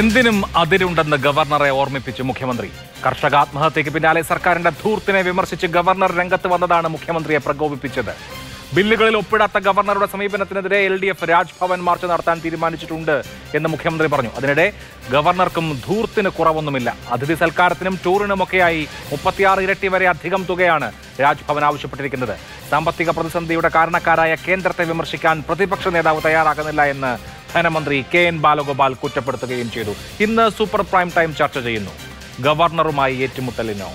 എന്തിനും അതിരുണ്ടെന്ന് ഗവർണറെ ഓർമ്മിപ്പിച്ച് മുഖ്യമന്ത്രി കർഷക ആത്മഹത്യയ്ക്ക് പിന്നാലെ സർക്കാരിന്റെ ധൂർത്തിനെ വിമർശിച്ച് ഗവർണർ രംഗത്ത് വന്നതാണ് മുഖ്യമന്ത്രിയെ പ്രകോപിപ്പിച്ചത് ബില്ലുകളിൽ ഒപ്പിടാത്ത ഗവർണറുടെ സമീപനത്തിനെതിരെ L D F Raj Bhavan march നടത്താൻ തീരുമാനിച്ചിട്ടുണ്ട് എന്ന് മുഖ്യമന്ത്രി പറഞ്ഞു അതിനിടെ ഗവർണർക്കും ധൂർത്തിന് കുറവൊന്നുമില്ല അതിഥി സൽക്കാരത്തിനും ടൂറിനുമൊക്കെയായി മുപ്പത്തിയാറ് ഇരട്ടി വരെ അധികം തുകയാണ് രാജ്ഭവൻ ആവശ്യപ്പെട്ടിരിക്കുന്നത് സാമ്പത്തിക പ്രതിസന്ധിയുടെ കാരണക്കാരായ കേന്ദ്രത്തെ വിമർശിക്കാൻ പ്രതിപക്ഷ നേതാവ് തയ്യാറാകുന്നില്ല എന്ന് ധനമന്ത്രി കെ എൻ ബാലഗോപാൽ കുറ്റപ്പെടുത്തുകയും ചെയ്തു ഇന്ന് സൂപ്പർ പ്രൈം ടൈം ചർച്ച ചെയ്യുന്നു ഗവർണറുമായി ഏറ്റുമുട്ടലിനോ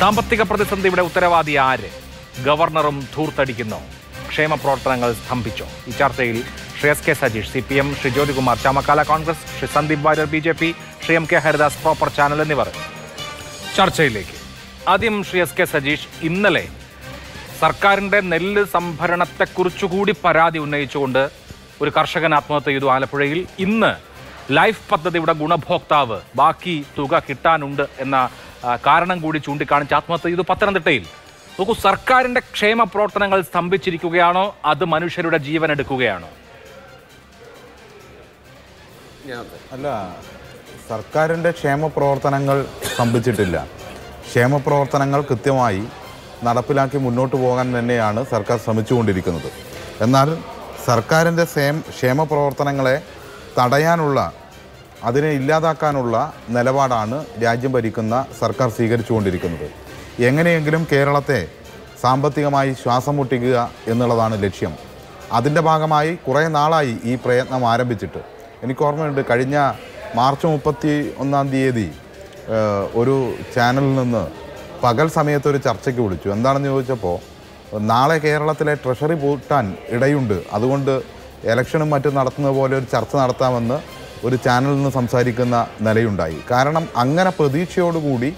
സാമ്പത്തിക പ്രതിസന്ധിയുടെ ഉത്തരവാദി ആര് ഗവർണറും ധൂർത്തടിക്കുന്നു ക്ഷേമ പ്രവർത്തനങ്ങൾ സ്തംഭിച്ചു ഈ ചർച്ചയിൽ Shri S K Sajeesh C P M Shri Jyothikumar Chamakkala Congress Shri Sandeep Warrier B J P Shri M K Haridas proper channel എന്നിവർ ചർച്ചയിലേക്ക് ആദ്യം ശ്രീ എസ് കെ സജീഷ് ഇന്നലെ സർക്കാരിൻ്റെ നെല്ല് സംഭരണത്തെക്കുറിച്ചുകൂടി പരാതി ഉന്നയിച്ചുകൊണ്ട് ഒരു കർഷകൻ ആത്മഹത്യ ചെയ്തു ആലപ്പുഴയിൽ ഇന്ന് ലൈഫ് പദ്ധതിയുടെ ഗുണഭോക്താവ് ബാക്കി തുക കിട്ടാനുണ്ട് എന്ന കാരണം കൂടി ചൂണ്ടിക്കാണിച്ച് ആത്മഹത്യ ചെയ്തു പത്തനംതിട്ടയിൽ നോക്കൂ സർക്കാരിന്റെ ക്ഷേമ പ്രവർത്തനങ്ങൾ സ്തംഭിച്ചിരിക്കുകയാണോ അത് മനുഷ്യരുടെ ജീവൻ എടുക്കുകയാണോ അല്ല സർക്കാരിൻ്റെ ക്ഷേമ പ്രവർത്തനങ്ങൾ സ്തംഭിച്ചിട്ടില്ല ക്ഷേമ പ്രവർത്തനങ്ങൾ കൃത്യമായി നടപ്പിലാക്കി മുന്നോട്ട് പോകാൻ തന്നെയാണ് സർക്കാർ ശ്രമിച്ചുകൊണ്ടിരിക്കുന്നത് എന്നാൽ സർക്കാരിൻ്റെ സേം ക്ഷേമ പ്രവർത്തനങ്ങളെ തടയാനുള്ള അതിനെ ഇല്ലാതാക്കാനുള്ള നിലപാടാണ് രാജ്യം ഭരിക്കുന്ന സർക്കാർ സ്വീകരിച്ചുകൊണ്ടിരിക്കുന്നത് എങ്ങനെയെങ്കിലും കേരളത്തെ സാമ്പത്തികമായി ശ്വാസം മുട്ടിക്കുക എന്നുള്ളതാണ് ലക്ഷ്യം അതിൻ്റെ ഭാഗമായി കുറേ നാളായി ഈ പ്രയത്നം ആരംഭിച്ചിട്ട് എനിക്ക് ഓർമ്മയുണ്ട് കഴിഞ്ഞ മാർച്ച് മുപ്പത്തി ഒന്നാം തീയതി ഒരു ചാനലിൽ നിന്ന് പകൽ സമയത്ത് ഒരു ചർച്ചയ്ക്ക് വിളിച്ചു എന്താണെന്ന് ചോദിച്ചപ്പോൾ നാളെ കേരളത്തിലെ ട്രഷറി പൂട്ടാൻ ഇടയുണ്ട് അതുകൊണ്ട് എലക്ഷനും മറ്റും നടത്തുന്ന പോലെ ഒരു ചർച്ച നടത്താമെന്ന് ഒരു ചാനലിൽ നിന്ന് സംസാരിക്കുന്ന നിലയുണ്ടായി കാരണം അങ്ങനെ പ്രതീക്ഷയോടുകൂടി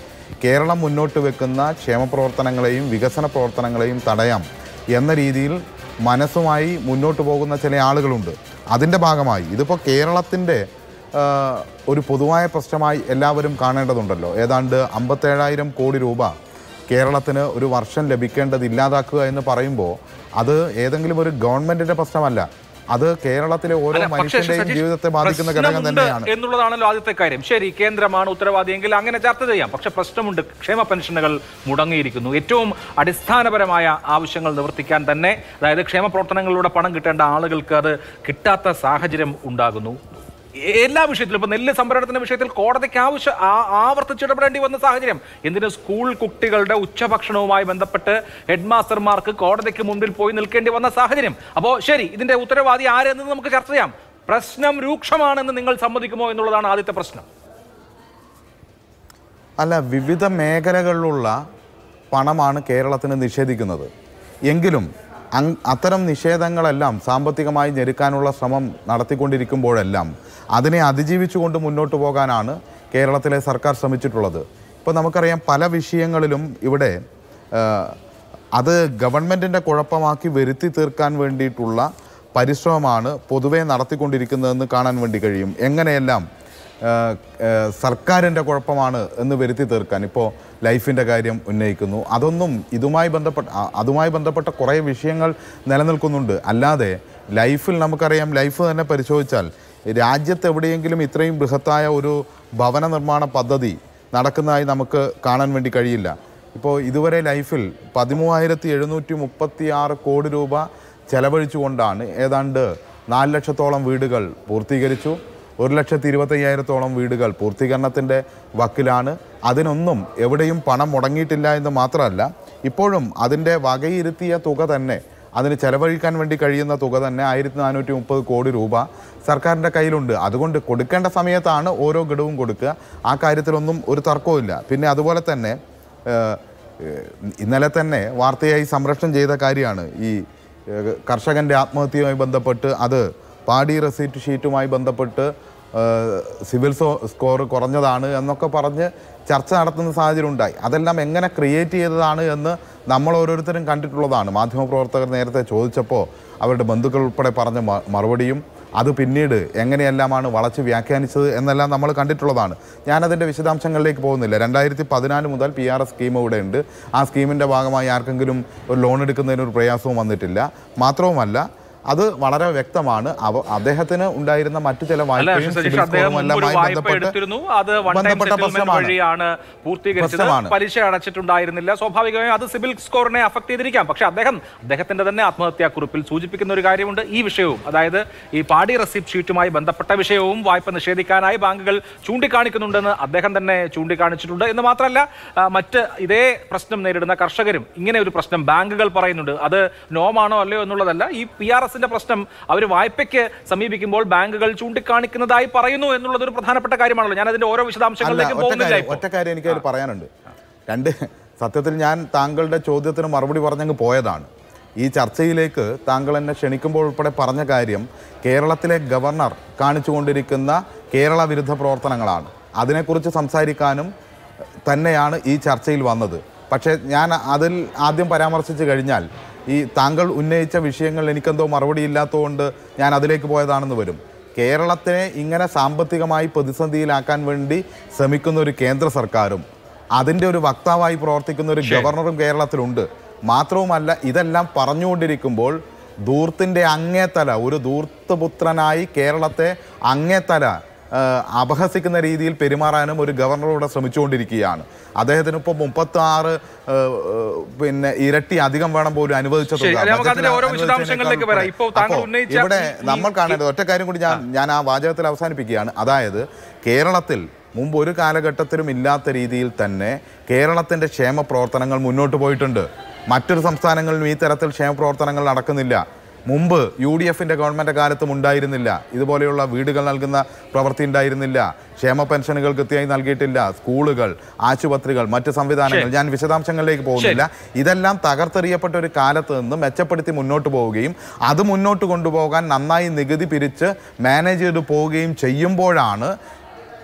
കേരളം മുന്നോട്ട് വെക്കുന്ന ക്ഷേമപ്രവർത്തനങ്ങളെയും വികസന പ്രവർത്തനങ്ങളെയും തടയാം എന്ന രീതിയിൽ മനസ്സുമായി മുന്നോട്ട് പോകുന്ന ചില ആളുകളുണ്ട് അതിൻ്റെ ഭാഗമായി ഇതിപ്പോൾ കേരളത്തിൻ്റെ ഒരു പൊതുവായ പ്രശ്നമായി എല്ലാവരും കാണേണ്ടതുണ്ടല്ലോ ഏതാണ്ട് അമ്പത്തേഴായിരം കോടി രൂപ കേരളത്തിന് ഒരു വർഷം ലഭിക്കേണ്ടത് ഇല്ലാതാക്കുക എന്ന് പറയുമ്പോൾ അത് ഏതെങ്കിലും ഒരു ഗവൺമെന്റിന്റെ പ്രശ്നമല്ല അത് കേരളത്തിലെ ഓരോ മനുഷ്യന്റെയും ജീവിതത്തെ ബാധിക്കുന്ന ഘടകം തന്നെയാണ് എന്നുള്ളതാണല്ലോ ആദ്യത്തെ കാര്യം ശരി കേന്ദ്രമാണ് ഉത്തരവാദിയെങ്കിൽ അങ്ങനെ ചർച്ച ചെയ്യാം പക്ഷെ പ്രശ്നമുണ്ട് ക്ഷേമ പെൻഷനുകൾ മുടങ്ങിയിരിക്കുന്നു ഏറ്റവും അടിസ്ഥാനപരമായ ആവശ്യങ്ങൾ നിവർത്തിക്കാൻ തന്നെ അതായത് ക്ഷേമ പ്രവർത്തനങ്ങളിലൂടെ പണം കിട്ടേണ്ട ആളുകൾക്ക് അത് കിട്ടാത്ത സാഹചര്യം ഉണ്ടാകുന്നു എല്ലാ വിഷയത്തിലും ഇപ്പൊ നെല്ല് സംഭരണത്തിന്റെ വിഷയത്തിൽ കോടതിക്ക് ആവർത്തിച്ച് ഇടപെടേണ്ടി വന്ന സാഹചര്യം എന്തിന് സ്കൂൾ കുട്ടികളുടെ ഉച്ചഭക്ഷണവുമായി ബന്ധപ്പെട്ട് ഹെഡ്മാസ്റ്റർമാർക്ക് കോടതിക്ക് മുമ്പിൽ പോയി നിൽക്കേണ്ടി വന്ന സാഹചര്യം അപ്പോൾ ശരി ഇതിന്റെ ഉത്തരവാദി ആരെന്ന് നമുക്ക് ചർച്ച ചെയ്യാം പ്രശ്നം രൂക്ഷമാണെന്ന് നിങ്ങൾ സമ്മതിക്കുമോ എന്നുള്ളതാണ് ആദ്യത്തെ പ്രശ്നം അല്ല വിവിധ മേഖലകളിലുള്ള പണമാണ് കേരളത്തിന് നിഷേധിക്കുന്നത് എങ്കിലും അത്തരം നിഷേധങ്ങളെല്ലാം സാമ്പത്തികമായി ഞെരുക്കാനുള്ള ശ്രമം നടത്തിക്കൊണ്ടിരിക്കുമ്പോഴെല്ലാം അതിനെ അതിജീവിച്ചുകൊണ്ട് മുന്നോട്ട് പോകാനാണ് കേരളത്തിലെ സർക്കാർ ശ്രമിച്ചിട്ടുള്ളത് ഇപ്പോൾ നമുക്കറിയാം പല വിഷയങ്ങളിലും ഇവിടെ അത് ഗവൺമെൻറ്റിൻ്റെ കുഴപ്പമാക്കി വരുത്തി തീർക്കാൻ വേണ്ടിയിട്ടുള്ള പരിശ്രമമാണ് പൊതുവേ നടത്തിക്കൊണ്ടിരിക്കുന്നതെന്ന് കാണാൻ വേണ്ടി കഴിയും എങ്ങനെയെല്ലാം സർക്കാരിൻ്റെ കുഴപ്പമാണ് എന്ന് വരുത്തി തീർക്കാൻ ഇപ്പോൾ ലൈഫിൻ്റെ കാര്യം ഉന്നയിക്കുന്നു അതൊന്നും ഇതുമായി ബന്ധപ്പെട്ട അതുമായി ബന്ധപ്പെട്ട കുറേ വിഷയങ്ങൾ നിലനിൽക്കുന്നുണ്ട് അല്ലാതെ ലൈഫിൽ നമുക്കറിയാം ലൈഫ് തന്നെ പരിശോധിച്ചാൽ രാജ്യത്ത് എവിടെയെങ്കിലും ഇത്രയും ബൃഹത്തായ ഒരു ഭവന നിർമ്മാണ പദ്ധതി നടക്കുന്നതായി നമുക്ക് കാണാൻ വേണ്ടി കഴിയില്ല ഇപ്പോൾ ഇതുവരെ ലൈഫിൽ പതിമൂവായിരത്തി എഴുന്നൂറ്റി മുപ്പത്തി ആറ് കോടി രൂപ ചെലവഴിച്ചുകൊണ്ടാണ് ഏതാണ്ട് നാല് ലക്ഷത്തോളം വീടുകൾ പൂർത്തീകരിച്ചു ഒരു ലക്ഷത്തി ഇരുപത്തയ്യായിരത്തോളം വീടുകൾ പൂർത്തീകരണത്തിൻ്റെ വക്കിലാണ് അതിനൊന്നും എവിടെയും പണം മുടങ്ങിയിട്ടില്ല എന്ന് മാത്രമല്ല ഇപ്പോഴും അതിൻ്റെ വകയിരുത്തിയ തുക തന്നെ അതിന് ചെലവഴിക്കാൻ വേണ്ടി കഴിയുന്ന തുക തന്നെ ആയിരത്തി നാനൂറ്റി മുപ്പത് കോടി രൂപ സർക്കാരിൻ്റെ കയ്യിലുണ്ട് അതുകൊണ്ട് കൊടുക്കേണ്ട സമയത്താണ് ഓരോ ഗഡുവും കൊടുക്കുക ആ കാര്യത്തിലൊന്നും ഒരു തർക്കവുമില്ല പിന്നെ അതുപോലെ തന്നെ ഇന്നലെ തന്നെ വാർത്തയായി സംരക്ഷണം ചെയ്ത കാര്യമാണ് ഈ കർഷകൻ്റെ ആത്മഹത്യയുമായി ബന്ധപ്പെട്ട് അത് പാടി റെസീറ്റ് ഷീറ്റുമായി ബന്ധപ്പെട്ട് സിവിൽ സ്കോർ കുറഞ്ഞതാണ് എന്നൊക്കെ പറഞ്ഞ് ചർച്ച നടത്തുന്ന സാഹചര്യം ഉണ്ടായി അതെല്ലാം എങ്ങനെ ക്രിയേറ്റ് ചെയ്തതാണ് എന്ന് നമ്മൾ ഓരോരുത്തരും കണ്ടിട്ടുള്ളതാണ് മാധ്യമപ്രവർത്തകർ നേരത്തെ ചോദിച്ചപ്പോൾ അവരുടെ ബന്ധുക്കൾ ഉൾപ്പെടെ പറഞ്ഞ മറുപടിയും അത് പിന്നീട് എങ്ങനെയെല്ലാമാണ് വളച്ച് വ്യാഖ്യാനിച്ചത് എന്നെല്ലാം നമ്മൾ കണ്ടിട്ടുള്ളതാണ് ഞാനതിൻ്റെ വിശദാംശങ്ങളിലേക്ക് പോകുന്നില്ല രണ്ടായിരത്തി പതിനാല് മുതൽ പി ആർ എസ് സ്കീം ഇവിടെ ഉണ്ട് ആ സ്കീമിൻ്റെ ഭാഗമായി ആർക്കെങ്കിലും ഒരു ലോൺ എടുക്കുന്നതിനൊരു പ്രയാസവും വന്നിട്ടില്ല മാത്രവുമല്ല അത് വളരെ വ്യക്തമാണ് അദ്ദേഹത്തിന് ഉണ്ടായിരുന്ന മറ്റു ചില വായ്പയും ബന്ധപ്പെട്ട പ്രശ്നമാണ് പൂർത്തീകരിച്ചത് പലിശ അടച്ചിട്ടുണ്ടായിരുന്നില്ല സ്വാഭാവികമായും അത് സിബിൽ സ്കോറിനെ അഫക്ട് ചെയ്തിരിക്കാം പക്ഷെ അദ്ദേഹം അദ്ദേഹത്തിന്റെ തന്നെ കുറിപ്പിൽ സൂചിപ്പിക്കുന്ന ഒരു കാര്യമുണ്ട് ഈ വിഷയവും അതായത് ഈ പാടി റെസിപ്റ്റ് ഷീറ്റുമായി ബന്ധപ്പെട്ട വിഷയവും വായ്പ നിഷേധിക്കാനായി ബാങ്കുകൾ ചൂണ്ടിക്കാണിക്കുന്നുണ്ടെന്ന് അദ്ദേഹം തന്നെ ചൂണ്ടിക്കാണിച്ചിട്ടുണ്ട് എന്ന് മാത്രമല്ല മറ്റ് ഇതേ പ്രശ്നം നേരിടുന്ന കർഷകരും ഇങ്ങനെ ഒരു പ്രശ്നം ബാങ്കുകൾ പറയുന്നുണ്ട് അത് നോമാണോ അല്ലയോ എന്നുള്ളതല്ല ഈ പി ആർ എസ് ടാക്സിന്റെ പ്രശ്നം അവർ വായ്പയ്ക്ക് സമീപിക്കുമ്പോൾ ബാങ്കുകൾ ചൂണ്ടിക്കാണിക്കുന്നതായി പറയുന്നു എന്നുള്ളത് ഒരു പ്രധാനപ്പെട്ട കാര്യമാണല്ലോ ഞാൻ അതിന്റെ ഓരോ വിശദാംശങ്ങളിലേക്കും ഒറ്റ കാര്യം എനിക്ക് പറയാനുണ്ട് രണ്ട് സത്യത്തിൽ ഞാൻ താങ്കളുടെ ചോദ്യത്തിന് മറുപടി പറഞ്ഞങ്ങ് പോയതാണ് ഈ ചർച്ചയിലേക്ക് താങ്കൾ എന്നെ ക്ഷണിക്കുമ്പോൾ ഉൾപ്പെടെ പറഞ്ഞ കാര്യം കേരളത്തിലെ ഗവർണർ കാണിച്ചുകൊണ്ടിരിക്കുന്ന കേരള വിരുദ്ധ പ്രവർത്തനങ്ങളാണ് അതിനെക്കുറിച്ച് സംസാരിക്കാനും തന്നെയാണ് ഈ ചർച്ചയിൽ വന്നത് പക്ഷേ ഞാൻ അതിൽ ആദ്യം പരാമർശിച്ചു കഴിഞ്ഞാൽ ഈ താങ്കൾ ഉന്നയിച്ച വിഷയങ്ങൾ എനിക്കെന്തോ മറുപടി ഇല്ലാത്തതുകൊണ്ട് ഞാൻ അതിലേക്ക് പോയതാണെന്ന് വരും കേരളത്തിനെ ഇങ്ങനെ സാമ്പത്തികമായി പ്രതിസന്ധിയിലാക്കാൻ വേണ്ടി ശ്രമിക്കുന്ന ഒരു കേന്ദ്ര സർക്കാരും അതിൻ്റെ ഒരു വക്താവായി പ്രവർത്തിക്കുന്ന ഒരു ഗവർണറും കേരളത്തിലുണ്ട് മാത്രവുമല്ല ഇതെല്ലാം പറഞ്ഞുകൊണ്ടിരിക്കുമ്പോൾ ദൂർത്തിൻ്റെ അങ്ങേത്തല ഒരു ദൂർത്തുപുത്രനായി കേരളത്തെ അങ്ങേത്തല അപഹസിക്കുന്ന രീതിയിൽ പെരുമാറാനും ഒരു ഗവർണറോടെ ശ്രമിച്ചുകൊണ്ടിരിക്കുകയാണ് അദ്ദേഹത്തിന് ഇപ്പോൾ മുപ്പത്തി ആറ് പിന്നെ ഇരട്ടി അധികം വേണം പോലും അനുവദിച്ചത് ഇവിടെ നമ്മൾ കാണേണ്ടത് ഒറ്റ കാര്യം കൂടി ഞാൻ ഞാൻ ആ വാചകത്തിൽ അവസാനിപ്പിക്കുകയാണ് അതായത് കേരളത്തിൽ മുമ്പ് ഒരു കാലഘട്ടത്തിലും ഇല്ലാത്ത രീതിയിൽ തന്നെ കേരളത്തിൻ്റെ ക്ഷേമ പ്രവർത്തനങ്ങൾ മുന്നോട്ട് പോയിട്ടുണ്ട് മറ്റൊരു സംസ്ഥാനങ്ങളിലും ഈ തരത്തിൽ ക്ഷേമ പ്രവർത്തനങ്ങൾ നടക്കുന്നില്ല മുമ്പ് യു ഡി എഫിൻ്റെ ഗവൺമെൻറ് കാലത്തും ഉണ്ടായിരുന്നില്ല ഇതുപോലെയുള്ള വീടുകൾ നൽകുന്ന പ്രവൃത്തി ഉണ്ടായിരുന്നില്ല ക്ഷേമ പെൻഷനുകൾ കൃത്യമായി നൽകിയിട്ടില്ല സ്കൂളുകൾ ആശുപത്രികൾ മറ്റ് സംവിധാനങ്ങൾ ഞാൻ വിശദാംശങ്ങളിലേക്ക് പോകുന്നില്ല ഇതെല്ലാം തകർത്തെറിയപ്പെട്ട ഒരു കാലത്ത് നിന്ന് മെച്ചപ്പെടുത്തി മുന്നോട്ട് പോവുകയും അത് മുന്നോട്ട് കൊണ്ടുപോകാൻ നന്നായി നികുതി പിരിച്ച് മാനേജ് ചെയ്ത് പോവുകയും ചെയ്യുമ്പോഴാണ്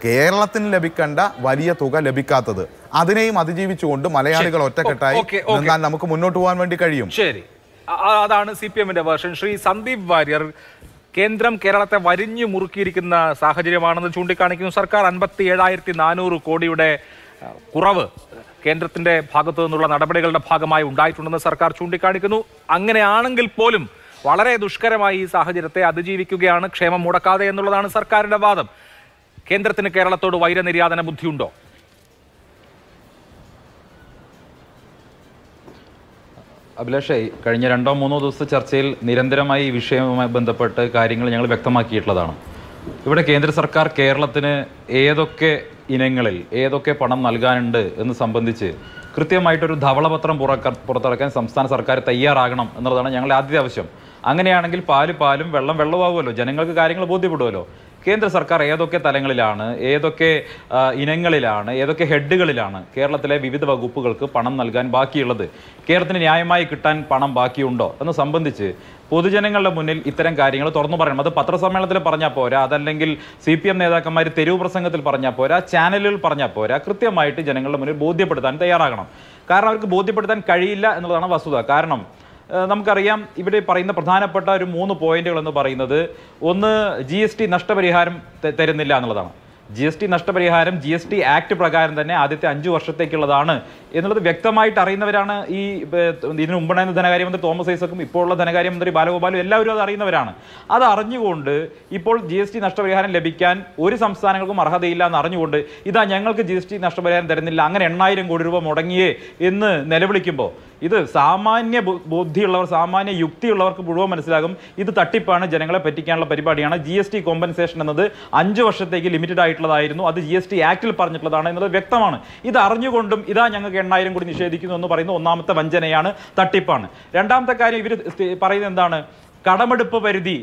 കേരളത്തിന് ലഭിക്കേണ്ട വലിയ തുക ലഭിക്കാത്തത് അതിനെയും അതിജീവിച്ചുകൊണ്ട് മലയാളികൾ ഒറ്റക്കെട്ടായി നമുക്ക് മുന്നോട്ട് പോകാൻ വേണ്ടി കഴിയും ശരി അതാണ് സി പി എമ്മിന്റെ വേർഷൻ ശ്രീ സന്ദീപ് വാര്യർ കേന്ദ്രം കേരളത്തെ വരിഞ്ഞു മുറുക്കിയിരിക്കുന്ന സാഹചര്യമാണെന്ന് ചൂണ്ടിക്കാണിക്കുന്നു സർക്കാർ അൻപത്തി ഏഴായിരത്തി നാനൂറ് കോടിയുടെ കുറവ് കേന്ദ്രത്തിന്റെ ഭാഗത്തു നിന്നുള്ള നടപടികളുടെ ഭാഗമായി ഉണ്ടായിട്ടുണ്ടെന്ന് സർക്കാർ ചൂണ്ടിക്കാണിക്കുന്നു അങ്ങനെയാണെങ്കിൽ പോലും വളരെ ദുഷ്കരമായി ഈ സാഹചര്യത്തെ അതിജീവിക്കുകയാണ് ക്ഷേമം മുടക്കാതെ എന്നുള്ളതാണ് സർക്കാരിന്റെ വാദം കേന്ദ്രത്തിന് കേരളത്തോട് വൈരനിര്യാതന ബുദ്ധിയുണ്ടോ അഭിലാഷേ കഴിഞ്ഞ രണ്ടോ മൂന്നോ ദിവസത്തെ ചർച്ചയിൽ നിരന്തരമായി ഈ വിഷയവുമായി ബന്ധപ്പെട്ട് കാര്യങ്ങൾ ഞങ്ങൾ വ്യക്തമാക്കിയിട്ടുള്ളതാണ് ഇവിടെ കേന്ദ്ര സർക്കാർ കേരളത്തിന് ഏതൊക്കെ ഇനങ്ങളിൽ ഏതൊക്കെ പണം നൽകാനുണ്ട് എന്ന് സംബന്ധിച്ച് കൃത്യമായിട്ടൊരു ധവളപത്രം പുറക്ക പുറത്തിറക്കാൻ സംസ്ഥാന സർക്കാർ തയ്യാറാകണം എന്നുള്ളതാണ് ഞങ്ങളുടെ ആദ്യത്തെ ആവശ്യം അങ്ങനെയാണെങ്കിൽ പാല് പാലും വെള്ളം വെള്ളമാവുമല്ലോ ജനങ്ങൾക്ക് കാര്യങ്ങൾ ബോധ്യപ്പെടുമല്ലോ കേന്ദ്ര സർക്കാർ ഏതൊക്കെ തലങ്ങളിലാണ് ഏതൊക്കെ ഇനങ്ങളിലാണ് ഏതൊക്കെ ഹെഡുകളിലാണ് കേരളത്തിലെ വിവിധ വകുപ്പുകൾക്ക് പണം നൽകാൻ ബാക്കിയുള്ളത് കേരളത്തിന് ന്യായമായി കിട്ടാൻ പണം ബാക്കിയുണ്ടോ എന്ന് സംബന്ധിച്ച് പൊതുജനങ്ങളുടെ മുന്നിൽ ഇത്തരം കാര്യങ്ങൾ തുറന്നു പറയണം അത് പത്രസമ്മേളനത്തിൽ പറഞ്ഞാൽ പോരാ അതല്ലെങ്കിൽ സി പി എം നേതാക്കന്മാർ തെരുവ് പ്രസംഗത്തിൽ പറഞ്ഞാൽ പോരാ ചാനലുകൾ പറഞ്ഞാൽ പോരാ കൃത്യമായിട്ട് ജനങ്ങളുടെ മുന്നിൽ ബോധ്യപ്പെടുത്താൻ തയ്യാറാകണം കാരണം അവർക്ക് ബോധ്യപ്പെടുത്താൻ കഴിയില്ല എന്നുള്ളതാണ് വസ്തുത കാരണം നമുക്കറിയാം ഇവിടെ പറയുന്ന പ്രധാനപ്പെട്ട ഒരു മൂന്ന് പോയിന്റുകൾ എന്ന് പറയുന്നത് ഒന്ന് ജി എസ് ടി നഷ്ടപരിഹാരം തരുന്നില്ല എന്നുള്ളതാണ് ജി എസ് ടി നഷ്ടപരിഹാരം ജി എസ് ടി ആക്ട് പ്രകാരം തന്നെ ആദ്യത്തെ അഞ്ച് വർഷത്തേക്കുള്ളതാണ് എന്നുള്ളത് വ്യക്തമായിട്ട് അറിയുന്നവരാണ് ഈ ഇതിനു മുമ്പുണ്ടായിരുന്ന ധനകാര്യമന്ത്രി തോമസ് ഐസക്കും ഇപ്പോൾ ഉള്ള ധനകാര്യമന്ത്രി ബാലഗോപാലും എല്ലാവരും അത് അറിയുന്നവരാണ് അത് അറിഞ്ഞുകൊണ്ട് ഇപ്പോൾ ജി എസ് ടി നഷ്ടപരിഹാരം ലഭിക്കാൻ ഒരു സംസ്ഥാനങ്ങൾക്കും അർഹതയില്ല എന്ന് അറിഞ്ഞുകൊണ്ട് ഇതാ ഞങ്ങൾക്ക് ജി എസ് ടി നഷ്ടപരിഹാരം തരുന്നില്ല അങ്ങനെ എണ്ണായിരം കോടി രൂപ മുടങ്ങിയേ എന്ന് നിലവിളിക്കുമ്പോൾ ഇത് സാമാന്യ ബുദ്ധിയുള്ളവർ സാമാന്യ യുക്തിയുള്ളവർക്ക് മുഴുവൻ മനസ്സിലാകും ഇത് തട്ടിപ്പാണ് ജനങ്ങളെ പറ്റിക്കാനുള്ള പരിപാടിയാണ് ജി എസ് ടി കോമ്പൻസേഷൻ എന്നത് അഞ്ച് വർഷത്തേക്ക് ലിമിറ്റഡ് ആയിട്ടുള്ളതായിരുന്നു അത് ജി എസ് ടി ആക്ടിൽ പറഞ്ഞിട്ടുള്ളതാണ് എന്നുള്ളത് വ്യക്തമാണ് ഇത് അറിഞ്ഞുകൊണ്ടും ഇതാ ഞങ്ങൾക്ക് എണ്ണായിരം കൂടി നിഷേധിക്കുന്നു എന്ന് പറയുന്ന ഒന്നാമത്തെ വഞ്ചനയാണ് തട്ടിപ്പാണ് രണ്ടാമത്തെ കാര്യം ഇവർ പറയുന്നത് എന്താണ് കടമെടുപ്പ് പരിധി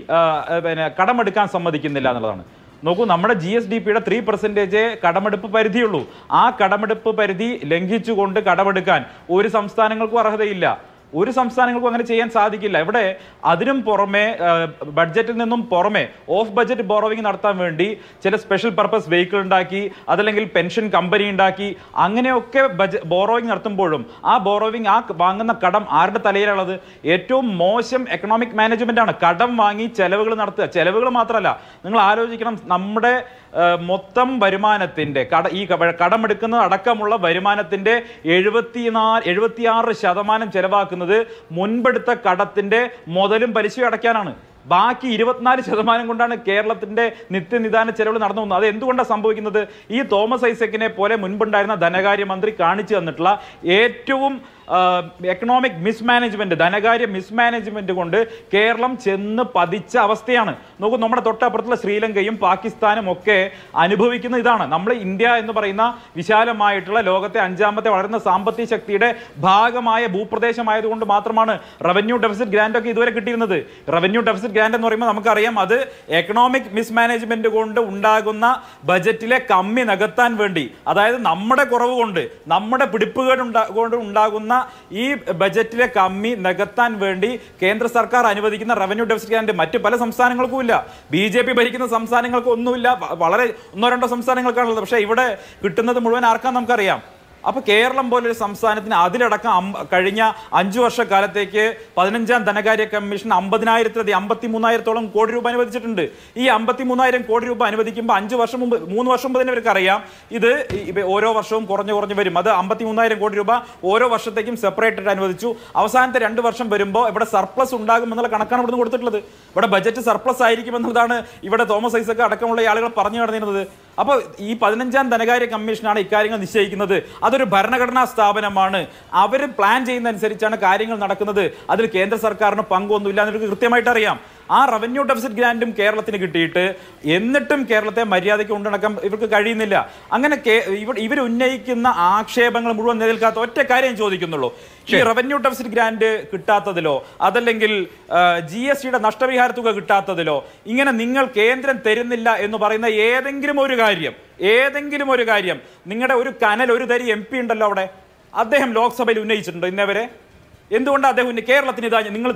പിന്നെ കടമെടുക്കാൻ സമ്മതിക്കുന്നില്ല എന്നുള്ളതാണ് നോക്കൂ നമ്മുടെ ജി എസ് ഡി പിയുടെ ത്രീ പെർസെൻറ്റേജ് കടമെടുപ്പ് പരിധിയുള്ളൂ ആ കടമെടുപ്പ് പരിധി ലംഘിച്ചുകൊണ്ട് കടമെടുക്കാൻ ഒരു സംസ്ഥാനങ്ങൾക്കും അർഹതയില്ല ഒരു സംസ്ഥാനങ്ങൾക്കും അങ്ങനെ ചെയ്യാൻ സാധിക്കില്ല ഇവിടെ അതിനും പുറമെ ബഡ്ജറ്റിൽ നിന്നും പുറമെ ഓഫ് ബഡ്ജറ്റ് ബോറോവിങ് നടത്താൻ വേണ്ടി ചില സ്പെഷ്യൽ പർപ്പസ് വെഹിക്കിൾ ഉണ്ടാക്കി അതല്ലെങ്കിൽ പെൻഷൻ കമ്പനി ഉണ്ടാക്കി അങ്ങനെയൊക്കെ ബോറോവിങ് നടത്തുമ്പോഴും ആ ബോറോവിങ് ആ വാങ്ങുന്ന കടം ആരുടെ തലയിലുള്ളത് ഏറ്റവും മോശം എക്കണോമിക് മാനേജ്മെന്റ് ആണ് കടം വാങ്ങി ചെലവുകൾ നടത്തുക ചെലവുകൾ മാത്രമല്ല നിങ്ങൾ ആലോചിക്കണം നമ്മുടെ മൊത്തം വരുമാനത്തിൻ്റെ കട ഈ കടമെടുക്കുന്നത് അടക്കമുള്ള വരുമാനത്തിൻ്റെ എഴുപത്തിനാല് എഴുപത്തിയാറ് ശതമാനം ചെലവാക്കുന്നത് മുൻപെടുത്ത കടത്തിൻ്റെ മുതലും പലിശയും അടയ്ക്കാനാണ് ബാക്കി ഇരുപത്തിനാല് ശതമാനം കൊണ്ടാണ് കേരളത്തിന്റെ നിത്യനിദാന ചെലവ് നടന്നു പോകുന്നത് അത് എന്തുകൊണ്ടാണ് സംഭവിക്കുന്നത് ഈ തോമസ് ഐസക്കിനെ പോലെ മുൻപുണ്ടായിരുന്ന ധനകാര്യമന്ത്രി കാണിച്ചു തന്നിട്ടുള്ള ഏറ്റവും എക്കണോമിക് മിസ്മാനേജ്മെന്റ് ധനകാര്യ മിസ്മാനേജ്മെന്റ് കൊണ്ട് കേരളം ചെന്ന് പതിച്ച അവസ്ഥയാണ് നോക്കൂ നമ്മുടെ തൊട്ടപ്പുറത്തുള്ള ശ്രീലങ്കയും പാകിസ്ഥാനും ഒക്കെ അനുഭവിക്കുന്ന ഇതാണ് നമ്മൾ ഇന്ത്യ എന്ന് പറയുന്ന വിശാലമായിട്ടുള്ള ലോകത്തെ അഞ്ചാമത്തെ വളരുന്ന സാമ്പത്തിക ശക്തിയുടെ ഭാഗമായ ഭൂപ്രദേശമായതുകൊണ്ട് മാത്രമാണ് റവന്യൂ ഡെഫിസിറ്റ് ഗ്രാൻഡ് ഒക്കെ ഇതുവരെ കിട്ടിയിരുന്നത് റവന്യൂ ഡെഫിസിറ്റ് ഗ്രാൻഡ് എന്ന് പറയുമ്പോൾ നമുക്കറിയാം അത് എക്കണോമിക് മിസ്മാനേജ്മെന്റ് കൊണ്ട് ഉണ്ടാകുന്ന ബജറ്റിലെ കമ്മി നികത്താൻ വേണ്ടി അതായത് നമ്മുടെ കുറവ് കൊണ്ട് നമ്മുടെ പിടിപ്പുകേട് കൊണ്ട് ഉണ്ടാകുന്ന ഈ ബജറ്റിലെ കമ്മി നികത്താൻ വേണ്ടി കേന്ദ്ര സർക്കാർ അനുവദിക്കുന്ന റവന്യൂ ഡെഫിസിറ്റ് ആൻഡ് മറ്റ് പല സംസ്ഥാനങ്ങൾക്കും ഇല്ല ബി ജെ പി ഭരിക്കുന്ന സംസ്ഥാനങ്ങൾക്കൊന്നുമില്ല വളരെ ഒന്നോ രണ്ടോ സംസ്ഥാനങ്ങൾക്കാണുള്ളത് പക്ഷേ ഇവിടെ കിട്ടുന്നത് മുഴുവൻ ആർക്കാൻ നമുക്കറിയാം അപ്പോൾ കേരളം പോലൊരു സംസ്ഥാനത്തിന് അതിലടക്കം കഴിഞ്ഞ അഞ്ചു വർഷക്കാലത്തേക്ക് പതിനഞ്ചാം ധനകാര്യ കമ്മീഷൻ അമ്പതിനായിരത്തിലധികം അമ്പത്തി മൂന്നായിരത്തോളം കോടി രൂപ അനുവദിച്ചിട്ടുണ്ട് ഈ അമ്പത്തി മൂന്നായിരം കോടി രൂപ അനുവദിക്കുമ്പോൾ അഞ്ച് വർഷം മുമ്പ് മൂന്ന് വർഷം മുമ്പ് തന്നെ ഇവർക്ക് അറിയാം ഇത് ഓരോ വർഷവും കുറഞ്ഞു കുറഞ്ഞു വരും അത് അമ്പത്തി മൂന്നായിരം കോടി രൂപ ഓരോ വർഷത്തേക്കും സെപ്പറേറ്റ് ആയിട്ട് അനുവദിച്ചു അവസാനത്തെ രണ്ട് വർഷം വരുമ്പോൾ ഇവിടെ സർപ്ലസ് ഉണ്ടാകും എന്നുള്ള കണക്കാണ് ഇവിടുന്ന് കൊടുത്തിട്ടുള്ളത് ഇവിടെ ബജറ്റ് സർപ്ലസ് ആയിരിക്കും എന്നുള്ളതാണ് ഇവിടെ തോമസ് ഐസക്ക് അടക്കമുള്ള ആളുകൾ പറഞ്ഞു നടന്നിരുന്നത് അപ്പോൾ ഈ പതിനഞ്ചാം ധനകാര്യ കമ്മീഷനാണ് ഇക്കാര്യങ്ങൾ നിശ്ചയിക്കുന്നത് അതൊരു ഭരണഘടനാ സ്ഥാപനമാണ് അവർ പ്ലാൻ ചെയ്യുന്നതനുസരിച്ചാണ് കാര്യങ്ങൾ നടക്കുന്നത് അതിൽ കേന്ദ്ര സർക്കാരിന് പങ്കൊന്നുമില്ല എന്നൊരു കൃത്യമായിട്ട് അറിയാം ആ റവന്യൂ ഡെഫിസിറ്റ് ഗ്രാൻഡും കേരളത്തിന് കിട്ടിയിട്ട് എന്നിട്ടും കേരളത്തെ മര്യാദയ്ക്ക് കൊണ്ടടക്കാൻ ഇവർക്ക് കഴിയുന്നില്ല അങ്ങനെ ഇവർ ഉന്നയിക്കുന്ന ആക്ഷേപങ്ങൾ മുഴുവൻ നിലനിൽക്കാത്ത ഒറ്റ കാര്യം ചോദിക്കുന്നുള്ളൂ ഈ റവന്യൂ ഡെഫിസിറ്റ് ഗ്രാൻഡ് കിട്ടാത്തതിലോ അതല്ലെങ്കിൽ ജി എസ് ടിയുടെ നഷ്ടപരിഹാര തുക കിട്ടാത്തതിലോ ഇങ്ങനെ നിങ്ങൾ കേന്ദ്രം തരുന്നില്ല എന്ന് പറയുന്ന ഏതെങ്കിലും ഒരു കാര്യം ഏതെങ്കിലും ഒരു കാര്യം നിങ്ങളുടെ ഒരു കനൽ ഒരു തരി എം ഉണ്ടല്ലോ അവിടെ അദ്ദേഹം ലോക്സഭയിൽ ഉന്നയിച്ചിട്ടുണ്ടോ ഇന്നേവരെ എന്തുകൊണ്ട് അദ്ദേഹം ഇന്ന് കേരളത്തിന് ഇതാ നിങ്ങൾ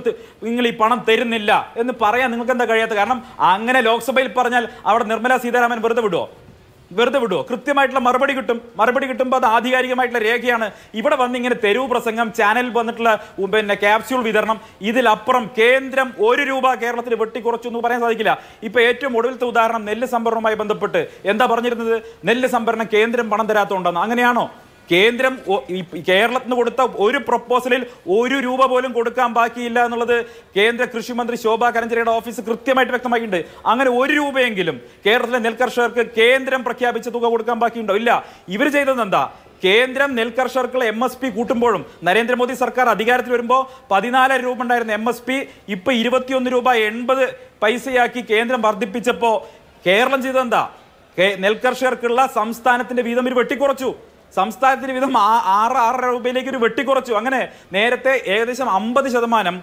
നിങ്ങൾ ഈ പണം തരുന്നില്ല എന്ന് പറയാൻ നിങ്ങൾക്ക് എന്താ കഴിയാത്ത കാരണം അങ്ങനെ ലോക്സഭയിൽ പറഞ്ഞാൽ അവിടെ നിർമ്മല സീതാരാമൻ വെറുതെ വിടുവോ വെറുതെ വിടുവോ കൃത്യമായിട്ടുള്ള മറുപടി കിട്ടും മറുപടി കിട്ടുമ്പോൾ അത് ആധികാരികമായിട്ടുള്ള രേഖയാണ് ഇവിടെ വന്ന് ഇങ്ങനെ തെരുവ് പ്രസംഗം ചാനലിൽ വന്നിട്ടുള്ള പിന്നെ ക്യാപ്സ്യൂൾ വിതരണം ഇതിലപ്പുറം കേന്ദ്രം ഒരു രൂപ കേരളത്തിൽ വെട്ടിക്കുറച്ചു എന്ന് പറയാൻ സാധിക്കില്ല ഇപ്പൊ ഏറ്റവും ഒടുവിലത്തെ ഉദാഹരണം നെല്ല് സംഭരണവുമായി ബന്ധപ്പെട്ട് എന്താ പറഞ്ഞിരുന്നത് നെല്ല് സംഭരണം കേന്ദ്രം പണം തരാത്തതുകൊണ്ടാണ് അങ്ങനെയാണോ കേന്ദ്രം കേരളത്തിന് കൊടുത്ത ഒരു പ്രപ്പോസലിൽ ഒരു രൂപ പോലും കൊടുക്കാൻ ബാക്കിയില്ല എന്നുള്ളത് കേന്ദ്ര കൃഷിമന്ത്രി ശോഭാ കരഞ്ചേരിയുടെ ഓഫീസ് കൃത്യമായിട്ട് വ്യക്തമാക്കിയിട്ടുണ്ട് അങ്ങനെ ഒരു രൂപയെങ്കിലും കേരളത്തിലെ നെൽകർഷകർക്ക് കേന്ദ്രം പ്രഖ്യാപിച്ച തുക കൊടുക്കാൻ ബാക്കിയുണ്ടോ ഇല്ല ഇവർ ചെയ്തത് എന്താ കേന്ദ്രം നെൽകർഷകർക്ക് എം എസ് പി കൂട്ടുമ്പോഴും നരേന്ദ്രമോദി സർക്കാർ അധികാരത്തിൽ വരുമ്പോൾ പതിനാലായിരം രൂപ ഉണ്ടായിരുന്ന എം എസ് പി ഇപ്പൊ ഇരുപത്തിയൊന്ന് രൂപ എൺപത് പൈസയാക്കി കേന്ദ്രം വർദ്ധിപ്പിച്ചപ്പോൾ കേരളം ചെയ്തെന്താ നെൽകർഷകർക്കുള്ള സംസ്ഥാനത്തിന്റെ വീതം ഒരു വെട്ടിക്കുറച്ചു സംസ്ഥാനത്തിന് വിധം ആറ് ആറര രൂപയിലേക്ക് ഒരു വെട്ടിക്കുറച്ചു അങ്ങനെ നേരത്തെ ഏകദേശം അമ്പത് ശതമാനം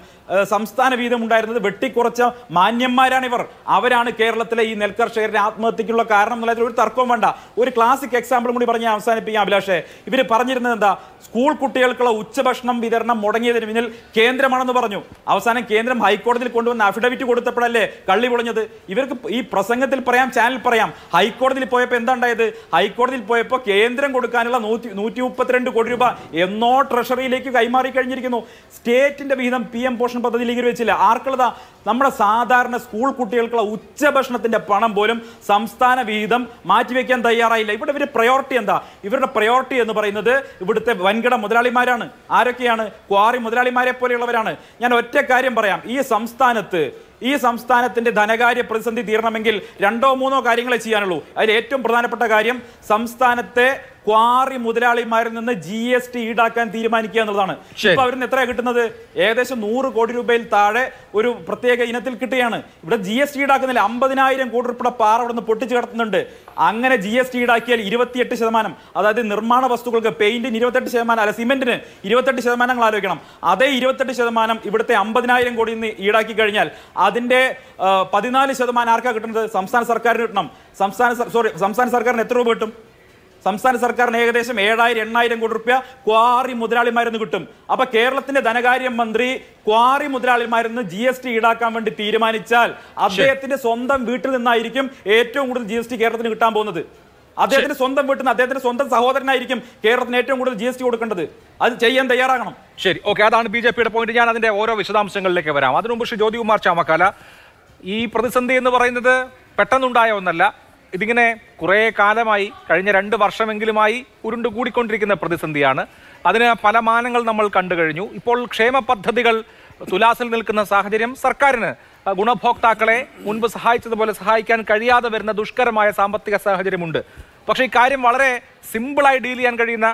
സംസ്ഥാന വീതം ഉണ്ടായിരുന്നത് വെട്ടിക്കുറച്ച മാന്യന്മാരാണ് ഇവർ അവരാണ് കേരളത്തിലെ ഈ നെൽകർഷകരുടെ ആത്മഹത്യക്കുള്ള കാരണം എന്നുള്ളതിൽ ഒരു തർക്കവും വേണ്ട ഒരു ക്ലാസിക് എക്സാമ്പിൾ കൂടി പറഞ്ഞ് അവസാനിപ്പിക്കാം അഭിലാഷേ ഇവർ പറഞ്ഞിരുന്നത് എന്താ സ്കൂൾ കുട്ടികൾക്കുള്ള ഉച്ചഭക്ഷണം വിതരണം മുടങ്ങിയതിന് പിന്നിൽ കേന്ദ്രമാണെന്ന് പറഞ്ഞു അവസാനം കേന്ദ്രം ഹൈക്കോടതിയിൽ കൊണ്ടുവന്ന അഫിഡവിറ്റ് കൊടുത്തപ്പോഴല്ലേ കള്ളി പൊളിഞ്ഞത് ഇവർക്ക് ഈ പ്രസംഗത്തിൽ പറയാം ചാനൽ പറയാം ഹൈക്കോടതിയിൽ പോയപ്പോൾ എന്താ ഉണ്ടായത് ഹൈക്കോടതിയിൽ പോയപ്പോൾ കേന്ദ്രം കൊടുക്കാനുള്ള നൂറ്റി നൂറ്റി മുപ്പത്തിരണ്ട് കോടി രൂപ എന്നോ ട്രഷറിയിലേക്ക് കൈമാറി കഴിഞ്ഞിരിക്കുന്നു സ്റ്റേറ്റിന്റെ വിഹിതം പി എം പോഷൻ ഭക്ഷണ പദ്ധതിയിലേക്ക് വെച്ചില്ല ആർക്കുള്ളത് നമ്മുടെ സാധാരണ സ്കൂൾ കുട്ടികൾക്കുള്ള ഉച്ചഭക്ഷണത്തിൻ്റെ പണം പോലും സംസ്ഥാന വിഹിതം മാറ്റിവെക്കാൻ തയ്യാറായില്ല ഇവിടെ ഇവരുടെ പ്രയോറിറ്റി എന്താ ഇവരുടെ പ്രയോറിറ്റി എന്ന് പറയുന്നത് ഇവിടുത്തെ വൻകിട മുതലാളിമാരാണ് ആരൊക്കെയാണ് ക്വാറി മുതലാളിമാരെ പോലെയുള്ളവരാണ് ഞാൻ ഒറ്റ കാര്യം പറയാം ഈ സംസ്ഥാനത്ത് ഈ സംസ്ഥാനത്തിന്റെ ധനകാര്യ പ്രതിസന്ധി തീരണമെങ്കിൽ രണ്ടോ മൂന്നോ കാര്യങ്ങളെ ചെയ്യാനുള്ളൂ അതിൽ ഏറ്റവും പ്രധാനപ്പെട്ട കാര്യം സംസ്ഥാനത്തെ ക്വാറി മുതലാളിമാരിൽ നിന്ന് ജി എസ് ടി ഈടാക്കാൻ തീരുമാനിക്കുക എന്നുള്ളതാണ് ഇപ്പൊ അവരിന്ന് എത്രയാണ് കിട്ടുന്നത് ഏകദേശം നൂറ് കോടി രൂപയിൽ താഴെ ഒരു പ്രത്യേക ഇനത്തിൽ കിട്ടുകയാണ് ഇവിടെ ജി എസ് ടി ഈടാക്കുന്നില്ല അമ്പതിനായിരം കോടി രൂപയുടെ പാറ അവിടെ നിന്ന് പൊട്ടിച്ചു കിടത്തുന്നുണ്ട് അങ്ങനെ ജി എസ് ടി ഈടാക്കിയാൽ ഇരുപത്തിയെട്ട് ശതമാനം അതായത് നിർമ്മാണ വസ്തുക്കൾക്ക് പെയിന്റിന് ഇരുപത്തെട്ട് ശതമാനം അല്ല സിമെന്റിന് ഇരുപത്തെട്ട് ശതമാനങ്ങൾ ആലോചിക്കണം അതേ ഇരുപത്തെട്ട് ശതമാനം ഇവിടുത്തെ അമ്പതിനായിരം കോടി നിന്ന് ഈടാക്കി കഴിഞ്ഞാൽ അതിൻ്റെ പതിനാല് ശതമാനം ആർക്കാണ് കിട്ടുന്നത് സംസ്ഥാന സർക്കാരിന് കിട്ടണം സംസ്ഥാന സോറി സംസ്ഥാന സർക്കാരിന് എത്ര രൂപ കിട്ടും സംസ്ഥാന സർക്കാരിന് ഏകദേശം ഏഴായിരം എണ്ണായിരം കോടി റുപ്യ ക്വാറി മുതലാളിമാരെന്ന് കിട്ടും അപ്പൊ കേരളത്തിന്റെ ധനകാര്യ മന്ത്രി ക്വാറി മുതലാളിമാരെന്ന് ജി എസ് ടി ഈടാക്കാൻ വേണ്ടി തീരുമാനിച്ചാൽ അദ്ദേഹത്തിന്റെ സ്വന്തം വീട്ടിൽ നിന്നായിരിക്കും ഏറ്റവും കൂടുതൽ ജി കേരളത്തിന് കിട്ടാൻ പോകുന്നത് അദ്ദേഹത്തിന്റെ സ്വന്തം വീട്ടിൽ നിന്ന് അദ്ദേഹത്തിന്റെ സ്വന്തം സഹോദരനായിരിക്കും കേരളത്തിന് ഏറ്റവും കൂടുതൽ ജി എസ് ടി കൊടുക്കേണ്ടത് അത് ചെയ്യാൻ തയ്യാറാകണം ശരി ഓക്കെ അതാണ് ബി ജെ പിയുടെ പോയിന്റ് ഞാൻ അതിന്റെ ഓരോ വിശദാംശങ്ങളിലേക്ക് വരാം അതിനുമുമ്പ് ശ്രീ ജ്യോതികുമാർ ചാമക്കാല ഈ പ്രതിസന്ധി എന്ന് പറയുന്നത് പെട്ടെന്നുണ്ടായ ഒന്നല്ല ഇതിങ്ങനെ കുറേ കാലമായി കഴിഞ്ഞ രണ്ട് വർഷമെങ്കിലുമായി ഉരുണ്ട് കൂടിക്കൊണ്ടിരിക്കുന്ന പ്രതിസന്ധിയാണ് അതിന് പല മാനങ്ങൾ നമ്മൾ കണ്ടു കഴിഞ്ഞു ഇപ്പോൾ ക്ഷേമ പദ്ധതികൾ തുലാസിൽ നിൽക്കുന്ന സാഹചര്യം സർക്കാരിന് ഗുണഭോക്താക്കളെ മുൻപ് സഹായിച്ചതുപോലെ സഹായിക്കാൻ കഴിയാതെ വരുന്ന ദുഷ്കരമായ സാമ്പത്തിക സാഹചര്യമുണ്ട് പക്ഷേ ഈ കാര്യം വളരെ സിമ്പിളായി ഡീൽ ചെയ്യാൻ കഴിയുന്ന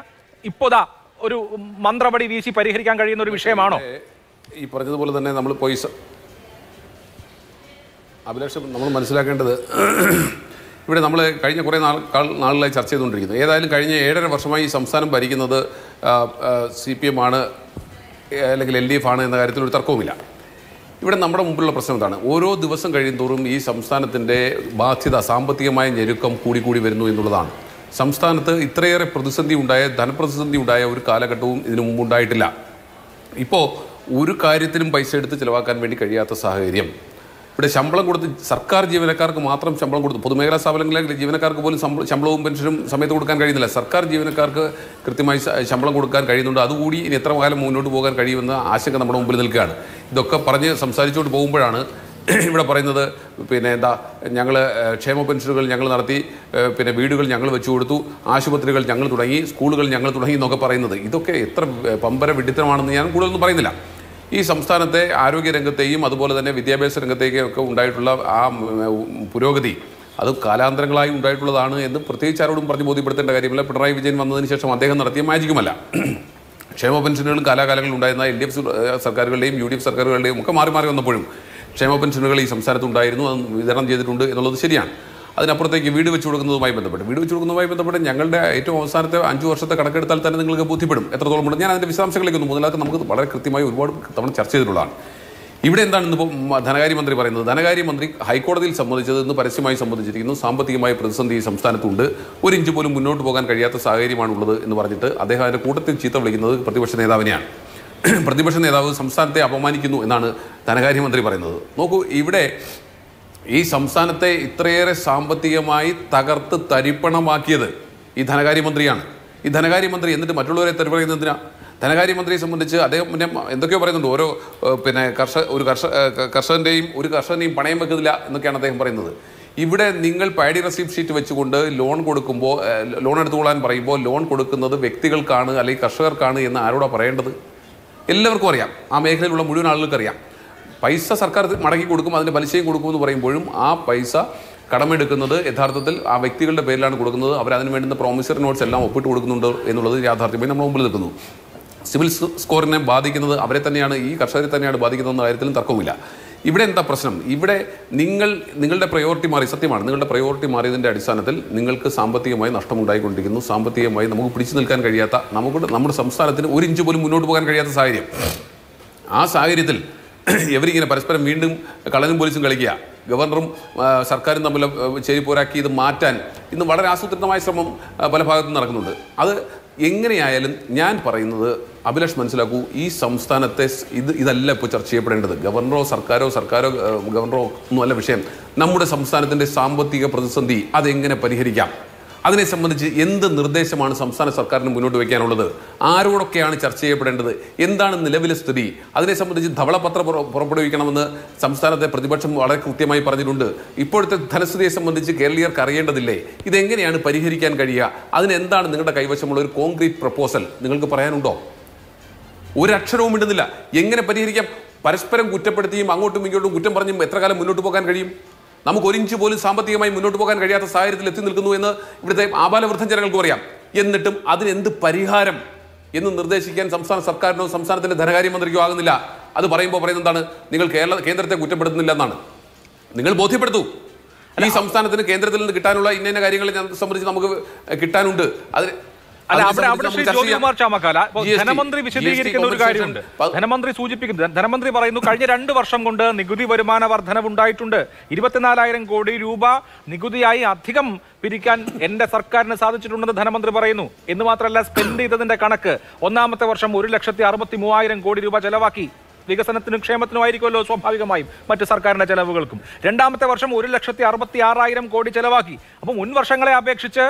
ഇപ്പോതാ ഒരു മന്ത്രപടി വീശി പരിഹരിക്കാൻ കഴിയുന്ന ഒരു വിഷയമാണോ ഈ പറഞ്ഞതുപോലെ തന്നെ നമ്മൾ പൈസ അഭിലാഷം നമ്മൾ മനസ്സിലാക്കേണ്ടത് ഇവിടെ നമ്മൾ കഴിഞ്ഞ കുറേ നാൾ നാളുകളായി ചർച്ച ചെയ്തുകൊണ്ടിരിക്കുന്നത് ഏതായാലും കഴിഞ്ഞ ഏഴര വർഷമായി ഈ സംസ്ഥാനം ഭരിക്കുന്നത് സി പി എം ആണ് അല്ലെങ്കിൽ എൽ ഡി എഫ് ആണ് എന്ന കാര്യത്തിൽ ഒരു തർക്കവുമില്ല ഇവിടെ നമ്മുടെ മുമ്പിലുള്ള പ്രശ്നം എന്താണ് ഓരോ ദിവസം കഴിയുന്തോറും ഈ സംസ്ഥാനത്തിൻ്റെ ബാധ്യത സാമ്പത്തികമായ ഞെരുക്കം കൂടിക്കൂടി വരുന്നു എന്നുള്ളതാണ് സംസ്ഥാനത്ത് ഇത്രയേറെ പ്രതിസന്ധി ഉണ്ടായ ധനപ്രതിസന്ധി ഉണ്ടായ ഒരു കാലഘട്ടവും ഇതിനു മുമ്പുണ്ടായിട്ടില്ല ഉണ്ടായിട്ടില്ല ഇപ്പോൾ ഒരു കാര്യത്തിനും പൈസ എടുത്ത് ചിലവാക്കാൻ വേണ്ടി കഴിയാത്ത സാഹചര്യം ഇവിടെ ശമ്പളം കൊടുത്ത് സർക്കാർ ജീവനക്കാർക്ക് മാത്രം ശമ്പളം കൊടുത്ത് പൊതുമേഖലാ സ്ഥാപനങ്ങളിലെ ജീവനക്കാർക്ക് പോലും ശമ്പളവും പെൻഷനും സമയത്ത് കൊടുക്കാൻ കഴിയുന്നില്ല സർക്കാർ ജീവനക്കാർക്ക് കൃത്യമായി ശമ്പളം കൊടുക്കാൻ കഴിയുന്നുണ്ട് അതുകൂടി ഇനി എത്ര കാലം മുന്നോട്ട് പോകാൻ കഴിയുമെന്ന ആശങ്ക നമ്മുടെ മുമ്പിൽ നിൽക്കുകയാണ് ഇതൊക്കെ പറഞ്ഞ് സംസാരിച്ചുകൊണ്ട് പോകുമ്പോഴാണ് ഇവിടെ പറയുന്നത് പിന്നെ എന്താ ഞങ്ങൾ ക്ഷേമ പെൻഷനുകൾ ഞങ്ങൾ നടത്തി പിന്നെ വീടുകൾ ഞങ്ങൾ വെച്ചു കൊടുത്തു ആശുപത്രികൾ ഞങ്ങൾ തുടങ്ങി സ്കൂളുകൾ ഞങ്ങൾ തുടങ്ങി എന്നൊക്കെ പറയുന്നത് ഇതൊക്കെ എത്ര പമ്പര വിഡിത്തമാണെന്ന് ഞാൻ കൂടുതലൊന്നും പറയുന്നില്ല ഈ സംസ്ഥാനത്തെ ആരോഗ്യരംഗത്തെയും അതുപോലെ തന്നെ വിദ്യാഭ്യാസ രംഗത്തേക്കും ഒക്കെ ഉണ്ടായിട്ടുള്ള ആ പുരോഗതി അത് കാലാന്തരങ്ങളായി ഉണ്ടായിട്ടുള്ളതാണ് എന്ന് പ്രത്യേകിച്ച് ആരോടും പറഞ്ഞ് ബോധ്യപ്പെടുത്തേണ്ട കാര്യമില്ല പിണറായി വിജയൻ വന്നതിന് ശേഷം അദ്ദേഹം നടത്തിയ മാജിക്കുമല്ല ക്ഷേമ പെൻഷനുകളും കാലാകാലങ്ങളിൽ ഉണ്ടായിരുന്ന എൽ ഡി എഫ് സർക്കാരുകളുടെയും യു ഡി എഫ് സർക്കാരുകളുടെയും ഒക്കെ മാറി മാറി വന്നപ്പോഴും ക്ഷേമ പെൻഷനുകൾ ഈ സംസ്ഥാനത്ത് ഉണ്ടായിരുന്നു അത് വിതരണം ചെയ്തിട്ടുണ്ട് എന്നുള്ളത് ശരിയാണ് അതിനപ്പുറത്തേക്ക് വീട് വെച്ച് കൊടുക്കുന്നതുമായി ബന്ധപ്പെട്ട് വീട് വെച്ച് കൊടുക്കുന്നതുമായി ബന്ധപ്പെട്ട് ഞങ്ങളുടെ ഏറ്റവും അവസാനത്തെ അഞ്ച് വർഷത്തെ കണക്കെടുത്താൽ തന്നെ നിങ്ങൾക്ക് ബുദ്ധിപ്പെടും എത്രത്തോളം ഉണ്ട് ഞാൻ അതിൻ്റെ വിശദാംശങ്ങളിലേക്ക് ഒന്നും മുതലാക്കി നമുക്ക് വളരെ കൃത്യമായി ഒരുപാട് തവണ ചർച്ച ചെയ്തിട്ടുള്ളതാണ് ഇവിടെ എന്താണ് ഇന്നിപ്പോൾ ധനകാര്യമന്ത്രി പറയുന്നത് ധനകാര്യമന്ത്രി ഹൈക്കോടതിയിൽ സംബന്ധിച്ചത് ഇന്ന് പരസ്യമായി സംബന്ധിച്ചിരിക്കുന്നു സാമ്പത്തികമായ പ്രതിസന്ധി സംസ്ഥാനത്തുണ്ട് ഒരു ഇഞ്ച് പോലും മുന്നോട്ട് പോകാൻ കഴിയാത്ത സാഹചര്യമാണുള്ളത് എന്ന് പറഞ്ഞിട്ട് അദ്ദേഹം അതിൻ്റെ കൂട്ടത്തിൽ ചീത്ത വിളിക്കുന്നത് പ്രതിപക്ഷ നേതാവിനെയാണ് പ്രതിപക്ഷ നേതാവ് സംസ്ഥാനത്തെ അപമാനിക്കുന്നു എന്നാണ് ധനകാര്യമന്ത്രി പറയുന്നത് നോക്കൂ ഇവിടെ ഈ സംസ്ഥാനത്തെ ഇത്രയേറെ സാമ്പത്തികമായി തകർത്ത് തരിപ്പണമാക്കിയത് ഈ ധനകാര്യമന്ത്രിയാണ് ഈ ധനകാര്യമന്ത്രി എന്നിട്ട് മറ്റുള്ളവരെ തെരുവറിയുന്നതിനാ ധനകാര്യമന്ത്രിയെ സംബന്ധിച്ച് അദ്ദേഹം പിന്നെ എന്തൊക്കെയോ പറയുന്നുണ്ട് ഓരോ പിന്നെ കർഷക ഒരു കർഷക കർഷകൻ്റെയും ഒരു കർഷകനെയും പണയം വെക്കുന്നില്ല എന്നൊക്കെയാണ് അദ്ദേഹം പറയുന്നത് ഇവിടെ നിങ്ങൾ പാഡി റെസീപ്റ്റ് ഷീറ്റ് വെച്ചുകൊണ്ട് ലോൺ കൊടുക്കുമ്പോൾ ലോൺ എടുത്തുകൊള്ളാൻ പറയുമ്പോൾ ലോൺ കൊടുക്കുന്നത് വ്യക്തികൾക്കാണ് അല്ലെങ്കിൽ കർഷകർക്കാണ് എന്ന് ആരോടാണ് പറയേണ്ടത് എല്ലാവർക്കും അറിയാം ആ മേഖലയിലുള്ള മുഴുവൻ ആളുകൾക്കറിയാം പൈസ സർക്കാർ മടക്കി കൊടുക്കും അതിന് പലിശയും കൊടുക്കുമെന്ന് പറയുമ്പോഴും ആ പൈസ കടമെടുക്കുന്നത് യഥാർത്ഥത്തിൽ ആ വ്യക്തികളുടെ പേരിലാണ് കൊടുക്കുന്നത് അവർ അതിന് വേണ്ടുന്ന പ്രോമിസറി നോട്ട്സ് എല്ലാം ഒപ്പിട്ട് കൊടുക്കുന്നുണ്ട് എന്നുള്ളത് യാഥാർത്ഥ്യമായി നമ്മൾ മുമ്പിൽ നിൽക്കുന്നു സിവിൽ സ്കോറിനെ ബാധിക്കുന്നത് അവരെ തന്നെയാണ് ഈ കർഷകരെ തന്നെയാണ് ബാധിക്കുന്നതെന്ന കാര്യത്തിലും തർക്കമില്ല ഇവിടെ എന്താ പ്രശ്നം ഇവിടെ നിങ്ങൾ നിങ്ങളുടെ പ്രയോറിറ്റി മാറി സത്യമാണ് നിങ്ങളുടെ പ്രയോറിറ്റി മാറിയതിൻ്റെ അടിസ്ഥാനത്തിൽ നിങ്ങൾക്ക് സാമ്പത്തികമായി നഷ്ടമുണ്ടായിക്കൊണ്ടിരിക്കുന്നു സാമ്പത്തികമായി നമുക്ക് പിടിച്ചു നിൽക്കാൻ കഴിയാത്ത നമുക്ക് നമ്മുടെ സംസ്ഥാനത്തിന് ഒരു ഇഞ്ച് പോലും മുന്നോട്ട് പോകാൻ കഴിയാത്ത സാഹചര്യം ആ സാഹചര്യത്തിൽ എവരിങ്ങനെ പരസ്പരം വീണ്ടും കളനും പോലീസും കളിക്കുക ഗവർണറും സർക്കാരും തമ്മിൽ ചേരി പോരാക്കി ഇത് മാറ്റാൻ ഇന്ന് വളരെ ആസൂത്രിതമായ ശ്രമം പല ഭാഗത്തും നടക്കുന്നുണ്ട് അത് എങ്ങനെയായാലും ഞാൻ പറയുന്നത് അഭിലാഷ് മനസ്സിലാക്കൂ ഈ സംസ്ഥാനത്തെ ഇത് ഇതല്ല ഇപ്പോൾ ചർച്ച ചെയ്യപ്പെടേണ്ടത് ഗവർണറോ സർക്കാരോ സർക്കാരോ ഗവർണറോ ഒന്നുമല്ല വിഷയം നമ്മുടെ സംസ്ഥാനത്തിൻ്റെ സാമ്പത്തിക പ്രതിസന്ധി അതെങ്ങനെ പരിഹരിക്കാം അതിനെ സംബന്ധിച്ച് എന്ത് നിർദ്ദേശമാണ് സംസ്ഥാന സർക്കാരിന് മുന്നോട്ട് വയ്ക്കാനുള്ളത് ആരോടൊക്കെയാണ് ചർച്ച ചെയ്യപ്പെടേണ്ടത് എന്താണ് നിലവിലെ സ്ഥിതി അതിനെ സംബന്ധിച്ച് ധവളപത്രം പുറപ്പെടുവിക്കണമെന്ന് സംസ്ഥാനത്തെ പ്രതിപക്ഷം വളരെ കൃത്യമായി പറഞ്ഞിട്ടുണ്ട് ഇപ്പോഴത്തെ ധനസ്ഥിതിയെ സംബന്ധിച്ച് കേരളീയർക്ക് അറിയേണ്ടതില്ലേ ഇതെങ്ങനെയാണ് പരിഹരിക്കാൻ കഴിയുക അതിനെന്താണ് നിങ്ങളുടെ കൈവശമുള്ള ഒരു കോൺക്രീറ്റ് പ്രപ്പോസൽ നിങ്ങൾക്ക് പറയാനുണ്ടോ ഒരക്ഷരവും ഇടുന്നില്ല എങ്ങനെ പരിഹരിക്കാം പരസ്പരം കുറ്റപ്പെടുത്തിയും അങ്ങോട്ടും ഇങ്ങോട്ടും കുറ്റം പറഞ്ഞും എത്ര കാലം മുന്നോട്ട് പോകാൻ കഴിയും നമുക്ക് ഒരിഞ്ച് പോലും സാമ്പത്തികമായി മുന്നോട്ട് പോകാൻ കഴിയാത്ത സാഹചര്യത്തിൽ എത്തി നിൽക്കുന്നു എന്ന് ഇവിടുത്തെ ആബാലവൃദ്ധം ജനങ്ങൾക്കും അറിയാം എന്നിട്ടും അതിനെന്ത് പരിഹാരം എന്ന് നിർദ്ദേശിക്കാൻ സംസ്ഥാന സർക്കാരിനോ സംസ്ഥാനത്തിൻ്റെ ധനകാര്യമന്ത്രിക്കോ ആകുന്നില്ല അത് പറയുമ്പോൾ പറയുന്നത് എന്താണ് നിങ്ങൾ കേരള കേന്ദ്രത്തെ കുറ്റപ്പെടുത്തുന്നില്ല എന്നാണ് നിങ്ങൾ ബോധ്യപ്പെടുത്തു ഈ സംസ്ഥാനത്തിന് കേന്ദ്രത്തിൽ നിന്ന് കിട്ടാനുള്ള ഇന്ന കാര്യങ്ങൾ സംബന്ധിച്ച് നമുക്ക് കിട്ടാനുണ്ട് അതിന് ധനമന്ത്രി വിശദീകരിക്കുന്ന ഒരു കാര്യമുണ്ട് ധനമന്ത്രി സൂചിപ്പിക്കുന്നത് ധനമന്ത്രി പറയുന്നു കഴിഞ്ഞ രണ്ട് വർഷം കൊണ്ട് നികുതി വരുമാന വർധനവ് ഉണ്ടായിട്ടുണ്ട് ഇരുപത്തിനാലായിരം കോടി രൂപ നികുതിയായി അധികം പിരിക്കാൻ എന്റെ സർക്കാരിന് സാധിച്ചിട്ടുണ്ടെന്ന് ധനമന്ത്രി പറയുന്നു എന്ന് മാത്രമല്ല സ്പെൻഡ് ചെയ്തതിന്റെ കണക്ക് ഒന്നാമത്തെ വർഷം ഒരു ലക്ഷത്തി അറുപത്തി മൂവായിരം കോടി രൂപ ചെലവാക്കി വികസനത്തിനും ക്ഷേമത്തിനുമായിരിക്കുമല്ലോ സ്വാഭാവികമായും മറ്റ് സർക്കാരിന്റെ ചെലവുകൾക്കും രണ്ടാമത്തെ വർഷം ഒരു ലക്ഷത്തി അറുപത്തി ആറായിരം കോടി ചെലവാക്കി അപ്പോൾ മുൻ വർഷങ്ങളെ അപേക്ഷിച്ച്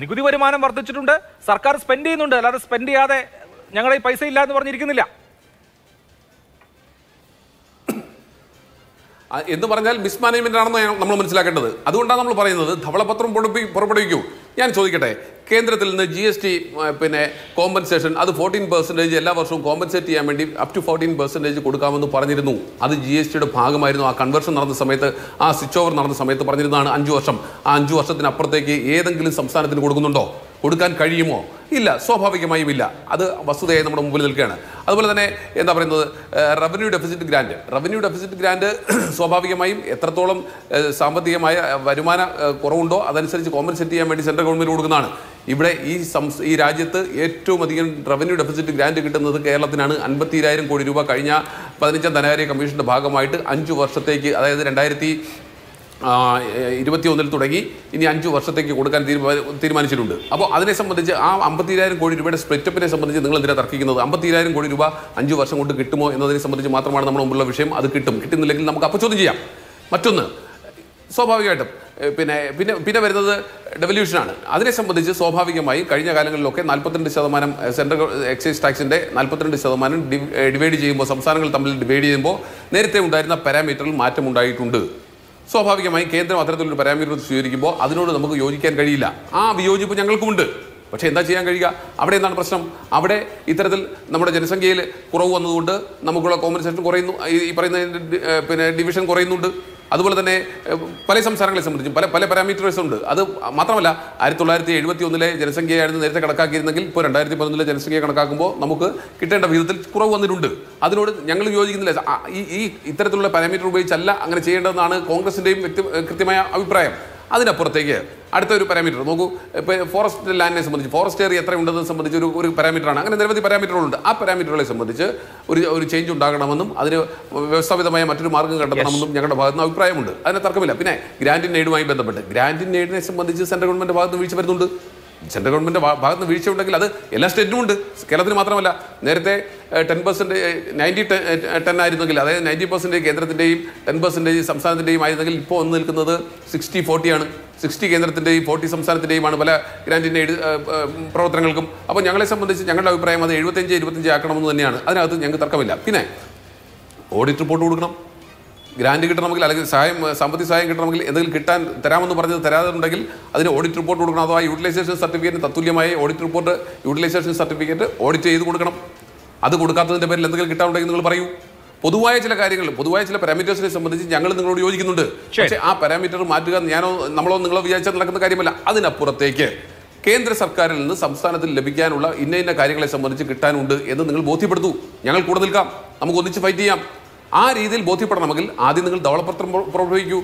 നികുതി വരുമാനം വർദ്ധിച്ചിട്ടുണ്ട് സർക്കാർ സ്പെൻഡ് ചെയ്യുന്നുണ്ട് അല്ലാതെ സ്പെൻഡ് ചെയ്യാതെ ഞങ്ങളീ ഈ പൈസ ഇല്ല എന്ന് പറഞ്ഞിരിക്കുന്നില്ല എന്ന് പറഞ്ഞാൽ മിസ്മാനേജ്മെന്റ് ആണെന്ന് നമ്മൾ മനസ്സിലാക്കേണ്ടത് അതുകൊണ്ടാണ് നമ്മൾ പറയുന്നത് ധവളപത്രം പുറപ്പെടുവിക്കൂ ഞാൻ ചോദിക്കട്ടെ കേന്ദ്രത്തിൽ നിന്ന് ജി എസ് ടി പിന്നെ കോമ്പൻസേഷൻ അത് ഫോർട്ടീൻ പെർസെൻറ്റേജ് എല്ലാ വർഷവും കോമ്പൻസേറ്റ് ചെയ്യാൻ വേണ്ടി അപ് ടു ഫോർട്ടീൻ പെർസെൻറ്റേജ് കൊടുക്കാമെന്ന് പറഞ്ഞിരുന്നു അത് ജി എസ് ടിയുടെ ഭാഗമായിരുന്നു ആ കൺവെർഷൻ നടന്ന സമയത്ത് ആ സ്വിച്ച് ഓവർ നടന്ന സമയത്ത് പറഞ്ഞിരുന്നതാണ് അഞ്ച് വർഷം ആ അഞ്ച് വർഷത്തിനപ്പുറത്തേക്ക് ഏതെങ്കിലും സംസ്ഥാനത്തിന് കൊടുക്കുന്നുണ്ടോ കൊടുക്കാൻ കഴിയുമോ ഇല്ല സ്വാഭാവികമായും ഇല്ല അത് വസ്തുതയായി നമ്മുടെ മുമ്പിൽ നിൽക്കുകയാണ് അതുപോലെ തന്നെ എന്താ പറയുന്നത് revenue deficit grant revenue deficit grant സ്വാഭാവികമായും എത്രത്തോളം സാമ്പത്തികമായ വരുമാന കുറവുണ്ടോ അതനുസരിച്ച് കോമ്പൻസേറ്റ് ചെയ്യാൻ വേണ്ടി സെൻട്രൽ ഗവൺമെൻറ് കൊടുക്കുന്നതാണ് ഇവിടെ ഈ ഈ രാജ്യത്ത് ഏറ്റവും അധികം റവന്യൂ ഡെഫിസിറ്റ് ഗ്രാൻഡ് കിട്ടുന്നത് കേരളത്തിനാണ് അൻപത്തിരായിരം കോടി രൂപ കഴിഞ്ഞ പതിനഞ്ചാം ധനകാര്യ കമ്മീഷൻ്റെ ഭാഗമായിട്ട് അഞ്ച് വർഷത്തേക്ക് അതായത് രണ്ടായിരത്തി ഇരുപത്തിയൊന്നിൽ തുടങ്ങി ഇനി അഞ്ച് വർഷത്തേക്ക് കൊടുക്കാൻ തീരുമാനിച്ചിട്ടുണ്ട് അപ്പോൾ അതിനെ സംബന്ധിച്ച് ആ അമ്പത്തിരായിരം കോടി രൂപയുടെ സ്പ്ലിറ്റപ്പിനെ സംബന്ധിച്ച് നിങ്ങൾ എന്തിനാണ് തർക്കിക്കുന്നത് അമ്പത്തിരായിരം കോടി രൂപ അഞ്ച് വർഷം കൊണ്ട് കിട്ടുമോ എന്നതിനെ സംബന്ധിച്ച് മാത്രമാണ് നമ്മുടെ മുമ്പുള്ള വിഷയം അത് കിട്ടും കിട്ടുന്നില്ലെങ്കിൽ നമുക്ക് ചോദ്യം ചെയ്യാം മറ്റൊന്ന് സ്വാഭാവികമായിട്ടും പിന്നെ പിന്നെ പിന്നെ വരുന്നത് ഡെവല്യൂഷനാണ് അതിനെ സംബന്ധിച്ച് സ്വാഭാവികമായും കഴിഞ്ഞ കാലങ്ങളിലൊക്കെ നാൽപ്പത്തിരണ്ട് ശതമാനം സെൻട്രൽ എക്സൈസ് ടാക്സിൻ്റെ നാൽപ്പത്തിരണ്ട് ശതമാനം ഡിവൈഡ് ചെയ്യുമ്പോൾ സംസ്ഥാനങ്ങൾ തമ്മിൽ ഡിവൈഡ് ചെയ്യുമ്പോൾ നേരത്തെ ഉണ്ടായിരുന്ന പാരാമീറ്ററിൽ മാറ്റമുണ്ടായിട്ടുണ്ട് സ്വാഭാവികമായി കേന്ദ്രം അത്തരത്തിലൊരു പരാമീറ്റർ സ്വീകരിക്കുമ്പോൾ അതിനോട് നമുക്ക് യോജിക്കാൻ കഴിയില്ല ആ വിയോജിപ്പ് ഞങ്ങൾക്കുമുണ്ട് പക്ഷേ എന്താ ചെയ്യാൻ കഴിയുക അവിടെ എന്താണ് പ്രശ്നം അവിടെ ഇത്തരത്തിൽ നമ്മുടെ ജനസംഖ്യയിൽ കുറവ് വന്നതുകൊണ്ട് നമുക്കുള്ള കോമ്പൻസേഷൻ കുറയുന്നു ഈ പറയുന്ന പിന്നെ ഡിവിഷൻ കുറയുന്നുണ്ട് അതുപോലെ തന്നെ പല സംസ്ഥാനങ്ങളെ സംബന്ധിച്ചും പല പല പാരാമീറ്റേഴ്സ് ഉണ്ട് അത് മാത്രമല്ല ആയിരത്തി തൊള്ളായിരത്തി എഴുപത്തി ഒന്നിലെ ജനസംഖ്യയായിരുന്നു നേരത്തെ കണക്കാക്കിയിരുന്നെങ്കിൽ ഇപ്പോൾ രണ്ടായിരത്തി പതിനൊന്നിലെ ജനസംഖ്യ കണക്കാക്കുമ്പോൾ നമുക്ക് കിട്ടേണ്ട വിധത്തിൽ കുറവ് വന്നിട്ടുണ്ട് അതിനോട് ഞങ്ങൾ യോജിക്കുന്നില്ല ഈ ഇത്തരത്തിലുള്ള പാരാമീറ്റർ ഉപയോഗിച്ചല്ല അങ്ങനെ ചെയ്യേണ്ടതെന്നാണ് കോൺഗ്രസിൻ്റെയും കൃത്യമായ അഭിപ്രായം അതിനപ്പുറത്തേക്ക് അടുത്ത ഒരു പാരാമീറ്റർ നോക്കൂ ഇപ്പോൾ ഫോറസ്റ്റ് ലാൻഡിനെ സംബന്ധിച്ച് ഫോറസ്റ്റ് ഏരിയ എത്ര ഉണ്ടെന്ന് സംബന്ധിച്ച് ഒരു ഒരു പാരാമീറ്ററാണ് അങ്ങനെ നിരവധി പാരാമീറ്ററുകളുണ്ട് ആ പാരാമീറ്ററുകളെ സംബന്ധിച്ച് ഒരു ഒരു ചേഞ്ച് ഉണ്ടാകണമെന്നും അതിന് വ്യവസ്ഥാപിതമായ മറ്റൊരു മാർഗ്ഗം കണ്ടെത്തണമെന്നും ഞങ്ങളുടെ ഭാഗത്ത് നിന്ന് അഭിപ്രായമുണ്ട് അതിന് തർക്കമില്ല പിന്നെ ഗ്രാൻഡിൻ എയ്ഡുമായി ബന്ധപ്പെട്ട് ഗ്രാൻഡിൻ എയ്ഡിനെ സംബന്ധിച്ച് സെൻട്രൽ ഗവൺമെൻറ് ഭാഗത്ത് വീഴ്ച വരുന്നുണ്ട് സെൻട്രൽ ഗവൺമെൻറ് ഭാഗത്ത് നിന്ന് വീഴ്ച ഉണ്ടെങ്കിൽ അത് എല്ലാ സ്റ്റേറ്റിനും ഉണ്ട് കേരളത്തിന് മാത്രമല്ല നേരത്തെ ടെൻ പെർസെൻറ്റ് നയൻറ്റി ടെൻ ആയിരുന്നെങ്കിൽ അതായത് നയൻറ്റി പെർസെൻറ്റേജ് കേന്ദ്രത്തിൻ്റെയും ടെൻ പെർസെൻറ്റേജ് സംസ്ഥാനത്തിൻ്റെയും ആയിരുന്നെങ്കിൽ ഇപ്പോൾ ഒന്ന് നിൽക്കുന്നത് സിക്സ്റ്റി ഫോർട്ടിയാണ് സിക്സ്റ്റി കേന്ദ്രത്തിൻ്റെയും ഫോർട്ടി സംസ്ഥാനത്തിൻ്റെയുമാണ് പല ഗ്രാൻറ്റിൻ്റെ പ്രവർത്തനങ്ങൾക്കും അപ്പോൾ ഞങ്ങളെ സംബന്ധിച്ച് ഞങ്ങളുടെ അഭിപ്രായം അത് എഴുപത്തഞ്ച് ഇരുപത്തഞ്ച് ആക്കണമെന്ന് തന്നെയാണ് അതിനകത്ത് ഞങ്ങൾക്ക് തർക്കമില്ല പിന്നെ ഓഡിറ്റ് റിപ്പോർട്ട് കൊടുക്കണം ഗ്രാൻഡ് കിട്ടണമെങ്കിൽ അല്ലെങ്കിൽ സഹായം സാമ്പത്തിക സഹായം കിട്ടണമെങ്കിൽ എന്തെങ്കിലും കിട്ടാൻ തരാമെന്ന് പറഞ്ഞത് തരാതുണ്ടെങ്കിൽ അതിന് ഓഡിറ്റ് റിപ്പോർട്ട് കൊടുക്കണം അഥവാ യൂട്ടിലൈസേഷൻ സർട്ടിഫിക്കറ്റിന് തത്തുല്യമായ audit report utilisation certificate audit ചെയ്ത് കൊടുക്കണം അത് കൊടുക്കാത്തതിൻ്റെ പേരിൽ എന്തെങ്കിലും കിട്ടാനുണ്ടെങ്കിൽ നിങ്ങൾ പറയൂ പൊതുവായ ചില കാര്യങ്ങൾ പൊതുവായ ചില പാരാമീറ്റേഴ്സിനെ സംബന്ധിച്ച് ഞങ്ങൾ നിങ്ങളോട് യോജിക്കുന്നുണ്ട് പക്ഷേ ആ പാരാമീറ്റർ മാറ്റുക ഞാനോ നമ്മളോ നിങ്ങളോ വിചാരിച്ചാൽ നടക്കുന്ന കാര്യമല്ല അതിനപ്പുറത്തേക്ക് കേന്ദ്ര സർക്കാരിൽ നിന്ന് സംസ്ഥാനത്തിൽ ലഭിക്കാനുള്ള ഇന്ന ഇന്ന കാര്യങ്ങളെ സംബന്ധിച്ച് കിട്ടാനുണ്ട് എന്ന് നിങ്ങൾ ബോധ്യപ്പെടുത്തു ഞങ്ങൾ കൂടെ നിൽക്കാം നമുക്ക് ഒന്നിച്ച് ഫൈറ്റ് ചെയ്യാം ആ രീതിയിൽ ബോധ്യപ്പെടണമെങ്കിൽ ആദ്യം നിങ്ങൾ ധവളപത്രം പുറപ്പെടുവിക്കൂ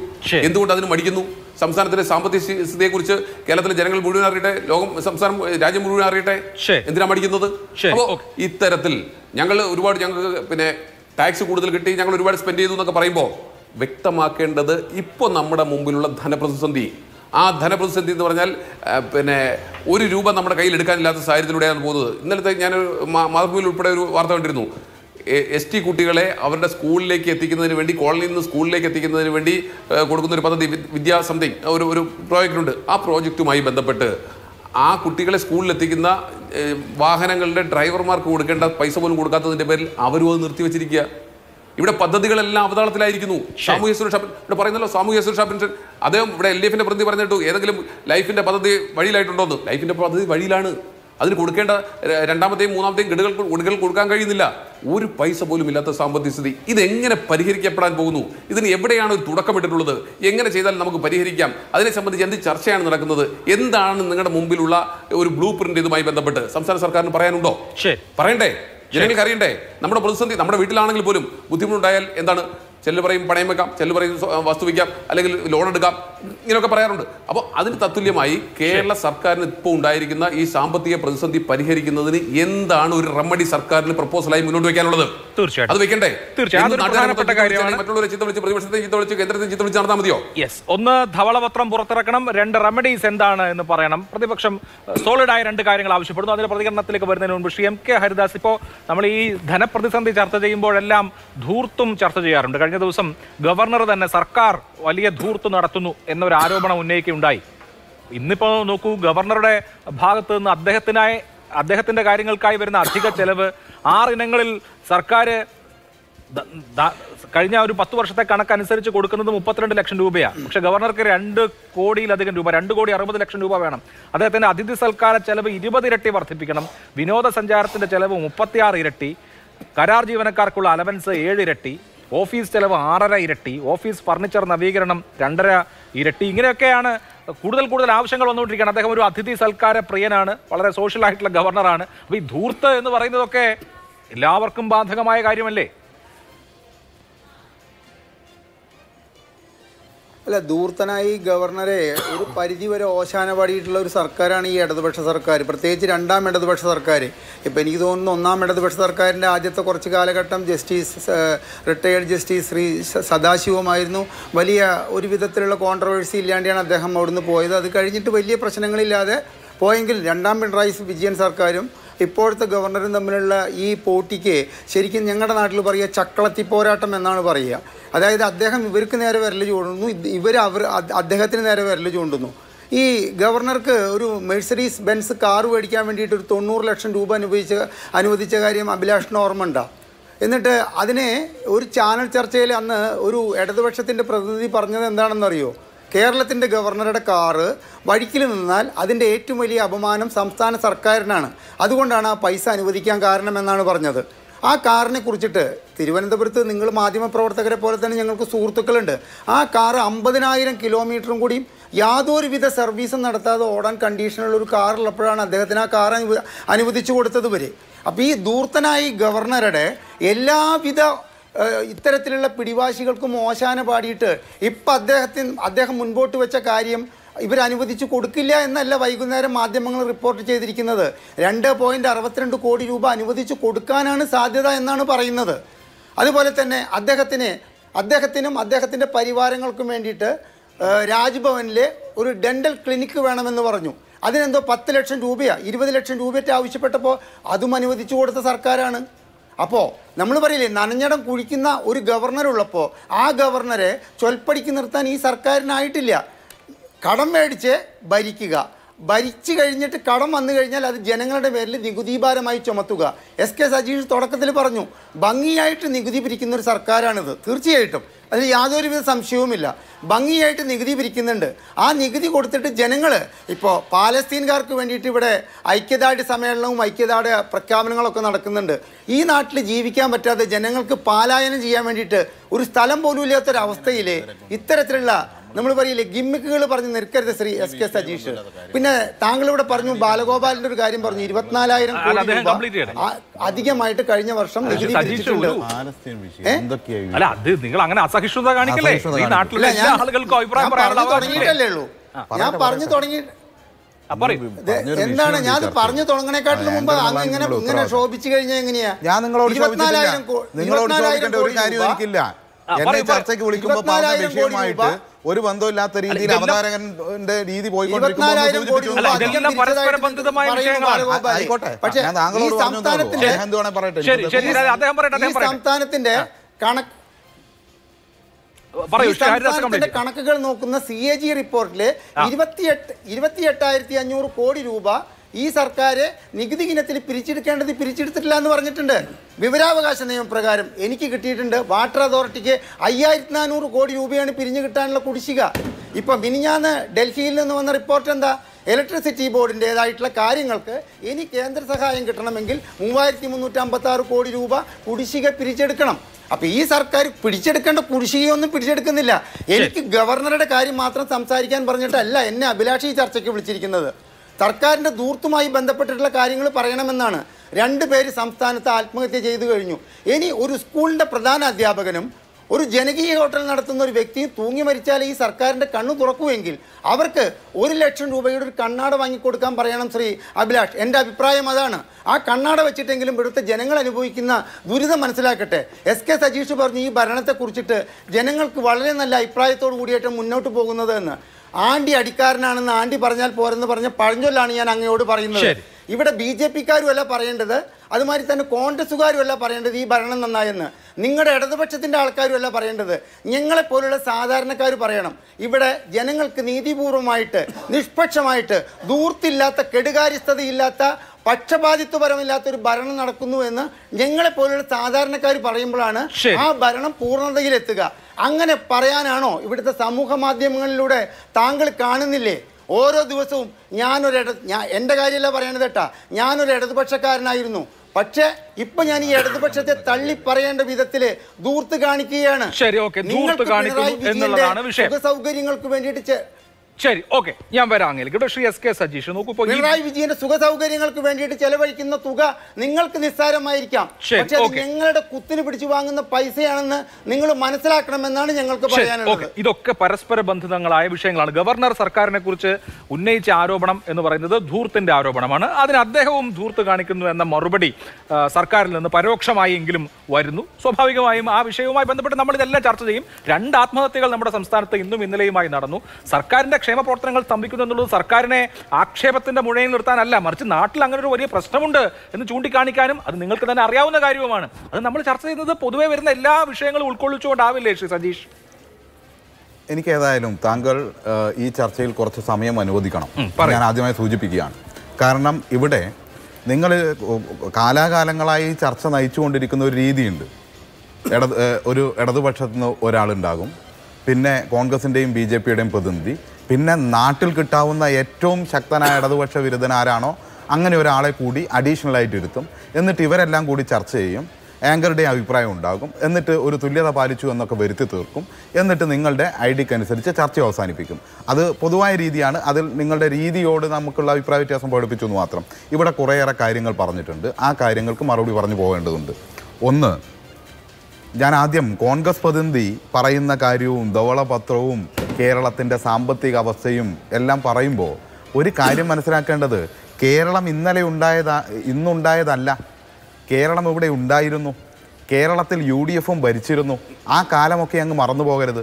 എന്തുകൊണ്ട് അതിന് മടിക്കുന്നു സംസ്ഥാനത്തിന്റെ സാമ്പത്തിക കുറിച്ച് കേരളത്തിലെ ജനങ്ങൾ മുഴുവൻ അറിയട്ടെ ലോകം സംസ്ഥാനം രാജ്യം മുഴുവൻ അറിയട്ടെ എന്തിനാ മടിക്കുന്നത് അപ്പോൾ ഇത്തരത്തിൽ ഞങ്ങൾ ഒരുപാട് ഞങ്ങൾക്ക് പിന്നെ ടാക്സ് കൂടുതൽ കിട്ടി ഞങ്ങൾ ഒരുപാട് സ്പെൻഡ് ചെയ്തു എന്നൊക്കെ പറയുമ്പോൾ വ്യക്തമാക്കേണ്ടത് ഇപ്പൊ നമ്മുടെ മുമ്പിലുള്ള ധനപ്രതിസന്ധി ആ ധനപ്രതിസന്ധി എന്ന് പറഞ്ഞാൽ പിന്നെ ഒരു രൂപ നമ്മുടെ കയ്യിൽ എടുക്കാനില്ലാത്ത സാഹചര്യത്തിലൂടെയാണ് പോകുന്നത് ഇന്നലത്തെ ഞാൻ മാതൃഭൂമിയിൽ ഉൾപ്പെടെ ഒരു വാർത്ത കണ്ടിരുന്നു എസ് ടി കുട്ടികളെ അവരുടെ സ്കൂളിലേക്ക് എത്തിക്കുന്നതിന് വേണ്ടി കോളനിയിൽ നിന്ന് സ്കൂളിലേക്ക് എത്തിക്കുന്നതിന് വേണ്ടി കൊടുക്കുന്ന ഒരു പദ്ധതി വിദ്യാ സംതിങ് ഒരു ഒരു പ്രോജക്റ്റ് ഉണ്ട് ആ പ്രോജക്റ്റുമായി ബന്ധപ്പെട്ട് ആ കുട്ടികളെ സ്കൂളിൽ എത്തിക്കുന്ന വാഹനങ്ങളുടെ ഡ്രൈവർമാർക്ക് കൊടുക്കേണ്ട പൈസ പോലും കൊടുക്കാത്തതിൻ്റെ പേരിൽ അവരും അത് നിർത്തിവെച്ചിരിക്കുക ഇവിടെ പദ്ധതികളെല്ലാം അവതാളത്തിലായിരിക്കുന്നു സാമൂഹ്യ സുരക്ഷാ ഇവിടെ പറയുന്നല്ലോ സാമൂഹ്യ സുരക്ഷാ പെൻഷൻ അദ്ദേഹം ഇവിടെ എൽ ഡി എഫിൻ്റെ പ്രതി പറഞ്ഞിട്ടു ഏതെങ്കിലും ലൈഫിന്റെ പദ്ധതി വഴിയിലായിട്ടുണ്ടോ എന്ന് ലൈഫിന്റെ പദ്ധതി വഴിയിലാണ് അതിന് കൊടുക്കേണ്ട രണ്ടാമത്തെയും മൂന്നാമത്തെയും ഗഡുകൾ ഗുണികൾ കൊടുക്കാൻ കഴിയുന്നില്ല ഒരു പൈസ പോലും ഇല്ലാത്ത സാമ്പത്തിക സ്ഥിതി ഇതെങ്ങനെ പരിഹരിക്കപ്പെടാൻ പോകുന്നു ഇതിന് എവിടെയാണ് ഒരു തുടക്കമിട്ടിട്ടുള്ളത് എങ്ങനെ ചെയ്താൽ നമുക്ക് പരിഹരിക്കാം അതിനെ സംബന്ധിച്ച് എന്ത് ചർച്ചയാണ് നടക്കുന്നത് എന്താണ് നിങ്ങളുടെ മുമ്പിലുള്ള ഒരു ബ്ലൂ പ്രിന്റ് ഇതുമായി ബന്ധപ്പെട്ട് സംസ്ഥാന സർക്കാരിന് പറയാനുണ്ടോ പറയണ്ടേ ജനങ്ങൾക്ക് അറിയണ്ടേ നമ്മുടെ പ്രതിസന്ധി നമ്മുടെ വീട്ടിലാണെങ്കിൽ പോലും ബുദ്ധിമുട്ടുണ്ടായാൽ എന്താണ് ചിലർ പറയും പണയം വെക്കാം ചിലർ പറയും വസ്തു വയ്ക്കാം അല്ലെങ്കിൽ ലോൺ എടുക്കാം ഇങ്ങനെയൊക്കെ പറയാറുണ്ട് അപ്പോൾ അതിന് തത്തുല്യമായി കേരള സർക്കാരിന് ഇപ്പോൾ ഉണ്ടായിരിക്കുന്ന ഈ സാമ്പത്തിക പ്രതിസന്ധി പരിഹരിക്കുന്നതിന് എന്താണ് ഒരു റെമഡി സർക്കാരിന് പ്രപ്പോസലായി മുന്നോട്ട് വെക്കാനുള്ളത് തീർച്ചയായും അത് വെക്കണ്ടേ തീർച്ചയായും കേന്ദ്രത്തെ യെസ് ഒന്ന് ധവളപത്രം പുറത്തിറക്കണം രണ്ട് റെമഡീസ് എന്താണ് എന്ന് പറയണം പ്രതിപക്ഷം സോളിഡായ രണ്ട് കാര്യങ്ങൾ ആവശ്യപ്പെടുന്നു അതിന്റെ പ്രതികരണത്തിലേക്ക് വരുന്നതിന് മുമ്പ് ശ്രീ എം കെ ഹരിദാസ് ഇപ്പോൾ നമ്മൾ ഈ ധനപ്രതിസന്ധി ചർച്ച ചെയ്യുമ്പോഴെല്ലാം ധൂർത്തും ചർച്ച ചെയ്യാറുണ്ട് കഴിഞ്ഞ ദിവസം ഗവർണർ തന്നെ സർക്കാർ വലിയ ധൂർത്ത് നടത്തുന്നു എന്നൊരു ആരോപണം ഉന്നയിക്കുകയുണ്ടായി ഇന്നിപ്പോൾ നോക്കൂ ഗവർണറുടെ ഭാഗത്ത് നിന്ന് അദ്ദേഹത്തിനായി അദ്ദേഹത്തിന്റെ കാര്യങ്ങൾക്കായി വരുന്ന അധിക ചെലവ് ആറിനങ്ങളിൽ സർക്കാർ കഴിഞ്ഞ ഒരു പത്ത് വർഷത്തെ കണക്കനുസരിച്ച് കൊടുക്കുന്നത് മുപ്പത്തിരണ്ട് ലക്ഷം രൂപയാണ് പക്ഷെ ഗവർണർക്ക് രണ്ട് കോടിയിലധികം രൂപ രണ്ട് കോടി അറുപത് ലക്ഷം രൂപ വേണം അദ്ദേഹത്തിന്റെ അതിഥി സൽക്കാര ചെലവ് ഇരട്ടി വർദ്ധിപ്പിക്കണം വിനോദസഞ്ചാരത്തിന്റെ ചെലവ് മുപ്പത്തിയാറ് ഇരട്ടി കരാർ ജീവനക്കാർക്കുള്ള അലവൻസ് ഏഴ് ഇരട്ടി ഓഫീസ് ചെലവ് ആറര ഇരട്ടി ഓഫീസ് ഫർണിച്ചർ നവീകരണം രണ്ടര ഇരട്ടി ഇങ്ങനെയൊക്കെയാണ് കൂടുതൽ കൂടുതൽ ആവശ്യങ്ങൾ വന്നുകൊണ്ടിരിക്കുകയാണ് അദ്ദേഹം ഒരു അതിഥി സൽക്കാര പ്രിയനാണ് വളരെ സോഷ്യൽ ആയിട്ടുള്ള ഗവർണറാണ് അപ്പോൾ ഈ ധൂർത്ത് എന്ന് പറയുന്നതൊക്കെ എല്ലാവർക്കും ബാധകമായ കാര്യമല്ലേ അല്ല ദൂർത്തനായി ഗവർണറെ ഒരു പരിധിവരെ ഓശാന പാടിയിട്ടുള്ള ഒരു സർക്കാരാണ് ഈ ഇടതുപക്ഷ സർക്കാർ പ്രത്യേകിച്ച് രണ്ടാം ഇടതുപക്ഷ സർക്കാർ ഇപ്പം എനിക്ക് തോന്നുന്നു ഒന്നാം ഇടതുപക്ഷ സർക്കാരിൻ്റെ ആദ്യത്തെ കുറച്ച് കാലഘട്ടം ജസ്റ്റിസ് റിട്ടയേർഡ് ജസ്റ്റിസ് ശ്രീ സദാശിവമായിരുന്നു വലിയ ഒരു വിധത്തിലുള്ള കോൺട്രവേഴ്സി ഇല്ലാണ്ടാണ് അദ്ദേഹം അവിടുന്ന് പോയത് അത് കഴിഞ്ഞിട്ട് വലിയ പ്രശ്നങ്ങളില്ലാതെ പോയെങ്കിൽ രണ്ടാം പിണറായി വിജയൻ സർക്കാരും ഇപ്പോഴത്തെ ഗവർണറും തമ്മിലുള്ള ഈ പോട്ടിക്ക് ശരിക്കും ഞങ്ങളുടെ നാട്ടിൽ പറയുക ചക്കളത്തി പോരാട്ടം എന്നാണ് പറയുക അതായത് അദ്ദേഹം ഇവർക്ക് നേരെ വിരൽ ചൂണ്ടുന്നു ഇവർ അവർ അദ്ദേഹത്തിന് നേരെ വിരൽ ചൂണ്ടുന്നു ഈ ഗവർണർക്ക് ഒരു മെഴ്സറീസ് ബെൻസ് കാർ മേടിക്കാൻ വേണ്ടിയിട്ട് ഒരു തൊണ്ണൂറ് ലക്ഷം രൂപ അനുവദിച്ച അനുവദിച്ച കാര്യം അഭിലാഷിന് ഓർമ്മ എന്നിട്ട് അതിനെ ഒരു ചാനൽ ചർച്ചയിൽ അന്ന് ഒരു ഇടതുപക്ഷത്തിൻ്റെ പ്രതിനിധി പറഞ്ഞത് എന്താണെന്നറിയോ കേരളത്തിൻ്റെ ഗവർണറുടെ കാറ് വഴിക്കിൽ നിന്നാൽ അതിൻ്റെ ഏറ്റവും വലിയ അപമാനം സംസ്ഥാന സർക്കാരിനാണ് അതുകൊണ്ടാണ് ആ പൈസ അനുവദിക്കാൻ കാരണമെന്നാണ് പറഞ്ഞത് ആ കാറിനെ കുറിച്ചിട്ട് തിരുവനന്തപുരത്ത് നിങ്ങൾ മാധ്യമപ്രവർത്തകരെ പോലെ തന്നെ ഞങ്ങൾക്ക് സുഹൃത്തുക്കളുണ്ട് ആ കാർ അമ്പതിനായിരം കിലോമീറ്ററും കൂടിയും യാതൊരുവിധ സർവീസും നടത്താതെ ഓടാൻ കണ്ടീഷനുള്ള ഒരു കാറുള്ളപ്പോഴാണ് അദ്ദേഹത്തിന് ആ കാർ അനുവദിച്ചു കൊടുത്തത് വരെ അപ്പോൾ ഈ ദൂർത്തനായി ഗവർണറുടെ എല്ലാവിധ ഇത്തരത്തിലുള്ള പിടിവാശികൾക്കും ഓശാന പാടിയിട്ട് ഇപ്പം അദ്ദേഹത്തിന് അദ്ദേഹം മുൻപോട്ട് വെച്ച കാര്യം ഇവർ അനുവദിച്ചു കൊടുക്കില്ല എന്നല്ല വൈകുന്നേരം മാധ്യമങ്ങൾ റിപ്പോർട്ട് ചെയ്തിരിക്കുന്നത് രണ്ട് പോയിൻറ്റ് അറുപത്തിരണ്ട് കോടി രൂപ അനുവദിച്ചു കൊടുക്കാനാണ് സാധ്യത എന്നാണ് പറയുന്നത് അതുപോലെ തന്നെ അദ്ദേഹത്തിന് അദ്ദേഹത്തിനും അദ്ദേഹത്തിൻ്റെ പരിവാരങ്ങൾക്കും വേണ്ടിയിട്ട് രാജ്ഭവനിലെ ഒരു ഡെൻ്റൽ ക്ലിനിക്ക് വേണമെന്ന് പറഞ്ഞു അതിനെന്തോ പത്ത് ലക്ഷം രൂപയാണ് ഇരുപത് ലക്ഷം രൂപയൊക്കെ ആവശ്യപ്പെട്ടപ്പോൾ അതും അനുവദിച്ചു കൊടുത്ത സർക്കാരാണ് അപ്പോൾ നമ്മൾ പറയില്ലേ നനഞ്ഞടം കുഴിക്കുന്ന ഒരു ഗവർണർ ഉള്ളപ്പോൾ ആ ഗവർണറെ ചൊൽപ്പടിക്ക് നിർത്താൻ ഈ സർക്കാരിനായിട്ടില്ല കടം മേടിച്ച് ഭരിക്കുക ഭരിച്ചു കഴിഞ്ഞിട്ട് കടം വന്നു കഴിഞ്ഞാൽ അത് ജനങ്ങളുടെ പേരിൽ നികുതിഭാരമായി ചുമത്തുക എസ് കെ സജീഷ് തുടക്കത്തിൽ പറഞ്ഞു ഭംഗിയായിട്ട് നികുതി പിരിക്കുന്ന ഒരു സർക്കാരാണിത് തീർച്ചയായിട്ടും അതിൽ യാതൊരുവിധ സംശയവുമില്ല ഭംഗിയായിട്ട് നികുതി പിരിക്കുന്നുണ്ട് ആ നികുതി കൊടുത്തിട്ട് ജനങ്ങൾ ഇപ്പോൾ പാലസ്തീൻകാർക്ക് വേണ്ടിയിട്ട് ഇവിടെ ഐക്യദാർഢ്യ സമ്മേളനവും ഐക്യദാർഢ്യ പ്രഖ്യാപനങ്ങളൊക്കെ നടക്കുന്നുണ്ട് ഈ നാട്ടിൽ ജീവിക്കാൻ പറ്റാതെ ജനങ്ങൾക്ക് പാലായനം ചെയ്യാൻ വേണ്ടിയിട്ട് ഒരു സ്ഥലം പോലും ഇല്ലാത്തൊരവസ്ഥയിൽ ഇത്തരത്തിലുള്ള നമ്മൾ പറയില്ലേ ഗിമ്മിക്കുകൾ പറഞ്ഞ് നിൽക്കരുത് ശ്രീ എസ് കെ സജീഷ് പിന്നെ താങ്കൾ ഇവിടെ പറഞ്ഞു ബാലഗോപാലിന്റെ ഒരു കാര്യം പറഞ്ഞു ഇരുപത്തിനാലായിരം കോടി അധികമായിട്ട് കഴിഞ്ഞ വർഷം നിങ്ങൾ അങ്ങനെ അസഹിഷ്ണുത കാണിക്കല്ലേ ഈ ആളുകൾക്ക് അഭിപ്രായം പറയാനുള്ള ഉള്ളൂ ഞാൻ പറഞ്ഞു തുടങ്ങി എന്താണ് ഞാൻ പറഞ്ഞു തുടങ്ങണേക്കാട്ടിലും മുമ്പ് അങ്ങ് ഇങ്ങനെ ഇങ്ങനെ ശോഭിച്ചു കഴിഞ്ഞാൽ എങ്ങനെയാ ഞാൻ നിങ്ങളോട് നിങ്ങളോട് ഒരു കാര്യം എനിക്കില്ല ചർച്ചയ്ക്ക് വിളിക്കുമ്പോൾ വിഷയമായിട്ട് ഒരു ബന്ധമില്ലാത്ത രീതിയിൽ അവതാരകന്റെ രീതി സംസ്ഥാനത്തിന്റെ സംസ്ഥാനത്തിന്റെ കണക്കുകൾ നോക്കുന്ന സി എ ജി റിപ്പോർട്ടില് ഇരുപത്തിയെട്ട് ഇരുപത്തിയെട്ടായിരത്തി അഞ്ഞൂറ് കോടി രൂപ ഈ സർക്കാർ നികുതി ഇനത്തിൽ പിരിച്ചെടുക്കേണ്ടത് പിരിച്ചെടുത്തിട്ടില്ല എന്ന് പറഞ്ഞിട്ടുണ്ട് വിവരാവകാശ നിയമപ്രകാരം എനിക്ക് കിട്ടിയിട്ടുണ്ട് വാട്ടർ അതോറിറ്റിക്ക് അയ്യായിരത്തി നാനൂറ് കോടി രൂപയാണ് പിരിഞ്ഞു കിട്ടാനുള്ള കുടിശ്ശിക ഇപ്പം മിനിഞ്ഞാന്ന് ഡൽഹിയിൽ നിന്ന് വന്ന റിപ്പോർട്ട് എന്താ ഇലക്ട്രിസിറ്റി ബോർഡിൻ്റെതായിട്ടുള്ള കാര്യങ്ങൾക്ക് ഇനി കേന്ദ്ര സഹായം കിട്ടണമെങ്കിൽ മൂവായിരത്തി മുന്നൂറ്റി കോടി രൂപ കുടിശ്ശിക പിരിച്ചെടുക്കണം അപ്പോൾ ഈ സർക്കാർ പിടിച്ചെടുക്കേണ്ട കുടിശ്ശികയൊന്നും പിടിച്ചെടുക്കുന്നില്ല എനിക്ക് ഗവർണറുടെ കാര്യം മാത്രം സംസാരിക്കാൻ പറഞ്ഞിട്ടല്ല എന്നെ അഭിലാഷി ചർച്ചയ്ക്ക് വിളിച്ചിരിക്കുന്നത് സർക്കാരിൻ്റെ ദൂർത്തുമായി ബന്ധപ്പെട്ടിട്ടുള്ള കാര്യങ്ങൾ പറയണമെന്നാണ് രണ്ട് പേര് സംസ്ഥാനത്ത് ആത്മഹത്യ ചെയ്തു കഴിഞ്ഞു ഇനി ഒരു സ്കൂളിൻ്റെ പ്രധാന അധ്യാപകനും ഒരു ജനകീയ ഹോട്ടൽ നടത്തുന്ന ഒരു വ്യക്തി തൂങ്ങി മരിച്ചാൽ ഈ സർക്കാരിൻ്റെ കണ്ണു തുറക്കുമെങ്കിൽ അവർക്ക് ഒരു ലക്ഷം രൂപയുടെ ഒരു കണ്ണാട വാങ്ങിക്കൊടുക്കാൻ പറയണം ശ്രീ അഭിലാഷ് എൻ്റെ അഭിപ്രായം അതാണ് ആ കണ്ണാട വെച്ചിട്ടെങ്കിലും ഇവിടുത്തെ ജനങ്ങൾ അനുഭവിക്കുന്ന ദുരിതം മനസ്സിലാക്കട്ടെ എസ് കെ സജീഷ് പറഞ്ഞു ഈ ഭരണത്തെക്കുറിച്ചിട്ട് ജനങ്ങൾക്ക് വളരെ നല്ല അഭിപ്രായത്തോടു കൂടിയായിട്ട് മുന്നോട്ട് പോകുന്നത് എന്ന് ആണ്ടി അടിക്കാരനാണെന്ന് ആണ്ടി പറഞ്ഞാൽ പോരെന്ന് പറഞ്ഞ പഴഞ്ചൊല്ലാണ് ഞാൻ അങ്ങയോട് പറയുന്നത് ഇവിടെ ബി ജെ പിക്കാരും അല്ല പറയേണ്ടത് അതുമാതിരി തന്നെ കോൺഗ്രസ്സുകാരും അല്ല പറയേണ്ടത് ഈ ഭരണം നന്നായെന്ന് നിങ്ങളുടെ ഇടതുപക്ഷത്തിൻ്റെ ആൾക്കാരും അല്ല പറയേണ്ടത് ഞങ്ങളെപ്പോലുള്ള സാധാരണക്കാർ പറയണം ഇവിടെ ജനങ്ങൾക്ക് നീതിപൂർവമായിട്ട് നിഷ്പക്ഷമായിട്ട് ദൂർത്തില്ലാത്ത കെടുകാര്യസ്ഥതയില്ലാത്ത പക്ഷപാതിത്വപരമില്ലാത്തൊരു ഒരു ഭരണം നടക്കുന്നു എന്ന് ഞങ്ങളെപ്പോലുള്ള സാധാരണക്കാർ പറയുമ്പോഴാണ് ആ ഭരണം പൂർണ്ണതയിലെത്തുക അങ്ങനെ പറയാനാണോ ഇവിടുത്തെ സമൂഹ മാധ്യമങ്ങളിലൂടെ താങ്കൾ കാണുന്നില്ലേ ഓരോ ദിവസവും ഞാനൊരു ഇട ഞാൻ എൻ്റെ കാര്യമല്ല പറയണത് കേട്ടാ ഞാനൊരു ഇടതുപക്ഷക്കാരനായിരുന്നു പക്ഷേ ഇപ്പൊ ഞാൻ ഈ ഇടതുപക്ഷത്തെ തള്ളി പറയേണ്ട വിധത്തില് ദൂർത്ത് കാണിക്കുകയാണ് ശരി ഓക്കെ ദൂർത്ത് കാണിക്കുന്നു എന്നുള്ളതാണ് വിഷയം സൗകര്യങ്ങൾക്ക് വേണ്ടിയിട്ട് ശരി ഓക്കെ ഞാൻ വരാം ശ്രീ എസ് കെ സജീഷ് നോക്കൂ പിണറായി വിജയന്റെ സുഖ സൗകര്യങ്ങൾക്ക് വേണ്ടിയിട്ട് ചെലവഴിക്കുന്ന തുക നിങ്ങൾക്ക് നിസ്സാരമായിരിക്കാം പക്ഷെ ഞങ്ങളുടെ കുത്തിന് പിടിച്ചു വാങ്ങുന്ന പൈസയാണെന്ന് നിങ്ങൾ മനസ്സിലാക്കണമെന്നാണ് ഞങ്ങൾക്ക് പറയാനുള്ളത് ഇതൊക്കെ പരസ്പര ബന്ധിതങ്ങളായ വിഷയങ്ങളാണ് ഗവർണർ സർക്കാരിനെ കുറിച്ച് ഉന്നയിച്ച ആരോപണം എന്ന് പറയുന്നത് ധൂർത്തിന്റെ ആരോപണമാണ് അതിന് അദ്ദേഹവും ധൂർത്ത് കാണിക്കുന്നു എന്ന മറുപടി സർക്കാരിൽ നിന്ന് പരോക്ഷമായി എങ്കിലും വരുന്നു സ്വാഭാവികമായും ആ വിഷയവുമായി ബന്ധപ്പെട്ട് നമ്മൾ ഇതെല്ലാം ചർച്ച ചെയ്യും രണ്ട് ആത്മഹത്യകൾ നമ്മുടെ സംസ്ഥാനത്ത് ഇന്നും ഇന്നലെയുമായി നടന്നു സർക്കാരിന്റെ ക്ഷേമ പ്രവർത്തനങ്ങൾ സ്തംഭിക്കുന്നു എന്നുള്ളത് സർക്കാരിനെ ആക്ഷേപത്തിന്റെ മുഴയിൽ നിർത്താനല്ല മറിച്ച് നാട്ടിൽ അങ്ങനെ ഒരു വലിയ പ്രശ്നമുണ്ട് എന്ന് ചൂണ്ടിക്കാണിക്കാനും അത് നിങ്ങൾക്ക് തന്നെ അറിയാവുന്ന കാര്യവുമാണ് അത് നമ്മൾ ചർച്ച ചെയ്യുന്നത് പൊതുവെ വരുന്ന എല്ലാ വിഷയങ്ങളും ഉൾക്കൊള്ളിച്ചുകൊണ്ടാവില്ലേ ശ്രീ സജീഷ് എനിക്ക് ഏതായാലും താങ്കൾ ഈ ചർച്ചയിൽ കുറച്ച് സമയം അനുവദിക്കണം ഞാൻ ആദ്യമായി സൂചിപ്പിക്കുകയാണ് കാരണം ഇവിടെ നിങ്ങൾ കാലാകാലങ്ങളായി ചർച്ച നയിച്ചുകൊണ്ടിരിക്കുന്ന ഒരു രീതിയുണ്ട് ഇട ഒരു ഇടതുപക്ഷത്തു നിന്ന് ഒരാളുണ്ടാകും പിന്നെ കോൺഗ്രസിൻ്റെയും ബി ജെ പിയുടെയും പ്രതിനിധി പിന്നെ നാട്ടിൽ കിട്ടാവുന്ന ഏറ്റവും ശക്തനായ ഇടതുപക്ഷ വിരുദ്ധൻ ആരാണോ അങ്ങനെ ഒരാളെ കൂടി അഡീഷണലായിട്ട് ആയിട്ട് ഇരുത്തും എന്നിട്ട് ഇവരെല്ലാം കൂടി ചർച്ച ചെയ്യും ആങ്കറുടെ അഭിപ്രായം ഉണ്ടാകും എന്നിട്ട് ഒരു തുല്യത പാലിച്ചു എന്നൊക്കെ വരുത്തി തീർക്കും എന്നിട്ട് നിങ്ങളുടെ ഐഡിക്കനുസരിച്ച് ചർച്ച അവസാനിപ്പിക്കും അത് പൊതുവായ രീതിയാണ് അതിൽ നിങ്ങളുടെ രീതിയോട് നമുക്കുള്ള അഭിപ്രായ വ്യത്യാസം പഠിപ്പിച്ചു എന്ന് മാത്രം ഇവിടെ കുറേയേറെ കാര്യങ്ങൾ പറഞ്ഞിട്ടുണ്ട് ആ കാര്യങ്ങൾക്ക് മറുപടി പറഞ്ഞു പോകേണ്ടതുണ്ട് ഒന്ന് ഞാൻ ആദ്യം കോൺഗ്രസ് പ്രതിനിധി പറയുന്ന കാര്യവും പത്രവും കേരളത്തിൻ്റെ സാമ്പത്തിക അവസ്ഥയും എല്ലാം പറയുമ്പോൾ ഒരു കാര്യം മനസ്സിലാക്കേണ്ടത് കേരളം ഇന്നലെ ഉണ്ടായതാ ഇന്നുണ്ടായതല്ല കേരളം ഇവിടെ ഉണ്ടായിരുന്നു കേരളത്തിൽ യു ഡി എഫും ഭരിച്ചിരുന്നു ആ കാലമൊക്കെ അങ്ങ് മറന്നു പോകരുത്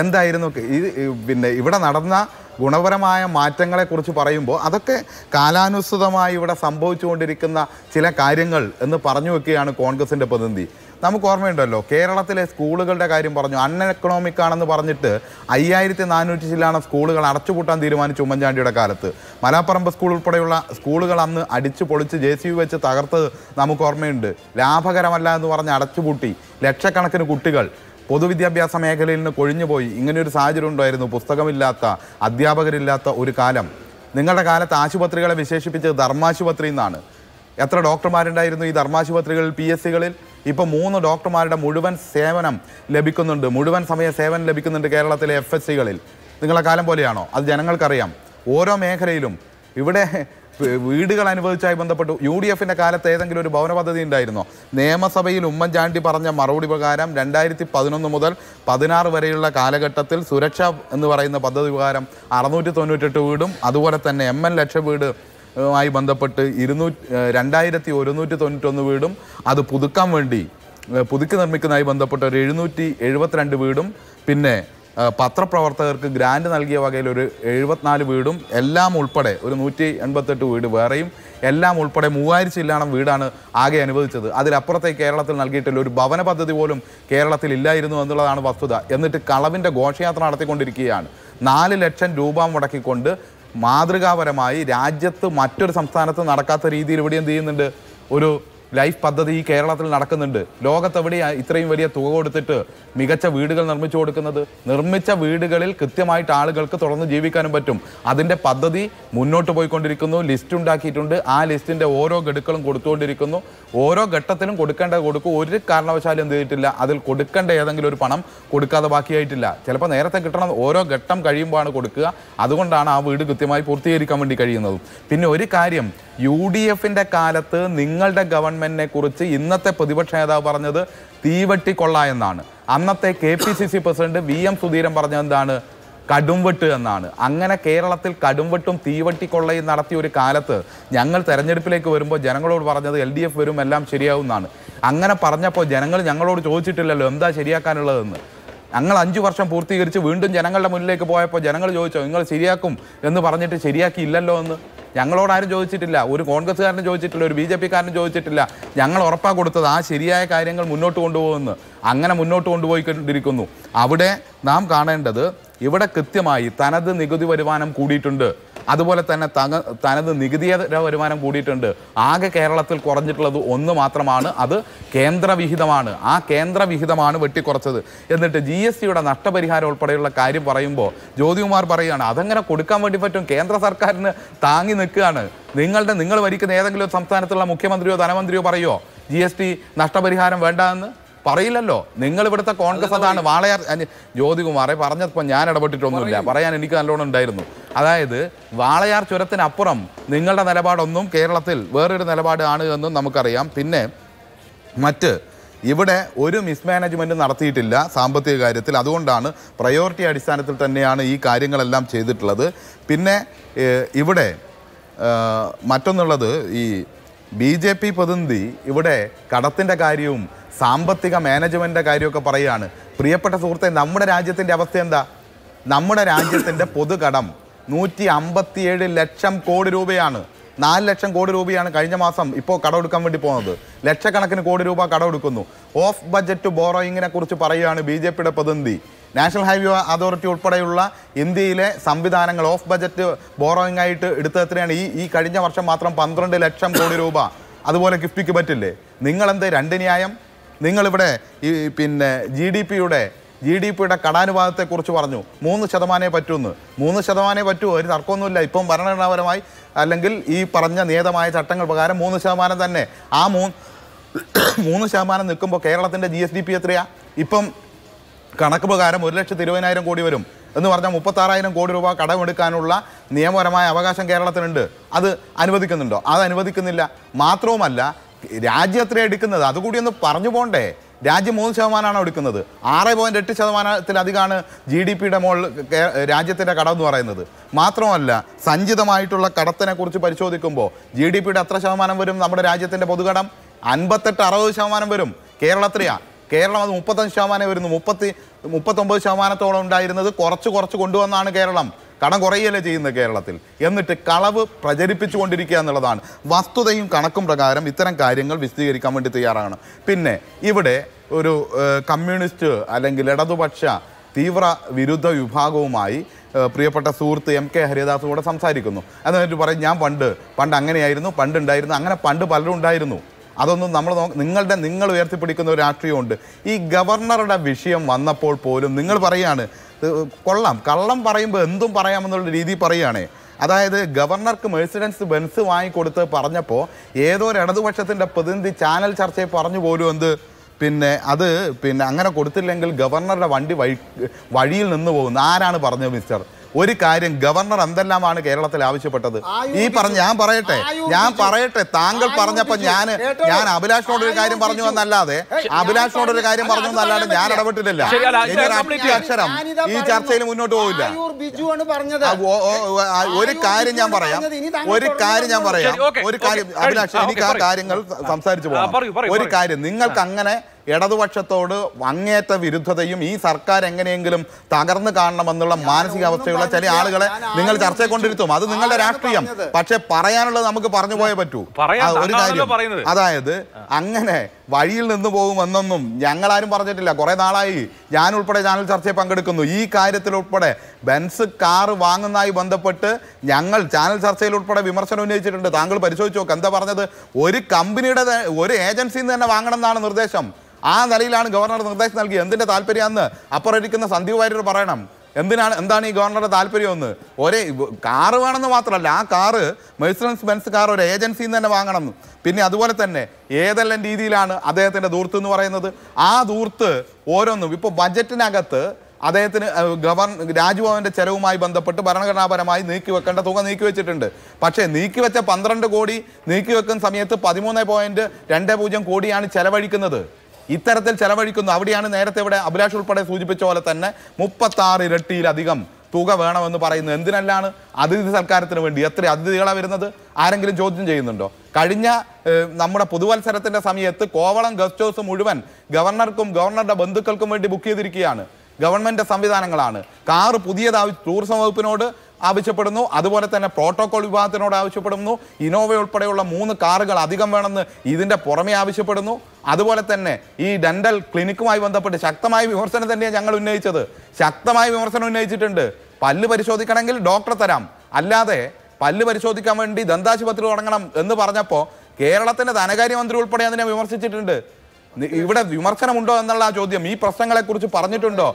എന്തായിരുന്നു ഇത് പിന്നെ ഇവിടെ നടന്ന ഗുണപരമായ മാറ്റങ്ങളെക്കുറിച്ച് പറയുമ്പോൾ അതൊക്കെ കാലാനുസൃതമായി ഇവിടെ സംഭവിച്ചുകൊണ്ടിരിക്കുന്ന ചില കാര്യങ്ങൾ എന്ന് പറഞ്ഞു വെക്കുകയാണ് കോൺഗ്രസിൻ്റെ പ്രതിനിധി നമുക്ക് ഓർമ്മയുണ്ടല്ലോ കേരളത്തിലെ സ്കൂളുകളുടെ കാര്യം പറഞ്ഞു അൺ എക്കണോമിക് ആണെന്ന് പറഞ്ഞിട്ട് അയ്യായിരത്തി നാനൂറ്റി ചില്ലാണ് സ്കൂളുകൾ അടച്ചുപൂട്ടാൻ തീരുമാനിച്ചു ഉമ്മൻചാണ്ടിയുടെ കാലത്ത് മലാപ്പറമ്പ് സ്കൂൾ ഉൾപ്പെടെയുള്ള സ്കൂളുകൾ അന്ന് അടിച്ചു പൊളിച്ച് ജെ സി വെച്ച് തകർത്തത് നമുക്ക് ഓർമ്മയുണ്ട് ലാഭകരമല്ല എന്ന് പറഞ്ഞ് അടച്ചുപൂട്ടി ലക്ഷക്കണക്കിന് കുട്ടികൾ പൊതുവിദ്യാഭ്യാസ മേഖലയിൽ നിന്ന് കൊഴിഞ്ഞുപോയി ഇങ്ങനെയൊരു സാഹചര്യം ഉണ്ടായിരുന്നു പുസ്തകമില്ലാത്ത അധ്യാപകരില്ലാത്ത ഒരു കാലം നിങ്ങളുടെ കാലത്ത് ആശുപത്രികളെ വിശേഷിപ്പിച്ചത് ധർമാശുപത്രി എന്നാണ് എത്ര ഡോക്ടർമാരുണ്ടായിരുന്നു ഈ ധർമാശുപത്രികളിൽ പി എസ് സികളിൽ ഇപ്പോൾ മൂന്ന് ഡോക്ടർമാരുടെ മുഴുവൻ സേവനം ലഭിക്കുന്നുണ്ട് മുഴുവൻ സമയ സേവനം ലഭിക്കുന്നുണ്ട് കേരളത്തിലെ എഫ് എസ് സികളിൽ നിങ്ങളെ കാലം പോലെയാണോ അത് ജനങ്ങൾക്കറിയാം ഓരോ മേഖലയിലും ഇവിടെ വീടുകൾ അനുവദിച്ചായി ബന്ധപ്പെട്ടു യു ഡി എഫിൻ്റെ കാലത്ത് ഏതെങ്കിലും ഒരു ഭവന പദ്ധതി ഉണ്ടായിരുന്നോ നിയമസഭയിൽ ഉമ്മൻചാണ്ടി പറഞ്ഞ മറുപടി പ്രകാരം രണ്ടായിരത്തി പതിനൊന്ന് മുതൽ പതിനാറ് വരെയുള്ള കാലഘട്ടത്തിൽ സുരക്ഷ എന്ന് പറയുന്ന പദ്ധതി പ്രകാരം അറുന്നൂറ്റി തൊണ്ണൂറ്റെട്ട് വീടും അതുപോലെ തന്നെ എം എൻ ലക്ഷം വീട് ആയി ബന്ധപ്പെട്ട് ഇരുന്നൂറ്റി രണ്ടായിരത്തി ഒരുന്നൂറ്റി തൊണ്ണൂറ്റൊന്ന് വീടും അത് പുതുക്കാൻ വേണ്ടി പുതുക്കി നിർമ്മിക്കുന്നതായി ബന്ധപ്പെട്ട് ഒരു എഴുന്നൂറ്റി എഴുപത്തിരണ്ട് വീടും പിന്നെ പത്രപ്രവർത്തകർക്ക് ഗ്രാൻഡ് നൽകിയ വകയിൽ ഒരു എഴുപത്തിനാല് വീടും എല്ലാം ഉൾപ്പെടെ ഒരു നൂറ്റി എൺപത്തെട്ട് വീട് വേറെയും എല്ലാം ഉൾപ്പെടെ മൂവായിരം ചില്ലാണം വീടാണ് ആകെ അനുവദിച്ചത് അതിലപ്പുറത്തെ കേരളത്തിൽ നൽകിയിട്ടില്ല ഒരു ഭവന പദ്ധതി പോലും കേരളത്തിൽ ഇല്ലായിരുന്നു എന്നുള്ളതാണ് വസ്തുത എന്നിട്ട് കളവിൻ്റെ ഘോഷയാത്ര നടത്തിക്കൊണ്ടിരിക്കുകയാണ് നാല് ലക്ഷം രൂപ മുടക്കിക്കൊണ്ട് മാതൃകാപരമായി രാജ്യത്ത് മറ്റൊരു സംസ്ഥാനത്ത് നടക്കാത്ത രീതിയിൽ ഇവിടെ എന്ത് ചെയ്യുന്നുണ്ട് ഒരു ലൈഫ് പദ്ധതി ഈ കേരളത്തിൽ നടക്കുന്നുണ്ട് ലോകത്തെവിടെ ഇത്രയും വലിയ തുക കൊടുത്തിട്ട് മികച്ച വീടുകൾ നിർമ്മിച്ചു കൊടുക്കുന്നത് നിർമ്മിച്ച വീടുകളിൽ കൃത്യമായിട്ട് ആളുകൾക്ക് തുടർന്ന് ജീവിക്കാനും പറ്റും അതിൻ്റെ പദ്ധതി മുന്നോട്ട് പോയിക്കൊണ്ടിരിക്കുന്നു ലിസ്റ്റ് ഉണ്ടാക്കിയിട്ടുണ്ട് ആ ലിസ്റ്റിൻ്റെ ഓരോ ഗഡുക്കളും കൊടുത്തുകൊണ്ടിരിക്കുന്നു ഓരോ ഘട്ടത്തിലും കൊടുക്കേണ്ട കൊടുക്കും ഒരു കാരണവശാലും എന്ത് ചെയ്തിട്ടില്ല അതിൽ കൊടുക്കേണ്ട ഏതെങ്കിലും ഒരു പണം കൊടുക്കാതെ ബാക്കിയായിട്ടില്ല ചിലപ്പോൾ നേരത്തെ കിട്ടണം ഓരോ ഘട്ടം കഴിയുമ്പോഴാണ് കൊടുക്കുക അതുകൊണ്ടാണ് ആ വീട് കൃത്യമായി പൂർത്തീകരിക്കാൻ വേണ്ടി കഴിയുന്നത് പിന്നെ ഒരു കാര്യം യു ഡി എഫിൻ്റെ കാലത്ത് നിങ്ങളുടെ ഗവൺമെൻറ് ചെയർമാനെ കുറിച്ച് ഇന്നത്തെ പ്രതിപക്ഷ നേതാവ് പറഞ്ഞത് തീവട്ടി കൊള്ള എന്നാണ് അന്നത്തെ K P C C president V M Sudheeran പറഞ്ഞത് എന്താണ് കടുംവെട്ട് എന്നാണ് അങ്ങനെ കേരളത്തിൽ കടുംവെട്ടും തീവട്ടിക്കൊള്ളയും നടത്തിയ ഒരു കാലത്ത് ഞങ്ങൾ തെരഞ്ഞെടുപ്പിലേക്ക് വരുമ്പോൾ ജനങ്ങളോട് പറഞ്ഞത് എൽ ഡി എഫ് വരും എല്ലാം ശരിയാവും എന്നാണ് അങ്ങനെ പറഞ്ഞപ്പോൾ ജനങ്ങൾ ഞങ്ങളോട് ചോദിച്ചിട്ടില്ലല്ലോ എന്താ ശരിയാക്കാനുള്ളതെന്ന് ഞങ്ങൾ അഞ്ചു വർഷം പൂർത്തീകരിച്ച് വീണ്ടും ജനങ്ങളുടെ മുന്നിലേക്ക് പോയപ്പോൾ ജനങ്ങൾ ചോദിച്ചോ നിങ്ങൾ ശരിയാക്കും എന്ന് പറഞ്ഞിട്ട് ശരിയാക്കിയില്ലല്ലോ എന്ന് ഞങ്ങളോട് ആരും ചോദിച്ചിട്ടില്ല ഒരു കോൺഗ്രസ്സുകാരനും ചോദിച്ചിട്ടില്ല ഒരു ബി ജെ പിക്കാരനും ചോദിച്ചിട്ടില്ല ഞങ്ങൾ ഉറപ്പാണ് കൊടുത്തത് ആ ശരിയായ കാര്യങ്ങൾ മുന്നോട്ട് കൊണ്ടുപോകുമെന്ന് അങ്ങനെ മുന്നോട്ട് കൊണ്ടുപോയിക്കൊണ്ടിരിക്കുന്നു അവിടെ നാം കാണേണ്ടത് ഇവിടെ കൃത്യമായി തനത് നികുതി വരുമാനം കൂടിയിട്ടുണ്ട് അതുപോലെ തന്നെ തങ്ങ തനത് നികുതിയേതര വരുമാനം കൂടിയിട്ടുണ്ട് ആകെ കേരളത്തിൽ കുറഞ്ഞിട്ടുള്ളത് ഒന്ന് മാത്രമാണ് അത് കേന്ദ്രവിഹിതമാണ് ആ കേന്ദ്രവിഹിതമാണ് വെട്ടിക്കുറച്ചത് എന്നിട്ട് ജി എസ് ടിയുടെ നഷ്ടപരിഹാരം ഉൾപ്പെടെയുള്ള കാര്യം പറയുമ്പോൾ ജ്യോതികുമാർ പറയുകയാണ് അതങ്ങനെ കൊടുക്കാൻ വേണ്ടി പറ്റും കേന്ദ്ര സർക്കാരിന് താങ്ങി നിൽക്കുകയാണ് നിങ്ങളുടെ നിങ്ങൾ ഭരിക്കുന്ന ഏതെങ്കിലും സംസ്ഥാനത്തുള്ള മുഖ്യമന്ത്രിയോ ധനമന്ത്രിയോ പറയുമോ ജി എസ് ടി നഷ്ടപരിഹാരം വേണ്ടെന്ന് പറയില്ലല്ലോ നിങ്ങൾ ഇവിടുത്തെ കോൺഗ്രസ് അതാണ് വാളയാർ ജ്യോതികുമാറെ പറഞ്ഞപ്പോൾ ഞാൻ ഇടപെട്ടിട്ടൊന്നുമില്ല പറയാൻ എനിക്ക് നല്ലോണം ഉണ്ടായിരുന്നു അതായത് വാളയാർ ചുരത്തിനപ്പുറം നിങ്ങളുടെ നിലപാടൊന്നും കേരളത്തിൽ വേറൊരു നിലപാടാണ് എന്നും നമുക്കറിയാം പിന്നെ മറ്റ് ഇവിടെ ഒരു മിസ്മാനേജ്മെൻറ്റും നടത്തിയിട്ടില്ല സാമ്പത്തിക കാര്യത്തിൽ അതുകൊണ്ടാണ് പ്രയോറിറ്റി അടിസ്ഥാനത്തിൽ തന്നെയാണ് ഈ കാര്യങ്ങളെല്ലാം ചെയ്തിട്ടുള്ളത് പിന്നെ ഇവിടെ മറ്റൊന്നുള്ളത് ഈ ബി ജെ പി പ്രതിനിധി ഇവിടെ കടത്തിൻ്റെ കാര്യവും സാമ്പത്തിക മാനേജ്മെൻറ്റിൻ്റെ കാര്യമൊക്കെ പറയുകയാണ് പ്രിയപ്പെട്ട സുഹൃത്തെ നമ്മുടെ രാജ്യത്തിൻ്റെ അവസ്ഥ എന്താ നമ്മുടെ രാജ്യത്തിൻ്റെ പൊതുകടം നൂറ്റി അമ്പത്തിയേഴ് ലക്ഷം കോടി രൂപയാണ് നാല് ലക്ഷം കോടി രൂപയാണ് കഴിഞ്ഞ മാസം ഇപ്പോൾ കടമെടുക്കാൻ വേണ്ടി പോകുന്നത് ലക്ഷക്കണക്കിന് കോടി രൂപ കടമെടുക്കുന്നു ഓഫ് ബജറ്റ് ബോറോയിങ്ങിനെ കുറിച്ച് പറയുകയാണ് ബി ജെ പിയുടെ പ്രതിനിധി നാഷണൽ ഹൈവേ അതോറിറ്റി ഉൾപ്പെടെയുള്ള ഇന്ത്യയിലെ സംവിധാനങ്ങൾ ഓഫ് ബജറ്റ് ബോറോയിങ് ആയിട്ട് എടുത്തതിനാണ് ഈ ഈ കഴിഞ്ഞ വർഷം മാത്രം പന്ത്രണ്ട് ലക്ഷം കോടി രൂപ അതുപോലെ കിഫ്റ്റിക്ക് പറ്റില്ലേ നിങ്ങളെന്ത് രണ്ട് ന്യായം നിങ്ങളിവിടെ ഈ പിന്നെ ജി ഡി പിയുടെ ജി ഡി പിയുടെ കടാനുപാതത്തെക്കുറിച്ച് പറഞ്ഞു മൂന്ന് ശതമാനേ പറ്റൂന്ന് മൂന്ന് ശതമാനേ പറ്റുമോ ഒരു തർക്കമൊന്നുമില്ല ഇപ്പം ഭരണഘടനാപരമായി അല്ലെങ്കിൽ ഈ പറഞ്ഞ നിയതമായ ചട്ടങ്ങൾ പ്രകാരം മൂന്ന് ശതമാനം തന്നെ ആ മൂ മൂന്ന് ശതമാനം നിൽക്കുമ്പോൾ കേരളത്തിൻ്റെ ജി എസ് ഡി പി എത്രയാ ഇപ്പം കണക്ക് പ്രകാരം ഒരു ലക്ഷത്തി ഇരുപതിനായിരം കോടി വരും എന്ന് പറഞ്ഞാൽ മുപ്പത്താറായിരം കോടി രൂപ കടമെടുക്കാനുള്ള നിയമപരമായ അവകാശം കേരളത്തിനുണ്ട് അത് അനുവദിക്കുന്നുണ്ടോ അത് അനുവദിക്കുന്നില്ല മാത്രവുമല്ല രാജ്യം എത്ര എടുക്കുന്നത് അതുകൂടി ഒന്ന് പറഞ്ഞു പോണ്ടേ രാജ്യം മൂന്ന് ശതമാനമാണ് എടുക്കുന്നത് ആറ് പോയിന്റ് എട്ട് ശതമാനത്തിലധികമാണ് ജി ഡി പിയുടെ മോൾ രാജ്യത്തിൻ്റെ കടം എന്ന് പറയുന്നത് മാത്രമല്ല സഞ്ചിതമായിട്ടുള്ള കടത്തിനെക്കുറിച്ച് പരിശോധിക്കുമ്പോൾ ജി ഡി പിയുടെ എത്ര ശതമാനം വരും നമ്മുടെ രാജ്യത്തിൻ്റെ പൊതുകടം അൻപത്തെട്ട് അറുപത് ശതമാനം വരും കേരളത്തിലെയാണ് കേരളം അത് മുപ്പത്തഞ്ച് ശതമാനം വരുന്നു മുപ്പത്തി മുപ്പത്തൊമ്പത് ശതമാനത്തോളം ഉണ്ടായിരുന്നത് കുറച്ച് കുറച്ച് കൊണ്ടുവന്നാണ് കേരളം കടം കുറയല്ലേ ചെയ്യുന്നത് കേരളത്തിൽ എന്നിട്ട് കളവ് കൊണ്ടിരിക്കുക എന്നുള്ളതാണ് വസ്തുതയും കണക്കും പ്രകാരം ഇത്തരം കാര്യങ്ങൾ വിശദീകരിക്കാൻ വേണ്ടി തയ്യാറാണ് പിന്നെ ഇവിടെ ഒരു കമ്മ്യൂണിസ്റ്റ് അല്ലെങ്കിൽ ഇടതുപക്ഷ തീവ്ര വിരുദ്ധ വിഭാഗവുമായി പ്രിയപ്പെട്ട സുഹൃത്ത് എം കെ ഹരിദാസ് കൂടെ സംസാരിക്കുന്നു അതായത് പറയും ഞാൻ പണ്ട് പണ്ട് അങ്ങനെയായിരുന്നു പണ്ട് അങ്ങനെ പണ്ട് പലരും ഉണ്ടായിരുന്നു അതൊന്നും നമ്മൾ നോ നിങ്ങളുടെ നിങ്ങൾ ഉയർത്തിപ്പിടിക്കുന്ന ഒരു രാഷ്ട്രീയമുണ്ട് ഈ ഗവർണറുടെ വിഷയം വന്നപ്പോൾ പോലും നിങ്ങൾ പറയാണ് കൊള്ളാം കള്ളം പറയുമ്പോൾ എന്തും പറയാമെന്നുള്ള രീതി പറയുകയാണേ അതായത് ഗവർണർക്ക് മെഴ്സിഡൻസ് ബെൻസ് വാങ്ങിക്കൊടുത്ത് പറഞ്ഞപ്പോൾ ഏതോ ഒരു ഇടതുപക്ഷത്തിൻ്റെ പ്രതിനിധി ചാനൽ ചർച്ചയിൽ പറഞ്ഞു പോലും എന്ത് പിന്നെ അത് പിന്നെ അങ്ങനെ കൊടുത്തില്ലെങ്കിൽ ഗവർണറുടെ വണ്ടി വഴി വഴിയിൽ നിന്ന് പോകുന്നു ആരാണ് പറഞ്ഞത് മിസ്റ്റർ ഒരു കാര്യം ഗവർണർ എന്തെല്ലാമാണ് കേരളത്തിൽ ആവശ്യപ്പെട്ടത് ഈ പറഞ്ഞ ഞാൻ പറയട്ടെ ഞാൻ പറയട്ടെ താങ്കൾ പറഞ്ഞപ്പോൾ ഞാൻ ഞാൻ അഭിലാഷിനോട് ഒരു കാര്യം പറഞ്ഞു എന്നല്ലാതെ അഭിലാഷിനോട് ഒരു കാര്യം പറഞ്ഞു എന്നല്ലാതെ ഞാൻ ഇടപെട്ടിട്ടില്ല അക്ഷരം ഈ ചർച്ചയിൽ മുന്നോട്ട് പോവില്ല ഒരു കാര്യം ഞാൻ പറയാം ഒരു കാര്യം ഞാൻ പറയാം ഒരു കാര്യം അഭിലാഷ് എനിക്ക് ആ കാര്യങ്ങൾ സംസാരിച്ചു പോകാം ഒരു കാര്യം നിങ്ങൾക്ക് അങ്ങനെ ഇടതുപക്ഷത്തോട് അങ്ങേറ്റ വിരുദ്ധതയും ഈ സർക്കാർ എങ്ങനെയെങ്കിലും തകർന്നു കാണണമെന്നുള്ള മാനസികാവസ്ഥയുള്ള ചില ആളുകളെ നിങ്ങൾ ചർച്ച കൊണ്ടിരുത്തും അത് നിങ്ങളുടെ രാഷ്ട്രീയം പക്ഷെ പറയാനുള്ളത് നമുക്ക് പറഞ്ഞു പോയേ പറ്റൂ ഒരു കാര്യം അതായത് അങ്ങനെ വഴിയിൽ നിന്ന് പോകുമെന്നൊന്നും ഞങ്ങളാരും പറഞ്ഞിട്ടില്ല കുറെ നാളായി ഞാൻ ഉൾപ്പെടെ ചാനൽ ചർച്ചയിൽ പങ്കെടുക്കുന്നു ഈ കാര്യത്തിൽ ഉൾപ്പെടെ ബെൻസ് കാർ വാങ്ങുന്നതായി ബന്ധപ്പെട്ട് ഞങ്ങൾ ചാനൽ ചർച്ചയിൽ ഉൾപ്പെടെ വിമർശനം ഉന്നയിച്ചിട്ടുണ്ട് താങ്കൾ പരിശോധിച്ചു നോക്ക് എന്താ പറഞ്ഞത് ഒരു കമ്പനിയുടെ ഒരു ഏജൻസിന്ന് നിന്ന് തന്നെ വാങ്ങണം എന്നാണ് നിർദ്ദേശം ആ നിലയിലാണ് ഗവർണർ നിർദ്ദേശം നൽകിയത് എന്തിൻ്റെ താല്പര്യമെന്ന് അപ്പുറയിരിക്കുന്ന സന്ദീപ് വാര്യർ പറയണം എന്തിനാണ് എന്താണ് ഈ ഗവർണറുടെ താല്പര്യമെന്ന് ഒരേ കാറ് വേണമെന്ന് മാത്രമല്ല ആ കാറ് മെഴ്സിഡൻസ് ബെൻസ് കാർ ഒരു ഏജൻസിയിൽ നിന്ന് തന്നെ വാങ്ങണം പിന്നെ അതുപോലെ തന്നെ ഏതെല്ലാം രീതിയിലാണ് അദ്ദേഹത്തിൻ്റെ ദൂർത്ത് എന്ന് പറയുന്നത് ആ ദൂർത്ത് ഓരോന്നും ഇപ്പോൾ ബജറ്റിനകത്ത് അദ്ദേഹത്തിന് ഗവർ രാജ്ഭവൻ്റെ ചെലവുമായി ബന്ധപ്പെട്ട് ഭരണഘടനാപരമായി നീക്കി വെക്കേണ്ട തുക നീക്കി വെച്ചിട്ടുണ്ട് പക്ഷേ നീക്കി വെച്ച പന്ത്രണ്ട് കോടി നീക്കി വെക്കുന്ന സമയത്ത് പതിമൂന്ന് പോയിൻറ്റ് രണ്ട് പൂജ്യം കോടിയാണ് ചെലവഴിക്കുന്നത് ഇത്തരത്തിൽ ചെലവഴിക്കുന്നു അവിടെയാണ് നേരത്തെ ഇവിടെ അഭിലാഷ് ഉൾപ്പെടെ സൂചിപ്പിച്ച പോലെ തന്നെ മുപ്പത്താറ് ഇരട്ടിയിലധികം തുക വേണമെന്ന് പറയുന്നത് എന്തിനല്ലാണ് അതിഥി സൽക്കാരത്തിന് വേണ്ടി എത്ര അതിഥികളാണ് വരുന്നത് ആരെങ്കിലും ചോദ്യം ചെയ്യുന്നുണ്ടോ കഴിഞ്ഞ നമ്മുടെ പുതുവത്സരത്തിൻ്റെ സമയത്ത് കോവളം ഗസ്റ്റ് ഹൗസ് മുഴുവൻ ഗവർണർക്കും ഗവർണറുടെ ബന്ധുക്കൾക്കും വേണ്ടി ബുക്ക് ചെയ്തിരിക്കുകയാണ് ഗവൺമെൻറ് സംവിധാനങ്ങളാണ് കാറ് പുതിയതായി ടൂറിസം വകുപ്പിനോട് ആവശ്യപ്പെടുന്നു അതുപോലെ തന്നെ പ്രോട്ടോകോൾ വിഭാഗത്തിനോട് ആവശ്യപ്പെടുന്നു ഇനോവ ഉൾപ്പെടെയുള്ള മൂന്ന് കാറുകൾ അധികം വേണമെന്ന് ഇതിൻ്റെ പുറമെ ആവശ്യപ്പെടുന്നു അതുപോലെ തന്നെ ഈ ഡെൻ്റൽ ക്ലിനിക്കുമായി ബന്ധപ്പെട്ട് ശക്തമായ വിമർശനം തന്നെയാണ് ഞങ്ങൾ ഉന്നയിച്ചത് ശക്തമായ വിമർശനം ഉന്നയിച്ചിട്ടുണ്ട് പല്ല് പരിശോധിക്കണമെങ്കിൽ ഡോക്ടറെ തരാം അല്ലാതെ പല്ല് പരിശോധിക്കാൻ വേണ്ടി ദന്താശുപത്രി തുടങ്ങണം എന്ന് പറഞ്ഞപ്പോൾ കേരളത്തിൻ്റെ ധനകാര്യമന്ത്രി ഉൾപ്പെടെ അതിനെ വിമർശിച്ചിട്ടുണ്ട് ഇവിടെ വിമർശനമുണ്ടോ എന്നുള്ള ആ ചോദ്യം ഈ കുറിച്ച് പറഞ്ഞിട്ടുണ്ടോ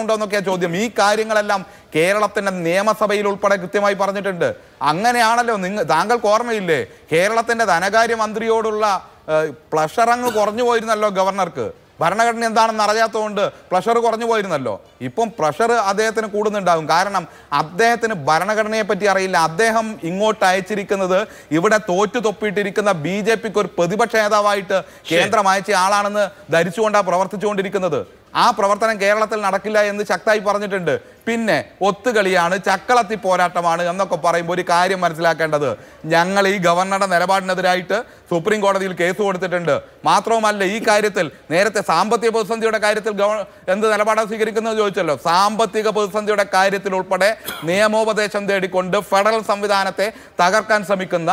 ഉണ്ടോ എന്നൊക്കെയാ ചോദ്യം ഈ കാര്യങ്ങളെല്ലാം കേരളത്തിന്റെ നിയമസഭയിൽ ഉൾപ്പെടെ കൃത്യമായി പറഞ്ഞിട്ടുണ്ട് അങ്ങനെയാണല്ലോ നിങ്ങൾ താങ്കൾക്ക് ഓർമ്മയില്ലേ കേരളത്തിന്റെ ധനകാര്യ മന്ത്രിയോടുള്ള പ്ലഷറങ്ങ് കുറഞ്ഞു പോയിരുന്നല്ലോ ഗവർണർക്ക് ഭരണഘടന എന്താണെന്ന് അറിയാത്തതുകൊണ്ട് പ്രഷർ കുറഞ്ഞു പോയിരുന്നല്ലോ ഇപ്പം പ്രഷർ അദ്ദേഹത്തിന് കൂടുന്നുണ്ടാകും കാരണം അദ്ദേഹത്തിന് ഭരണഘടനയെ പറ്റി അറിയില്ല അദ്ദേഹം ഇങ്ങോട്ട് അയച്ചിരിക്കുന്നത് ഇവിടെ തോറ്റു തൊപ്പിയിട്ടിരിക്കുന്ന ബി ജെ പിക്ക് ഒരു പ്രതിപക്ഷ നേതാവായിട്ട് കേന്ദ്രം അയച്ച ആളാണെന്ന് ധരിച്ചുകൊണ്ടാണ് പ്രവർത്തിച്ചുകൊണ്ടിരിക്കുന്നത് ആ പ്രവർത്തനം കേരളത്തിൽ നടക്കില്ല എന്ന് ശക്തമായി പറഞ്ഞിട്ടുണ്ട് പിന്നെ ഒത്തുകളിയാണ് ചക്കളത്തി പോരാട്ടമാണ് എന്നൊക്കെ പറയുമ്പോൾ ഒരു കാര്യം മനസ്സിലാക്കേണ്ടത് ഞങ്ങൾ ഈ ഗവർണറുടെ നിലപാടിനെതിരായിട്ട് സുപ്രീം കോടതിയിൽ കേസ് കൊടുത്തിട്ടുണ്ട് മാത്രവുമല്ല ഈ കാര്യത്തിൽ നേരത്തെ സാമ്പത്തിക പ്രതിസന്ധിയുടെ കാര്യത്തിൽ എന്ത് നിലപാടാണ് സ്വീകരിക്കുന്നത് ചോദിച്ചല്ലോ സാമ്പത്തിക പ്രതിസന്ധിയുടെ കാര്യത്തിൽ ഉൾപ്പെടെ നിയമോപദേശം തേടിക്കൊണ്ട് ഫെഡറൽ സംവിധാനത്തെ തകർക്കാൻ ശ്രമിക്കുന്ന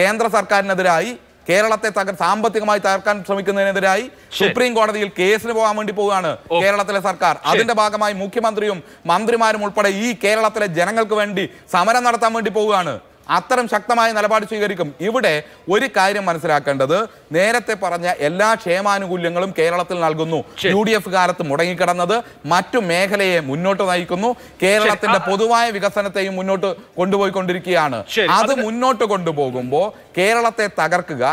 കേന്ദ്ര സർക്കാരിനെതിരായി കേരളത്തെ തകർ സാമ്പത്തികമായി തകർക്കാൻ ശ്രമിക്കുന്നതിനെതിരായി സുപ്രീം കോടതിയിൽ കേസിന് പോകാൻ വേണ്ടി പോവുകയാണ് കേരളത്തിലെ സർക്കാർ അതിന്റെ ഭാഗമായി മുഖ്യമന്ത്രിയും മന്ത്രിമാരും ഉൾപ്പെടെ ഈ കേരളത്തിലെ ജനങ്ങൾക്ക് വേണ്ടി സമരം നടത്താൻ വേണ്ടി പോവുകയാണ് അത്തരം ശക്തമായ നിലപാട് സ്വീകരിക്കും ഇവിടെ ഒരു കാര്യം മനസ്സിലാക്കേണ്ടത് നേരത്തെ പറഞ്ഞ എല്ലാ ക്ഷേമാനുകൂല്യങ്ങളും കേരളത്തിൽ നൽകുന്നു യു ഡി എഫ് കാലത്ത് മുടങ്ങിക്കിടന്നത് മറ്റു മേഖലയെ മുന്നോട്ട് നയിക്കുന്നു കേരളത്തിന്റെ പൊതുവായ വികസനത്തെയും മുന്നോട്ട് കൊണ്ടുപോയിക്കൊണ്ടിരിക്കുകയാണ് അത് മുന്നോട്ട് കൊണ്ടുപോകുമ്പോൾ കേരളത്തെ തകർക്കുക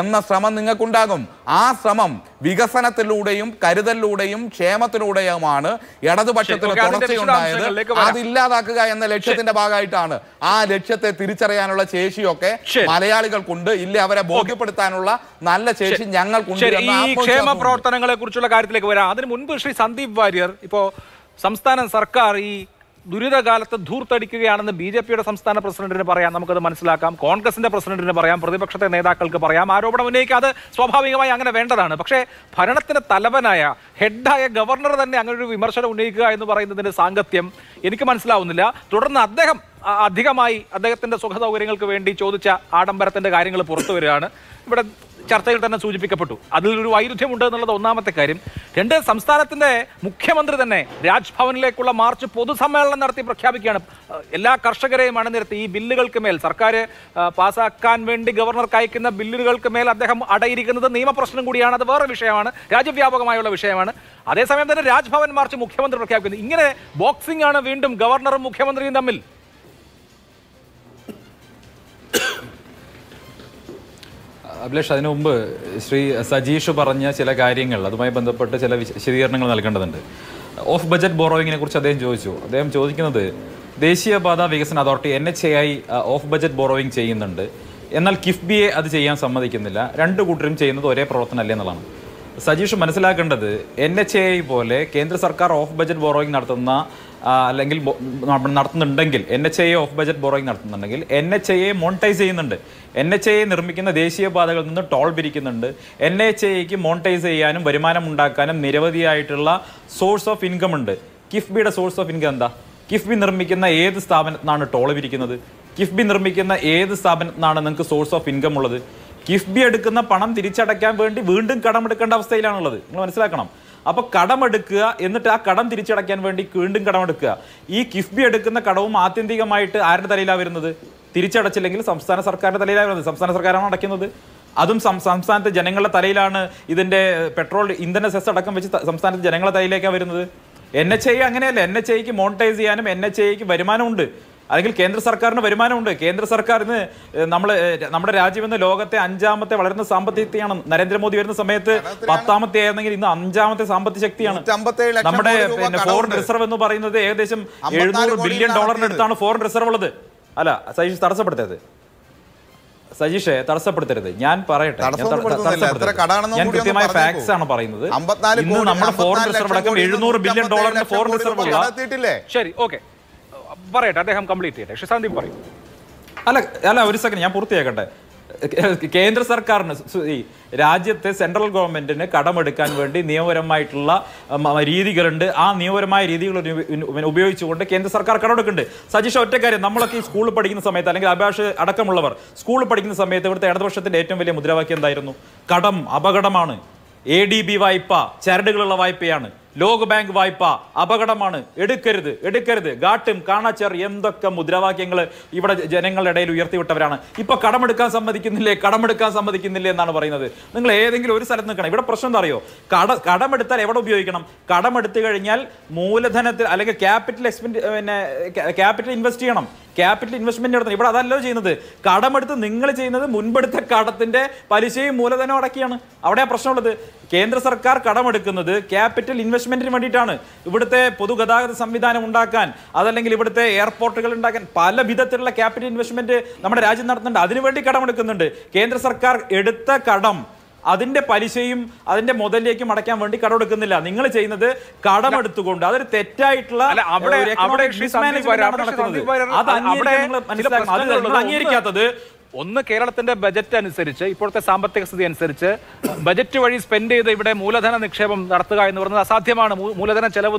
എന്ന ശ്രമം നിങ്ങൾക്കുണ്ടാകും ആ ശ്രമം വികസനത്തിലൂടെയും കരുതലിലൂടെയും ക്ഷേമത്തിലൂടെയുമാണ് ഇടതുപക്ഷത്തിന് തുടർച്ചയുണ്ടായത് അതില്ലാതാക്കുക ഇല്ലാതാക്കുക എന്ന ലക്ഷ്യത്തിന്റെ ഭാഗമായിട്ടാണ് ആ ലക്ഷ്യത്തെ തിരിച്ചറിയാനുള്ള ശേഷിയൊക്കെ മലയാളികൾക്കുണ്ട് ഇല്ല അവരെ ബോധ്യപ്പെടുത്താനുള്ള നല്ല ശേഷി ഞങ്ങൾക്കുണ്ട് ഈ ക്ഷേമ പ്രവർത്തനങ്ങളെ കുറിച്ചുള്ള കാര്യത്തിലേക്ക് വരാം അതിന് മുൻപ് ശ്രീ സന്ദീപ് വാര്യർ ഇപ്പോ സംസ്ഥാന സർക്കാർ ഈ ദുരിതകാലത്ത് ധൂർത്തടിക്കുകയാണെന്ന് ബി ജെ പിയുടെ സംസ്ഥാന പ്രസിഡന്റിന് പറയാം നമുക്കത് മനസ്സിലാക്കാം കോൺഗ്രസിന്റെ പ്രസിഡന്റിന് പറയാം പ്രതിപക്ഷത്തെ നേതാക്കൾക്ക് പറയാം ആരോപണം ഉന്നയിക്കാതെ സ്വാഭാവികമായി അങ്ങനെ വേണ്ടതാണ് പക്ഷേ ഭരണത്തിന് തലവനായ ഹെഡായ ഗവർണർ തന്നെ അങ്ങനെ ഒരു വിമർശനം ഉന്നയിക്കുക എന്ന് പറയുന്നതിന്റെ സാങ്കത്യം എനിക്ക് മനസ്സിലാവുന്നില്ല തുടർന്ന് അദ്ദേഹം അധികമായി അദ്ദേഹത്തിന്റെ സുഖ സൗകര്യങ്ങൾക്ക് വേണ്ടി ചോദിച്ച ആഡംബരത്തിന്റെ കാര്യങ്ങൾ പുറത്തു വരികയാണ് ഇവിടെ ചർച്ചയിൽ തന്നെ സൂചിപ്പിക്കപ്പെട്ടു അതിലൊരു വൈരുദ്ധ്യമുണ്ട് എന്നുള്ളത് ഒന്നാമത്തെ കാര്യം രണ്ട് സംസ്ഥാനത്തിന്റെ മുഖ്യമന്ത്രി തന്നെ രാജ്ഭവനിലേക്കുള്ള മാർച്ച് പൊതുസമ്മേളനം നടത്തി പ്രഖ്യാപിക്കുകയാണ് എല്ലാ കർഷകരെയും അണിനിരത്തി ഈ ബില്ലുകൾക്ക് മേൽ സർക്കാർ പാസാക്കാൻ വേണ്ടി ഗവർണർക്ക് അയക്കുന്ന ബില്ലുകൾക്ക് മേൽ അദ്ദേഹം അടയിരിക്കുന്നത് നിയമപ്രശ്നം കൂടിയാണ് അത് വേറെ വിഷയമാണ് രാജ്യവ്യാപകമായുള്ള വിഷയമാണ് അതേസമയം തന്നെ രാജ്ഭവൻ മാർച്ച് മുഖ്യമന്ത്രി പ്രഖ്യാപിക്കുന്നു ഇങ്ങനെ ബോക്സിംഗ് ആണ് വീണ്ടും ഗവർണറും മുഖ്യമന്ത്രിയും തമ്മിൽ അഭിലേഷ് അതിനു മുമ്പ് ശ്രീ സജീഷ് പറഞ്ഞ ചില കാര്യങ്ങൾ അതുമായി ബന്ധപ്പെട്ട് ചില വിശദീകരണങ്ങൾ നൽകേണ്ടതുണ്ട് ഓഫ് ബജറ്റ് ബോറോയിങ്ങിനെ കുറിച്ച് അദ്ദേഹം ചോദിച്ചു അദ്ദേഹം ചോദിക്കുന്നത് ദേശീയപാത വികസന authority N H A I off budget borrowing ചെയ്യുന്നുണ്ട് എന്നാൽ കിഫ്ബിയെ അത് ചെയ്യാൻ സമ്മതിക്കുന്നില്ല രണ്ട് കൂട്ടരും ചെയ്യുന്നത് ഒരേ അല്ലേ എന്നുള്ളതാണ് സജീഷ് മനസ്സിലാക്കേണ്ടത് എൻ എച്ച് എ പോലെ കേന്ദ്ര സർക്കാർ ഓഫ് ബജറ്റ് ബോറോയിങ് നടത്തുന്ന അല്ലെങ്കിൽ നടത്തുന്നുണ്ടെങ്കിൽ N H A off budget borrowing നടത്തുന്നുണ്ടെങ്കിൽ എൻ എച്ച് എ മോണിറ്റൈസ് ചെയ്യുന്നുണ്ട് എൻ എച്ച് ഐ നിർമ്മിക്കുന്ന ദേശീയപാതകളിൽ നിന്ന് ടോൾ പിരിക്കുന്നുണ്ട് എൻ എച്ച് ഐക്ക് മോണിറ്റൈസ് ചെയ്യാനും വരുമാനം ഉണ്ടാക്കാനും നിരവധിയായിട്ടുള്ള സോഴ്സ് ഓഫ് ഇൻകം ഉണ്ട് കിഫ്ബിയുടെ സോഴ്സ് ഓഫ് ഇൻകം എന്താ കിഫ്ബി നിർമ്മിക്കുന്ന ഏത് സ്ഥാപനത്തിനാണ് ടോൾ പിരിക്കുന്നത് കിഫ്ബി നിർമ്മിക്കുന്ന ഏത് സ്ഥാപനത്തിനാണ് നിങ്ങൾക്ക് സോഴ്സ് ഓഫ് ഇൻകം ഉള്ളത് കിഫ്ബി എടുക്കുന്ന പണം തിരിച്ചടയ്ക്കാൻ വേണ്ടി വീണ്ടും കടമെടുക്കേണ്ട അവസ്ഥയിലാണുള്ളത് നിങ്ങൾ മനസ്സിലാക്കണം അപ്പോൾ കടമെടുക്കുക എന്നിട്ട് ആ കടം തിരിച്ചടയ്ക്കാൻ വേണ്ടി വീണ്ടും കടമെടുക്കുക ഈ കിഫ്ബി എടുക്കുന്ന കടവും ആത്യന്തികമായിട്ട് ആരുടെ തലയിലാണ് വരുന്നത് തിരിച്ചടച്ചില്ലെങ്കിൽ സംസ്ഥാന സർക്കാരിൻ്റെ തലയിലാണ് സംസ്ഥാന സർക്കാരാണ് അടയ്ക്കുന്നത് അതും സംസ്ഥാനത്തെ ജനങ്ങളുടെ തലയിലാണ് ഇതിൻ്റെ പെട്രോൾ ഇന്ധന സെസ് അടക്കം വെച്ച് സംസ്ഥാനത്തെ ജനങ്ങളുടെ തലയിലേക്കാണ് വരുന്നത് എൻ എച്ച് ഐ അങ്ങനെയല്ല എൻ എച്ച് ഐക്ക് മോണിറ്റൈസ് ചെയ്യാനും എൻ എച്ച് ഐക്ക് വരുമാനമുണ്ട് അല്ലെങ്കിൽ കേന്ദ്ര സർക്കാരിന് വരുമാനമുണ്ട് കേന്ദ്ര സർക്കാരിന് നമ്മൾ നമ്മുടെ രാജ്യം എന്ന ലോകത്തെ അഞ്ചാമത്തെ വളരുന്ന സാമ്പത്തികത്തെയാണ് നരേന്ദ്രമോദി വരുന്ന സമയത്ത് പത്താമത്തെ ആയിരുന്നെങ്കിൽ ഇന്ന് അഞ്ചാമത്തെ സാമ്പത്തിക ശക്തിയാണ് നമ്മുടെ ഫോറിൻ റിസർവ് എന്ന് പറയുന്നത് ഏകദേശം എഴുന്നൂറ് ബില്യൺ ഡോളറിന് അടുത്താണ് ഫോറിൻ റിസർവ് ഉള്ളത് അല്ല സജീഷ് തടസ്സപ്പെടുത്തരുത് സജീഷേ തടസ്സപ്പെടുത്തരുത് ഞാൻ പറയട്ടെ ഞാൻ കൃത്യമായ ഫാക്ട്സ് ആണ് പറയുന്നത് ഇന്ന് നമ്മുടെ ഫോറിൻ റിസർവ് അടക്കം എഴുന്നൂറ് ബില്യൺ ഡോളറിന്റെ ഫോറിൻ റിസർവ് ശരി ഓക്കെ പറയട്ടെ അദ്ദേഹം കംപ്ലീറ്റ് ചെയ്യട്ടെ സന്ദീപ് പറയും അല്ല അല്ല ഒരു സെക്കൻഡ് ഞാൻ പൂർത്തിയാക്കട്ടെ കേന്ദ്ര സർക്കാരിന് ഈ രാജ്യത്തെ സെൻട്രൽ ഗവൺമെന്റിന് കടമെടുക്കാൻ വേണ്ടി നിയമപരമായിട്ടുള്ള രീതികളുണ്ട് ആ നിയമപരമായ രീതികൾ ഉപയോഗിച്ചുകൊണ്ട് കേന്ദ്ര സർക്കാർ കടമെടുക്കുന്നുണ്ട് സജീഷ് ഒറ്റക്കാര്യം നമ്മളൊക്കെ ഈ സ്കൂളിൽ പഠിക്കുന്ന സമയത്ത് അല്ലെങ്കിൽ അഭിലാഷ് അടക്കമുള്ളവർ സ്കൂളിൽ പഠിക്കുന്ന സമയത്ത് ഇവിടുത്തെ ഇടതുപക്ഷത്തിന്റെ ഏറ്റവും വലിയ മുദ്രാവാക്യം എന്തായിരുന്നു കടം അപകടമാണ് എ വായ്പ ചരടുകളുള്ള വായ്പയാണ് ലോക ബാങ്ക് വായ്പ അപകടമാണ് എടുക്കരുത് എടുക്കരുത് ഗാട്ടും കാണാച്ചർ എന്തൊക്കെ മുദ്രാവാക്യങ്ങൾ ഇവിടെ ജനങ്ങളുടെ ഇടയിൽ ഉയർത്തിവിട്ടവരാണ് ഇപ്പൊ കടമെടുക്കാൻ സമ്മതിക്കുന്നില്ലേ കടമെടുക്കാൻ സമ്മതിക്കുന്നില്ലേ എന്നാണ് പറയുന്നത് നിങ്ങൾ ഏതെങ്കിലും ഒരു സ്ഥലത്ത് നിൽക്കണം ഇവിടെ പ്രശ്നം എന്താ അറിയോ കട കടമെടുത്താൽ എവിടെ ഉപയോഗിക്കണം കടമെടുത്തു കഴിഞ്ഞാൽ മൂലധനത്തിൽ അല്ലെങ്കിൽ ക്യാപിറ്റൽ എക്സ്പെൻഡ് പിന്നെ ക്യാപിറ്റൽ ഇൻവെസ്റ്റ് ചെയ്യണം ക്യാപിറ്റൽ ഇൻവെസ്റ്റ്മെന്റ് നടത്തണം ഇവിടെ അതല്ലോ ചെയ്യുന്നത് കടമെടുത്ത് നിങ്ങൾ ചെയ്യുന്നത് മുൻപെടുത്ത കടത്തിന്റെ പലിശയും മൂലധനവും അടക്കിയാണ് അവിടെ പ്രശ്നമുള്ളത് കേന്ദ്ര സർക്കാർ കടമെടുക്കുന്നത് ക്യാപിറ്റൽ ഇൻവെസ്റ്റ് റിഫ്രഷ്മെന്റിന് വേണ്ടിയിട്ടാണ് ഇവിടുത്തെ പൊതുഗതാഗത സംവിധാനം ഉണ്ടാക്കാൻ അതല്ലെങ്കിൽ ഇവിടുത്തെ എയർപോർട്ടുകൾ ഉണ്ടാക്കാൻ പല വിധത്തിലുള്ള ക്യാപിറ്റൽ ഇൻവെസ്റ്റ്മെന്റ് നമ്മുടെ രാജ്യം നടത്തുന്നുണ്ട് അതിനുവേണ്ടി കടമെടുക്കുന്നുണ്ട് കേന്ദ്ര സർക്കാർ എടുത്ത കടം അതിന്റെ പലിശയും അതിന്റെ മുതലിലേക്കും അടയ്ക്കാൻ വേണ്ടി കടമെടുക്കുന്നില്ല നിങ്ങൾ ചെയ്യുന്നത് കടമെടുത്തുകൊണ്ട് അതൊരു തെറ്റായിട്ടുള്ള അത് അംഗീകരിക്കാത്തത് ഒന്ന് കേരളത്തിന്റെ ബജറ്റ് അനുസരിച്ച് ഇപ്പോഴത്തെ സാമ്പത്തിക സ്ഥിതി അനുസരിച്ച് ബജറ്റ് വഴി സ്പെൻഡ് ചെയ്ത് ഇവിടെ മൂലധന നിക്ഷേപം നടത്തുക എന്ന് പറയുന്നത് അസാധ്യമാണ് മൂലധന ചെലവ്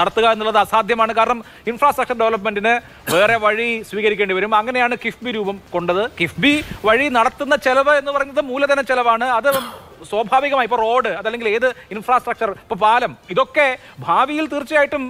നടത്തുക എന്നുള്ളത് അസാധ്യമാണ് കാരണം ഇൻഫ്രാസ്ട്രക്ചർ ഡെവലപ്മെന്റിന് വേറെ വഴി സ്വീകരിക്കേണ്ടി വരും അങ്ങനെയാണ് കിഫ്ബി രൂപം കൊണ്ടത് കിഫ്ബി വഴി നടത്തുന്ന ചെലവ് എന്ന് പറയുന്നത് മൂലധന ചെലവാണ് അത് സ്വാഭാവികമായി ഇപ്പൊ റോഡ് അതല്ലെങ്കിൽ ഏത് ഇൻഫ്രാസ്ട്രക്ചർ ഇപ്പൊ പാലം ഇതൊക്കെ ഭാവിയിൽ തീർച്ചയായിട്ടും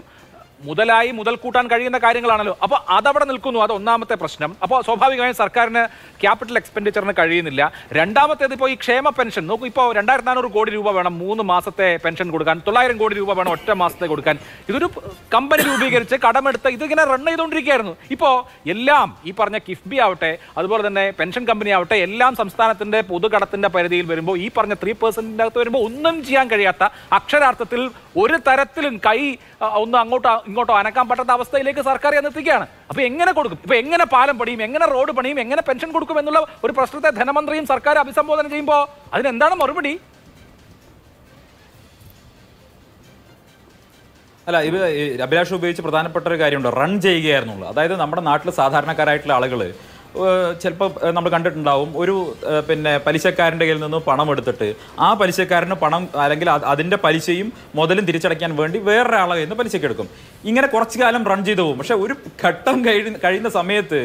മുതലായി മുതൽ കൂട്ടാൻ കഴിയുന്ന കാര്യങ്ങളാണല്ലോ അപ്പോൾ അതവിടെ നിൽക്കുന്നു അത് ഒന്നാമത്തെ പ്രശ്നം അപ്പോൾ സ്വാഭാവികമായും സർക്കാരിന് ക്യാപിറ്റൽ എക്സ്പെൻഡിച്ചറിന് കഴിയുന്നില്ല രണ്ടാമത്തേത് ഇപ്പോൾ ഈ ക്ഷേമ പെൻഷൻ നോക്കൂ ഇപ്പോൾ രണ്ടായിരത്തി നാനൂറ് കോടി രൂപ വേണം മൂന്ന് മാസത്തെ പെൻഷൻ കൊടുക്കാൻ തൊള്ളായിരം കോടി രൂപ വേണം ഒറ്റ മാസത്തെ കൊടുക്കാൻ ഇതൊരു കമ്പനി രൂപീകരിച്ച് കടമെടുത്ത് ഇതിങ്ങനെ റൺ ചെയ്തുകൊണ്ടിരിക്കുകയായിരുന്നു ഇപ്പോൾ എല്ലാം ഈ പറഞ്ഞ കിഫ്ബി ആവട്ടെ അതുപോലെ തന്നെ പെൻഷൻ കമ്പനി ആവട്ടെ എല്ലാം സംസ്ഥാനത്തിൻ്റെ പൊതുകടത്തിൻ്റെ പരിധിയിൽ വരുമ്പോൾ ഈ പറഞ്ഞ ത്രീ പെർസെൻറ്റിൻ്റെ അകത്ത് വരുമ്പോൾ ഒന്നും ചെയ്യാൻ കഴിയാത്ത അക്ഷരാർത്ഥത്തിൽ ഒരു തരത്തിലും കൈ ഒന്ന് അങ്ങോട്ട് ഇങ്ങോട്ടോ അനക്കാൻ പറ്റാത്ത അവസ്ഥയിലേക്ക് സർക്കാർ എന്നെത്തിക്കുകയാണ് അപ്പോൾ എങ്ങനെ കൊടുക്കും ഇപ്പൊ എങ്ങനെ പാലം പണിയും എങ്ങനെ റോഡ് പണിയും എങ്ങനെ പെൻഷൻ കൊടുക്കും എന്നുള്ള ഒരു പ്രശ്നത്തെ ധനമന്ത്രിയും സർക്കാർ അഭിസംബോധന ചെയ്യുമ്പോൾ അതിനെന്താണ് മറുപടി അല്ല ഇത് അഭിലാഷ് ഉപയോഗിച്ച് പ്രധാനപ്പെട്ട ഒരു കാര്യമുണ്ട് റൺ ചെയ്യുകയായിരുന്നുള്ളൂ അതായത് നമ്മുടെ നാട്ടിൽ സാധാരണക്കാരായിട്ടുള്ള ആളുകൾ ചിലപ്പോൾ നമ്മൾ കണ്ടിട്ടുണ്ടാവും ഒരു പിന്നെ പലിശക്കാരൻ്റെ കയ്യിൽ നിന്ന് പണം എടുത്തിട്ട് ആ പലിശക്കാരന് പണം അല്ലെങ്കിൽ അതിൻ്റെ പലിശയും മുതലും തിരിച്ചടയ്ക്കാൻ വേണ്ടി വേറൊരാളെ കയ്യിൽ നിന്ന് പലിശയ്ക്ക് എടുക്കും ഇങ്ങനെ കുറച്ചു കാലം റൺ ചെയ്തു പോകും പക്ഷേ ഒരു ഘട്ടം കഴി കഴിയുന്ന സമയത്ത്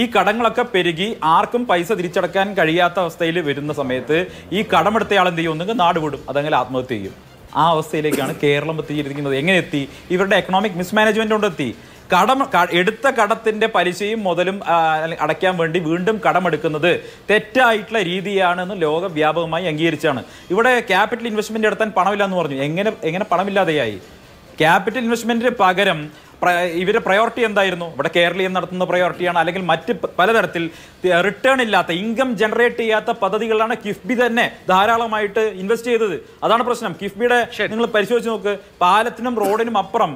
ഈ കടങ്ങളൊക്കെ പെരുകി ആർക്കും പൈസ തിരിച്ചടക്കാൻ കഴിയാത്ത അവസ്ഥയിൽ വരുന്ന സമയത്ത് ഈ കടമെടുത്തയാൾ എന്ത് ചെയ്യും ഒന്നെങ്കിൽ നാട് വിടും അതെങ്കിൽ ആത്മഹത്യ ചെയ്യും ആ അവസ്ഥയിലേക്കാണ് കേരളം എത്തിയിരിക്കുന്നത് എങ്ങനെ എത്തി ഇവരുടെ എക്കണോമിക് മിസ്മാനേജ്മെന്റ് കൊണ്ട് എത്തി കടം എടുത്ത കടത്തിന്റെ പലിശയും മുതലും അടയ്ക്കാൻ വേണ്ടി വീണ്ടും കടമെടുക്കുന്നത് തെറ്റായിട്ടുള്ള രീതിയാണെന്ന് ലോകവ്യാപകമായി അംഗീകരിച്ചാണ് ഇവിടെ ക്യാപിറ്റൽ ഇൻവെസ്റ്റ്മെന്റ് എടുത്താൽ പണമില്ല എന്ന് പറഞ്ഞു എങ്ങനെ എങ്ങനെ പണമില്ലാതെയായി ക്യാപിറ്റൽ ഇൻവെസ്റ്റ്മെന്റിന് പകരം ഇവരുടെ പ്രയോറിറ്റി എന്തായിരുന്നു ഇവിടെ കേരളീയം നടത്തുന്ന പ്രയോറിറ്റിയാണ് അല്ലെങ്കിൽ മറ്റ് പലതരത്തിൽ റിട്ടേൺ ഇല്ലാത്ത ഇൻകം ജനറേറ്റ് ചെയ്യാത്ത പദ്ധതികളാണ് കിഫ്ബി തന്നെ ധാരാളമായിട്ട് ഇൻവെസ്റ്റ് ചെയ്തത് അതാണ് പ്രശ്നം കിഫ്ബിയുടെ നിങ്ങൾ പരിശോധിച്ച് നോക്ക് പാലത്തിനും റോഡിനും അപ്പുറം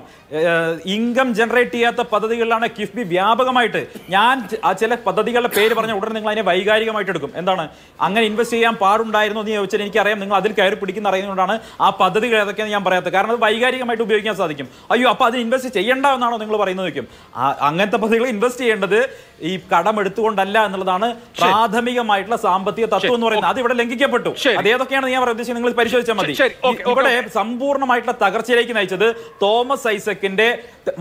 ഇൻകം ജനറേറ്റ് ചെയ്യാത്ത പദ്ധതികളിലാണ് കിഫ്ബി വ്യാപകമായിട്ട് ഞാൻ ആ ചില പദ്ധതികളുടെ പേര് പറഞ്ഞ ഉടനെ നിങ്ങൾ അതിനെ വൈകാരികമായിട്ട് എടുക്കും എന്താണ് അങ്ങനെ ഇൻവെസ്റ്റ് ചെയ്യാൻ പാടുണ്ടായിരുന്നു എന്ന് ചോദിച്ചാൽ എനിക്കറിയാം നിങ്ങൾ അതിൽ കയറി പിടിക്കുന്ന അറിയുന്നതുകൊണ്ടാണ് ആ പദ്ധതികൾ ഏതൊക്കെയാണ് ഞാൻ പറയാത്തത് കാരണം അത് വൈകാരികമായിട്ട് ഉപയോഗിക്കാൻ സാധിക്കും അയ്യോ അപ്പോൾ അത് ഇൻവെസ്റ്റ് ചെയ്യേണ്ട എന്നാണോ നിങ്ങൾ പറയുന്നത് വെക്കും അങ്ങനത്തെ പദ്ധതികൾ ഇൻവെസ്റ്റ് ചെയ്യേണ്ടത് ഈ കടം എടുത്തുകൊണ്ടല്ല എന്നുള്ളതാണ് പ്രാഥമികമായിട്ടുള്ള സാമ്പത്തിക തത്വം എന്ന് പറയുന്നത് അത് ഇവിടെ ലംഘിക്കപ്പെട്ടു അതേതൊക്കെയാണ് ഞാൻ പറയുന്നത് നിങ്ങൾ പരിശോധിച്ചാൽ മതി ഇവിടെ സമ്പൂർണ്ണമായിട്ടുള്ള തകർച്ചയിലേക്ക് നയിച്ചത് തോമസ് ഐസക്കിന്റെ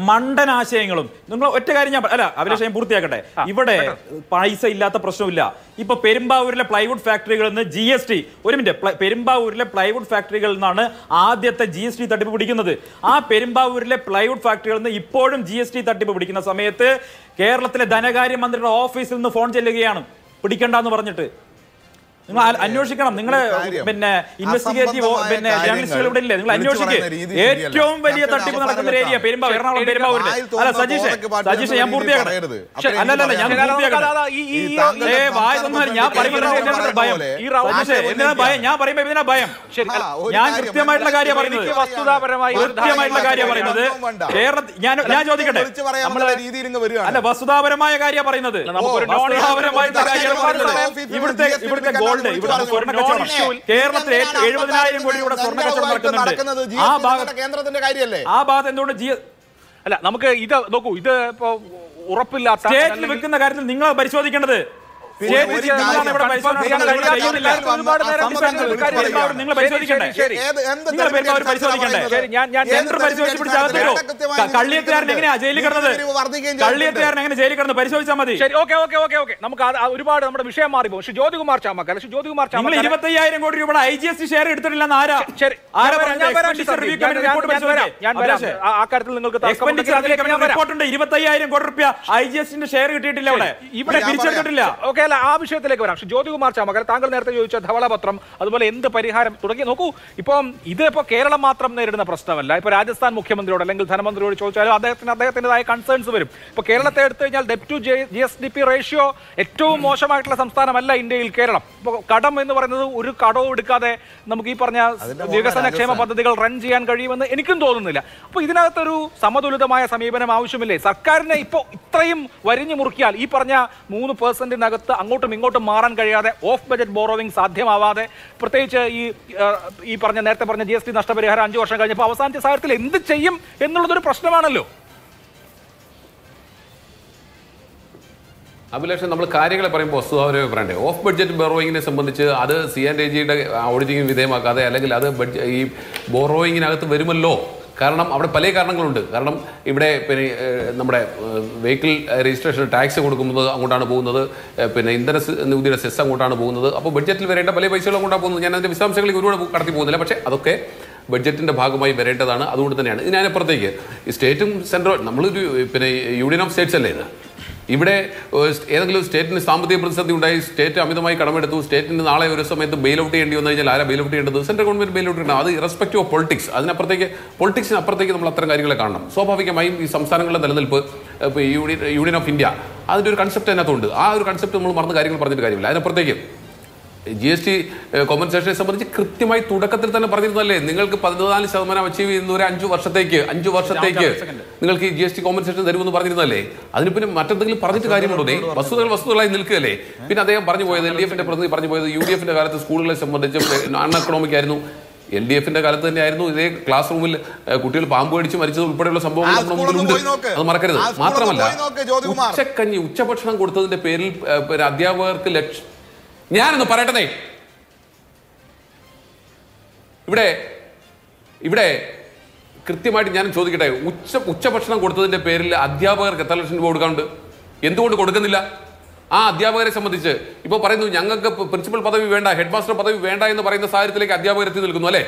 മണ്ടനാശയങ്ങളും നിങ്ങൾ ഒറ്റ കാര്യം ഞാൻ അല്ല അഭിലാഷ് പൂർത്തിയാക്കട്ടെ ഇവിടെ പൈസ ഇല്ലാത്ത പ്രശ്നമില്ല ഇപ്പൊ പെരുമ്പാവൂരിലെ പ്ലൈവുഡ് ഫാക്ടറികളിൽ നിന്ന് ജി എസ് ടി ഒരു മിനിറ്റ് പെരുമ്പാവൂരിലെ പ്ലൈവുഡ് ഫാക്ടറികളിൽ നിന്നാണ് ആദ്യത്തെ ജി എസ് ടി തട്ടിപ്പ് പിടിക്കുന്നത് ആ പെരുമ്പാവൂരിലെ പ്ലൈവുഡ് ഫാക്ടറികളിൽ നിന്ന് ഇപ്പോഴും ജി എസ് ടി തട്ടിപ്പ് പിടിക്കുന്ന സമയത്ത് കേരളത്തിലെ ധനകാര്യ കാര്യമന്ത്രിയുടെ ഓഫീസിൽ നിന്ന് ഫോൺ ചെല്ലുകയാണ് പിടിക്കണ്ടെന്ന് പറഞ്ഞിട്ട് നിങ്ങൾ അന്വേഷിക്കണം നിങ്ങൾ പിന്നെ ഇൻവെസ്റ്റിഗേറ്റീവ് പിന്നെ ജേർണലിസ്റ്റുകൾ ഇല്ലേ നിങ്ങൾ അന്വേഷിക്കുക ഏറ്റവും വലിയ തട്ടിപ്പ് നടക്കുന്ന ഏരിയ പെരുമ്പാവ് എറണാകുളം പെരുമ്പാവൂരിലെ അല്ല സജീഷ് സജീഷ് ഞാൻ പൂർത്തിയാക്കണം അല്ലല്ല ഞാൻ ഞാൻ ഭയം ഭയം ഞാൻ ഭയം ഞാൻ കൃത്യമായിട്ടുള്ള കാര്യം പറയുന്നത് ഞാൻ ഞാൻ ചോദിക്കട്ടെ അല്ല വസ്തുതാപരമായ കാര്യം പറയുന്നത് ഇവിടുത്തെ ഇവിടുത്തെ ഗോൾഡ് ഇവിടെ സ്വർണ്ണ കച്ചവടം കേരളത്തിൽ എഴുപതിനായിരം കോടിയുടെ സ്വർണ്ണ കച്ചവടം നടക്കുന്നുണ്ട് ആ കേന്ദ്രത്തിന്റെ കാര്യമല്ലേ ആ ഭാഗം എന്തുകൊണ്ട് ജി അല്ല നമുക്ക് ഇത് നോക്കൂ ഇത് ഇപ്പോ ഉറപ്പില്ലാത്ത സ്റ്റേറ്റിൽ വെക്കുന്ന കാര്യത്തിൽ നിങ്ങൾ പരിശോധിക്കേണ്ടത് നമുക്ക് ഒരുപാട് നമ്മുടെ വിഷയം മാറി പോകും ജ്യോതികുമാർ ചാമക്കാൽ പക്ഷേ ജ്യോതികുമാർ ചാമക്കാൽ ഇരുപത്തയ്യായിരം കോടി രൂപ I G S T share എടുത്തിട്ടില്ലെന്ന് ആരാ ആ കാര്യത്തിൽ നിങ്ങൾക്ക് ഇരുപത്തയ്യായിരം കോടി രൂപ ഐ ജി എസ് ടിന്റെ ഷെയർ കിട്ടിയിട്ടില്ല ഇവിടെ ഇവിടെ തിരിച്ചെടുത്തിട്ടില്ല ഓക്കെ അല്ല ആ വിഷയത്തിലേക്ക് വരാം പക്ഷേ ജ്യോതികുമാർ ചാമകൽ താങ്കൾ നേരത്തെ ചോദിച്ച ധവളപത്രം അതുപോലെ എന്ത് പരിഹാരം തുടങ്ങി നോക്കൂ ഇപ്പം ഇതിപ്പോൾ കേരളം മാത്രം നേരിടുന്ന പ്രശ്നമല്ല ഇപ്പോൾ രാജസ്ഥാൻ മുഖ്യമന്ത്രിയോട് അല്ലെങ്കിൽ ധനമന്ത്രിയോട് ചോദിച്ചാലും അദ്ദേഹത്തിന് അദ്ദേഹത്തിൻ്റെതായ കൺസേൺസ് വരും ഇപ്പോൾ കേരളത്തെ എടുത്തു കഴിഞ്ഞാൽ debt to G S D P ratio ഏറ്റവും മോശമായിട്ടുള്ള സംസ്ഥാനമല്ല ഇന്ത്യയിൽ കേരളം ഇപ്പോൾ കടം എന്ന് പറയുന്നത് ഒരു കടവും എടുക്കാതെ നമുക്ക് ഈ പറഞ്ഞ ക്ഷേമ പദ്ധതികൾ റൺ ചെയ്യാൻ കഴിയുമെന്ന് എനിക്കും തോന്നുന്നില്ല അപ്പോൾ ഇതിനകത്തൊരു സമതുലിതമായ സമീപനം ആവശ്യമില്ലേ സർക്കാരിനെ ഇപ്പോൾ ഇത്രയും വരിഞ്ഞു മുറുക്കിയാൽ ഈ പറഞ്ഞ മൂന്ന് പേഴ്സൻറ്റിനകത്ത് അങ്ങോട്ടും ഇങ്ങോട്ടും മാറാൻ കഴിയാതെ ഓഫ് ബജറ്റ് ബോറോവിംഗ് സാധ്യമാവാതെ പ്രത്യേകിച്ച് ഈ ഈ പറഞ്ഞ നേരത്തെ പറഞ്ഞ ജി എസ് ടി നഷ്ടപരിഹാരം അഞ്ച് വർഷം കഴിഞ്ഞപ്പോൾ അവസാനത്തെ സാഹചര്യത്തിൽ എന്ത് ചെയ്യും എന്നുള്ളതൊരു പ്രശ്നമാണല്ലോ അഭിലാഷ് നമ്മൾ കാര്യങ്ങൾ പറയുമ്പോൾ സ്വാഭാവികമായി പറയണ്ടേ ഓഫ് ബഡ്ജറ്റ് ബോറോയിങ്ങിനെ സംബന്ധിച്ച് അത് സി ആൻഡ് എ ജിയുടെ ഓഡിറ്റിംഗ് വിധേയമാക്കാതെ അല്ലെങ്കിൽ അത് ഈ ബോറോയിങ്ങിനകത്ത് വരുമല്ലോ കാരണം അവിടെ പല കാരണങ്ങളുണ്ട് കാരണം ഇവിടെ പിന്നെ നമ്മുടെ വെഹിക്കിൾ രജിസ്ട്രേഷൻ ടാക്സ് കൊടുക്കുന്നത് അങ്ങോട്ടാണ് പോകുന്നത് പിന്നെ ഇന്ധന നികുതിയുടെ സെസ് അങ്ങോട്ടാണ് പോകുന്നത് അപ്പോൾ ബഡ്ജറ്റിൽ വരേണ്ട പല പൈസകളും അങ്ങോട്ടാണ് പോകുന്നത് ഞാൻ അതിൻ്റെ വിശദാംശങ്ങളിൽ ഒരുപാട് കടത്തി പോകുന്നില്ല പക്ഷേ അതൊക്കെ ബഡ്ജറ്റിൻ്റെ ഭാഗമായി വരേണ്ടതാണ് അതുകൊണ്ട് തന്നെയാണ് ഇതിനപ്പുറത്തേക്ക് സ്റ്റേറ്റും സെൻട്രൽ നമ്മളൊരു പിന്നെ യൂണിയൻ ഓഫ് സ്റ്റേറ്റ്സ് അല്ലേ ഇത് ഇവിടെ ഏതെങ്കിലും സ്റ്റേറ്റിന് സാമ്പത്തിക പ്രതിസന്ധി ഉണ്ടായി സ്റ്റേറ്റ് അമിതമായി കടമെടുത്തു സ്റ്റേറ്റിന് നാളെ ഒരു സമയത്ത് ബെയിൽ ഔട്ട് ചെയ്യേണ്ടി വന്നു കഴിഞ്ഞാൽ ആരാ ബെയിൽ ഔട്ട് ചെയ്യേണ്ടത് സെൻട്രൽ ഗവൺമെന്റ് ബെയിൽ ഔട്ട് ചെയ്യണം അത് ഇറസ്പെക്റ്റീവ് ഓഫ് പൊളിറ്റിക്സ് അതിനപ്പുറത്തേക്ക് പൊളിറ്റിക്സിന് അപ്പുറത്തേക്ക് നമ്മൾ അത്തരം കാര്യങ്ങളെ കാണണം സ്വാഭാവികമായും ഈ സംസ്ഥാനങ്ങളുടെ നിലനിൽപ്പ് യൂണിയൻ യൂണിയൻ ഓഫ് ഇന്ത്യ അതിൻ്റെ ഒരു കൺസെപ്റ്റ് അതിനകത്തുണ്ട് ആ ഒരു കൺസെപ്റ്റ് നമ്മൾ മറന്ന് കാര്യങ്ങൾ പറഞ്ഞിട്ട് കാര്യമില്ല അതിനപ്പുറത്തേക്ക് ജി എസ് ടി കോമ്പൻസേഷനെ സംബന്ധിച്ച് കൃത്യമായി തുടക്കത്തിൽ തന്നെ പറഞ്ഞിരുന്നല്ലേ നിങ്ങൾക്ക് പതിനാല് ശതമാനം അച്ചീവ് ചെയ്യുന്ന ഒരു അഞ്ചു വർഷത്തേക്ക് അഞ്ചു വർഷത്തേക്ക് നിങ്ങൾക്ക് ജി എസ് ടി കോമ്പൻസേഷൻ തരുമെന്ന് പറഞ്ഞിരുന്നല്ലേ അതിന് പിന്നെ മറ്റെന്തെങ്കിലും പറഞ്ഞിട്ട് കാര്യമുണ്ടോ വസ്തുതകൾ വസ്തുതകളായി നിൽക്കുകയല്ലേ പിന്നെ അദ്ദേഹം പറഞ്ഞു പോയത് എൽ ഡി എഫിന്റെ പ്രതിനിധി പറഞ്ഞു പോയത് യു ഡി എഫിന്റെ കാലത്ത് സ്കൂളുകളെ സംബന്ധിച്ച് നോൺ എക്കണോമിക് ആയിരുന്നു എൽ ഡി എഫിന്റെ കാലത്ത് തന്നെയായിരുന്നു ഇതേ ക്ലാസ് റൂമിൽ കുട്ടികൾ പാമ്പ് കടിച്ച് മരിച്ചത് ഉൾപ്പെടെയുള്ള സംഭവങ്ങൾ അത് മറക്കരുത് മാത്രമല്ല ഉച്ചക്കഞ്ഞി ഉച്ചഭക്ഷണം കൊടുത്തതിന്റെ പേരിൽ അധ്യാപകർക്ക് ലക്ഷ ഞാനൊന്ന് പറയട്ടെ ഇവിടെ ഇവിടെ കൃത്യമായിട്ട് ഞാൻ ചോദിക്കട്ടെ ഉച്ച ഉച്ചഭക്ഷണം കൊടുത്തതിൻ്റെ പേരിൽ അധ്യാപകർക്ക് എത്ര ലക്ഷം രൂപ കൊടുക്കാണ്ട് എന്തുകൊണ്ട് കൊടുക്കുന്നില്ല ആ അധ്യാപകരെ സംബന്ധിച്ച് ഇപ്പോൾ പറയുന്നു ഞങ്ങൾക്ക് പ്രിൻസിപ്പൽ പദവി വേണ്ട ഹെഡ് മാസ്റ്റർ പദവി വേണ്ട എന്ന് പറയുന്ന സാഹചര്യത്തിലേക്ക് അധ്യാപകർ എത്തി നിൽക്കുന്നു അല്ലേ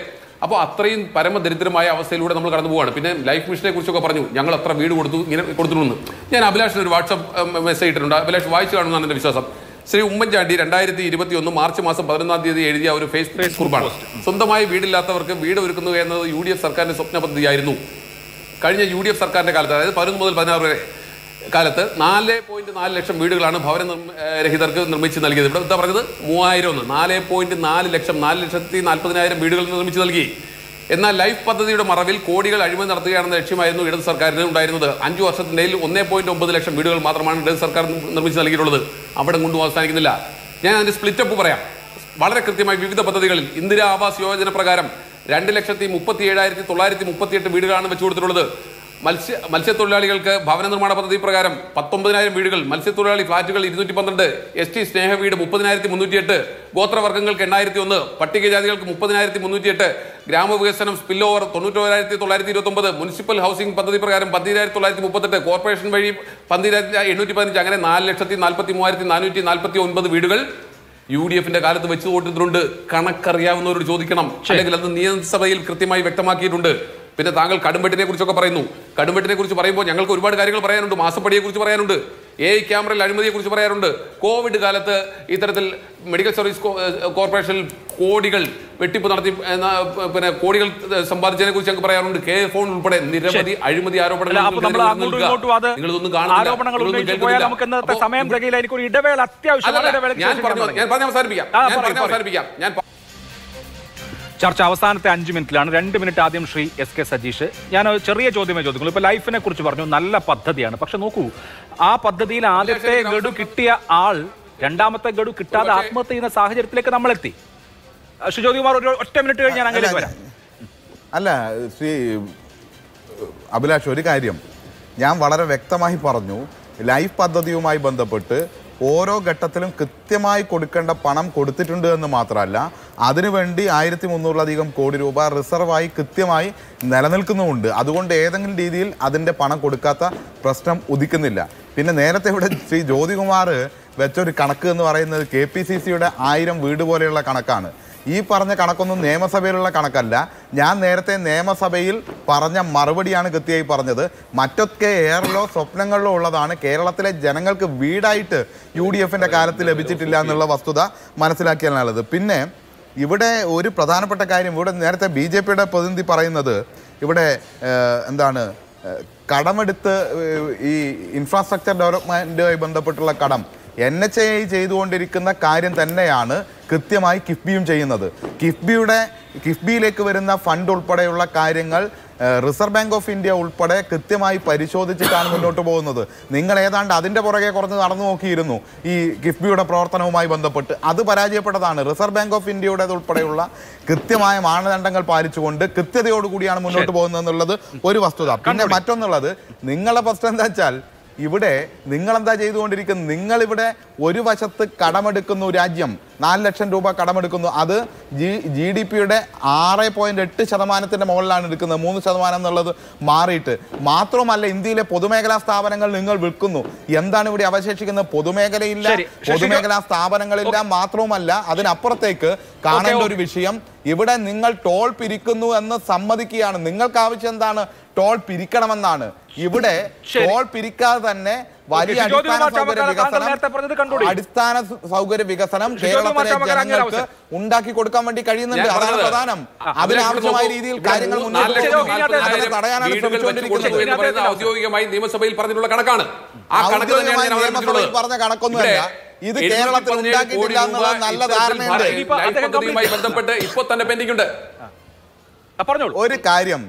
അപ്പോൾ അത്രയും പരമദരിദ്രമായ അവസ്ഥയിലൂടെ നമ്മൾ കടന്നു പോവുകയാണ് പിന്നെ ലൈഫ് മിഷനെ കുറിച്ചൊക്കെ പറഞ്ഞു ഞങ്ങൾ അത്ര വീട് കൊടുത്തു ഇങ്ങനെ കൊടുത്തിട്ടുണ്ട് ഞാൻ അഭിലാഷിനൊരു ഒരു വാട്സപ്പ് മെസ്സേജ് ഇട്ടിട്ടുണ്ട് അഭിലാഷ് വായിച്ചു കാണുന്നതാണ് എൻ്റെ വിശ്വാസം ശ്രീ ഉമ്മൻചാണ്ടി രണ്ടായിരത്തി ഇരുപത്തി ഒന്ന് മാർച്ച് മാസം പതിനൊന്നാം തീയതി എഴുതിയ ഒരു ഫേസ്ബുക്ക് കുർബാണ് സ്വന്തമായി വീടില്ലാത്തവർക്ക് വീട് ഒരുക്കുന്നു എന്നത് യു ഡി എഫ് സർക്കാരിന്റെ സ്വപ്ന പദ്ധതിയായിരുന്നു കഴിഞ്ഞ യു ഡി എഫ് സർക്കാരിന്റെ കാലത്ത് അതായത് പതിനൊന്ന് മുതൽ പതിനാറ് വരെ കാലത്ത് നാല് പോയിന്റ് നാല് ലക്ഷം വീടുകളാണ് ഭവന രഹിതർക്ക് നിർമ്മിച്ച് നൽകിയത് ഇവിടെ എന്താ പറഞ്ഞത് മൂവായിരം ഒന്ന് നാല് പോയിന്റ് നാല് ലക്ഷം നാല് ലക്ഷത്തി നാൽപ്പതിനായിരം വീടുകൾ നിർമ്മിച്ച് നൽകി എന്നാൽ ലൈഫ് പദ്ധതിയുടെ മറവിൽ കോടികൾ അഴിമതി നടത്തുകയാണെന്ന ലക്ഷ്യമായിരുന്നു ഇടത് സർക്കാരിന് ഉണ്ടായിരുന്നത് അഞ്ചു വർഷത്തിനിടയിൽ ഒന്നേ പോയിന്റ് ഒമ്പത് ലക്ഷം വീടുകൾ മാത്രമാണ് ഇടത് സർക്കാർ നിർമ്മിച്ച് നൽകിയിട്ടുള്ളത് അവിടെ കൊണ്ടും അവസാനിക്കുന്നില്ല ഞാൻ അതിൻ്റെ സ്പ്ലിറ്റപ്പ് പറയാം വളരെ കൃത്യമായി വിവിധ പദ്ധതികളിൽ ഇന്ദിരാ ആവാസ് യോജന പ്രകാരം രണ്ട് ലക്ഷത്തി മുപ്പത്തി ഏഴായിരത്തി തൊള്ളായിരത്തി എട്ട് വീടുകളാണ് വെച്ചു കൊടുത്തിട്ടുള്ളത് മത്സ്യ മത്സ്യത്തൊഴിലാളികൾക്ക് ഭവന നിർമ്മാണ പദ്ധതി പ്രകാരം പത്തൊമ്പതിനായിരം വീടുകൾ മത്സ്യത്തൊഴിലാളി ഫ്ളാറ്റുകൾ ഇരുന്നൂറ്റി പന്ത്രണ്ട് എസ് ടി സ്നേഹ വീട് മുപ്പതിനായിരത്തി മുന്നൂറ്റിയെട്ട് ഗോത്രവർഗ്ഗങ്ങൾക്ക് എണ്ണായിരത്തി ഒന്ന് പട്ടികജാതികൾക്ക് മുപ്പതിനായിരത്തി മുന്നൂറ്റിയെട്ട് ഗ്രാമവികസനം സ്പിൽ ഓവർ തൊണ്ണൂറ്റോരായിരത്തി തൊള്ളായിരത്തി ഇരുപത്തൊമ്പത് മുനിസിപ്പൽ ഹൗസിംഗ് പദ്ധതി പ്രകാരം പന്തിരായിരത്തി തൊള്ളായിരത്തി മുപ്പത്തെട്ട് കോർപ്പറേഷൻ വഴി പന്തിരായിരത്തി എണ്ണൂറ്റി പതിനഞ്ച് അങ്ങനെ നാല് ലക്ഷത്തി നാൽപ്പത്തി മൂവായിരത്തി നാനൂറ്റി നാൽപ്പത്തി ഒൻപത് വീടുകൾ യു ഡി എഫിന്റെ കാലത്ത് വെച്ചു കൊടുത്തിട്ടുണ്ട് കണക്കറിയാവുന്നവരോട് ചോദിക്കണം അല്ലെങ്കിൽ അത് നിയമസഭയിൽ കൃത്യമായി വ്യക്തമാക്കിയിട്ടുണ്ട് പിന്നെ താങ്കൾ കടുംവെട്ടിനെ കുറിച്ചൊക്കെ പറയുന്നു കടുംവെട്ടിനെ കുറിച്ച് പറയുമ്പോൾ ഞങ്ങൾക്ക് ഒരുപാട് കാര്യങ്ങൾ പറയാനുണ്ട് മാസപ്പടിയെ കുറിച്ച് പറയാനുണ്ട് എ ഐ ക്യാമറയിൽ അഴിമതിയെ കുറിച്ച് പറയാറുണ്ട് കോവിഡ് കാലത്ത് ഇത്തരത്തിൽ മെഡിക്കൽ സർവീസ് കോർപ്പറേഷനിൽ കോടികൾ വെട്ടിപ്പ് നടത്തി പിന്നെ കോടികൾ സമ്പാദിച്ചതിനെ കുറിച്ച് ഞങ്ങൾക്ക് പറയാനുണ്ട് കെ ഫോൺ ഉൾപ്പെടെ നിരവധി അഴിമതി ആരോപണങ്ങൾ ഞാൻ ഞാൻ പറഞ്ഞു അവസാനിപ്പിക്കാം ഞാൻ പറഞ്ഞു അവസാനിപ്പിക്കാം ഞാൻ ചർച്ച അവസാനത്തെ അഞ്ച് മിനിറ്റിലാണ് രണ്ട് മിനിറ്റ് ആദ്യം ശ്രീ എസ് കെ സജീഷ് ഞാൻ ചെറിയ ചോദ്യമേ ചോദിക്കുള്ളൂ ഇപ്പൊ ലൈഫിനെ കുറിച്ച് പറഞ്ഞു നല്ല പദ്ധതിയാണ് പക്ഷെ നോക്കൂ ആ പദ്ധതിയിൽ ആദ്യത്തെ ഗഡു കിട്ടിയ ആൾ രണ്ടാമത്തെ ഗഡു കിട്ടാതെ ആത്മഹത്യ ചെയ്യുന്ന സാഹചര്യത്തിലേക്ക് നമ്മൾ എത്തി ശ്രീ ജ്യോതികുമാർ ഒരു ഒറ്റ മിനിറ്റ് കഴിഞ്ഞ് ഞാൻ അങ്ങനെ വരാം അല്ല ശ്രീ അഭിലാഷ് ഒരു കാര്യം ഞാൻ വളരെ വ്യക്തമായി പറഞ്ഞു ലൈഫ് പദ്ധതിയുമായി ബന്ധപ്പെട്ട് ഓരോ ഘട്ടത്തിലും കൃത്യമായി കൊടുക്കേണ്ട പണം കൊടുത്തിട്ടുണ്ട് എന്ന് മാത്രമല്ല അതിനുവേണ്ടി ആയിരത്തി മുന്നൂറിലധികം കോടി രൂപ റിസർവായി കൃത്യമായി നിലനിൽക്കുന്നുമുണ്ട് അതുകൊണ്ട് ഏതെങ്കിലും രീതിയിൽ അതിൻ്റെ പണം കൊടുക്കാത്ത പ്രശ്നം ഉദിക്കുന്നില്ല പിന്നെ നേരത്തെ ഇവിടെ ശ്രീ ജ്യോതികുമാർ വെച്ചൊരു കണക്ക് എന്ന് പറയുന്നത് കെ പി സി സിയുടെ ആയിരം വീട് പോലെയുള്ള കണക്കാണ് ഈ പറഞ്ഞ കണക്കൊന്നും നിയമസഭയിലുള്ള കണക്കല്ല ഞാൻ നേരത്തെ നിയമസഭയിൽ പറഞ്ഞ മറുപടിയാണ് കൃത്യമായി പറഞ്ഞത് മറ്റൊക്കെ ഏറിലോ സ്വപ്നങ്ങളിലോ ഉള്ളതാണ് കേരളത്തിലെ ജനങ്ങൾക്ക് വീടായിട്ട് യു ഡി എഫിൻ്റെ കാലത്ത് ലഭിച്ചിട്ടില്ല എന്നുള്ള വസ്തുത നല്ലത് പിന്നെ ഇവിടെ ഒരു പ്രധാനപ്പെട്ട കാര്യം ഇവിടെ നേരത്തെ ബി ജെ പിയുടെ പ്രതിനിധി പറയുന്നത് ഇവിടെ എന്താണ് കടമെടുത്ത് ഈ ഇൻഫ്രാസ്ട്രക്ചർ ഡെവലപ്മെൻറ്റുമായി ബന്ധപ്പെട്ടുള്ള കടം എൻ എച്ച് ഐ ചെയ്തുകൊണ്ടിരിക്കുന്ന കാര്യം തന്നെയാണ് കൃത്യമായി കിഫ്ബിയും ചെയ്യുന്നത് കിഫ്ബിയുടെ കിഫ്ബിയിലേക്ക് വരുന്ന ഫണ്ട് ഉൾപ്പെടെയുള്ള കാര്യങ്ങൾ റിസർവ് ബാങ്ക് ഓഫ് ഇന്ത്യ ഉൾപ്പെടെ കൃത്യമായി പരിശോധിച്ചിട്ടാണ് മുന്നോട്ട് പോകുന്നത് നിങ്ങൾ ഏതാണ്ട് അതിൻ്റെ പുറകെ കുറഞ്ഞ് നടന്നു നോക്കിയിരുന്നു ഈ കിഫ്ബിയുടെ പ്രവർത്തനവുമായി ബന്ധപ്പെട്ട് അത് പരാജയപ്പെട്ടതാണ് റിസർവ് ബാങ്ക് ഓഫ് ഇന്ത്യയുടേത് ഉൾപ്പെടെയുള്ള കൃത്യമായ മാനദണ്ഡങ്ങൾ പാലിച്ചുകൊണ്ട് കൃത്യതയോടുകൂടിയാണ് മുന്നോട്ട് പോകുന്നത് എന്നുള്ളത് ഒരു വസ്തുത പിന്നെ മറ്റൊന്നുള്ളത് നിങ്ങളുടെ പ്രശ്നം എന്താ വെച്ചാൽ ഇവിടെ നിങ്ങളെന്താ ചെയ്തുകൊണ്ടിരിക്കുന്നത് നിങ്ങളിവിടെ ഒരു വശത്ത് കടമെടുക്കുന്നു രാജ്യം നാല് ലക്ഷം രൂപ കടമെടുക്കുന്നു അത് ജി ജി ഡി പിയുടെ ആറ് പോയിൻറ്റ് എട്ട് ശതമാനത്തിൻ്റെ മുകളിലാണ് എടുക്കുന്നത് മൂന്ന് ശതമാനം എന്നുള്ളത് മാറിയിട്ട് മാത്രമല്ല ഇന്ത്യയിലെ പൊതുമേഖലാ സ്ഥാപനങ്ങൾ നിങ്ങൾ വിൽക്കുന്നു എന്താണ് ഇവിടെ അവശേഷിക്കുന്നത് പൊതുമേഖലയില്ല പൊതുമേഖലാ സ്ഥാപനങ്ങളില്ല മാത്രവുമല്ല അതിനപ്പുറത്തേക്ക് കാണേണ്ട ഒരു വിഷയം ഇവിടെ നിങ്ങൾ ടോൾ പിരിക്കുന്നു എന്ന് സമ്മതിക്കുകയാണ് നിങ്ങൾക്ക് ആവശ്യം എന്താണ് ടോൾ പിരിക്കണമെന്നാണ് ഇവിടെ ടോൾ പിരിക്കാതെ തന്നെ വലിയ അടിസ്ഥാന സൗകര്യ വികസനം അടിസ്ഥാന സൗകര്യ വികസനം കേരളത്തിലെ ജനങ്ങൾക്ക് ഉണ്ടാക്കി കൊടുക്കാൻ വേണ്ടി കഴിയുന്നുണ്ട് അതാണ് പ്രധാനം അതിനാവശ്യമായ രീതിയിൽ കാര്യങ്ങൾ മുന്നോട്ട് നിയമസഭയിൽ പറഞ്ഞിട്ടുള്ള കണക്കാണ് ആ കണക്ക് തന്നെയാണ് പറഞ്ഞ കണക്കൊന്നുമല്ല ഇത് കേരളത്തിൽ ഉണ്ടാക്കിയിട്ടില്ല നല്ല ധാരണയുണ്ട് ബന്ധപ്പെട്ട് തന്നെ ഒരു കാര്യം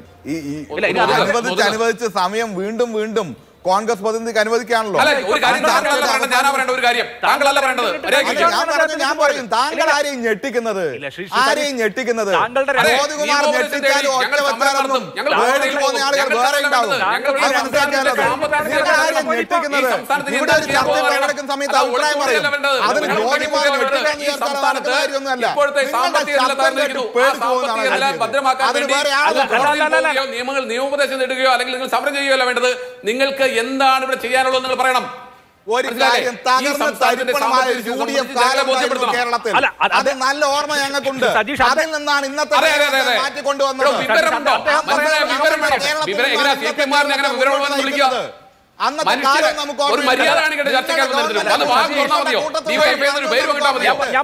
അനുവദിച്ച് അനുവദിച്ച് സമയം വീണ്ടും വീണ്ടും കോൺഗ്രസ് പ്രതിനിധിക്ക് അനുവദിക്കാണല്ലോ ഞാൻ പറയും താങ്കൾ ആരെയും ഞെട്ടിക്കുന്നത് ആരെയും ഞെട്ടിക്കുന്നത് വേറെ ഉണ്ടാവും നിയമങ്ങൾ നിയമോപദേശം നേടുകയോ അല്ലെങ്കിൽ നിങ്ങൾ സമരം ചെയ്യുകയല്ല വേണ്ടത് നിങ്ങൾക്ക് എന്താണ് ഇവിടെ ചെയ്യാനുള്ളത് നിങ്ങൾ പറയണം ഒരു കാര്യം ഒരു കേരളത്തിൽ അത് നല്ല ഓർമ്മ ഞങ്ങൾക്കുണ്ട് അതിൽ ഇന്നത്തെ ഞാൻ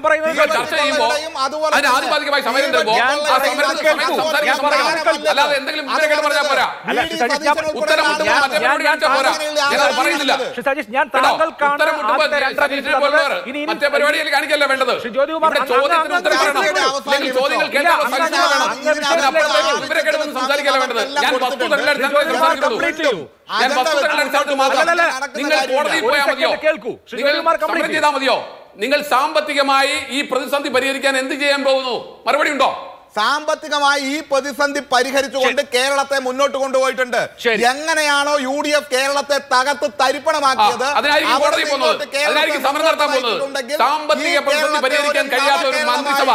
പറയുന്നത് ചർച്ച ചെയ്യുമ്പോൾ അതിന് ആ അല്ലാതെ എന്തെങ്കിലും പോരാ ഉത്തരം പറയുന്നില്ല ഞാൻ കാണിക്കല്ല വേണ്ടത് ചോദ്യത്തിന് ഉത്തരം പറയണം ചോദ്യങ്ങൾ വേണ്ടത് ഞാൻ നിങ്ങൾ കോടതിയിൽ പോയാൽ മതിയോ കേൾക്കൂ ചെയ്താൽ മതിയോ നിങ്ങൾ സാമ്പത്തികമായി ഈ പ്രതിസന്ധി പരിഹരിക്കാൻ എന്ത് ചെയ്യാൻ പോകുന്നു മറുപടി ഉണ്ടോ സാമ്പത്തികമായി ഈ പ്രതിസന്ധി പരിഹരിച്ചുകൊണ്ട് കേരളത്തെ മുന്നോട്ട് കൊണ്ടുപോയിട്ടുണ്ട് എങ്ങനെയാണോ യു ഡി എഫ് കേരളത്തെ തകർത്ത് തരിപ്പണമാക്കിയത് സാമ്പത്തിക പ്രതിസന്ധി കഴിയാത്ത ഒരു മന്ത്രിസഭ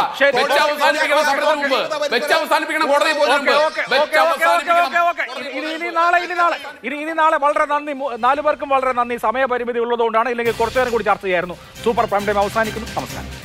ഇനി ഇനി നാളെ വളരെ നന്ദി നാലു പേർക്കും വളരെ നന്ദി സമയപരിമിതി ഉള്ളതുകൊണ്ടാണ് ഇല്ലെങ്കിൽ കുറച്ചു കൂടി ചർച്ച ചെയ്യായിരുന്നു സൂപ്പർ പ്രൈം ടൈം അവസാനിക്കുന്നു നമസ്കാരം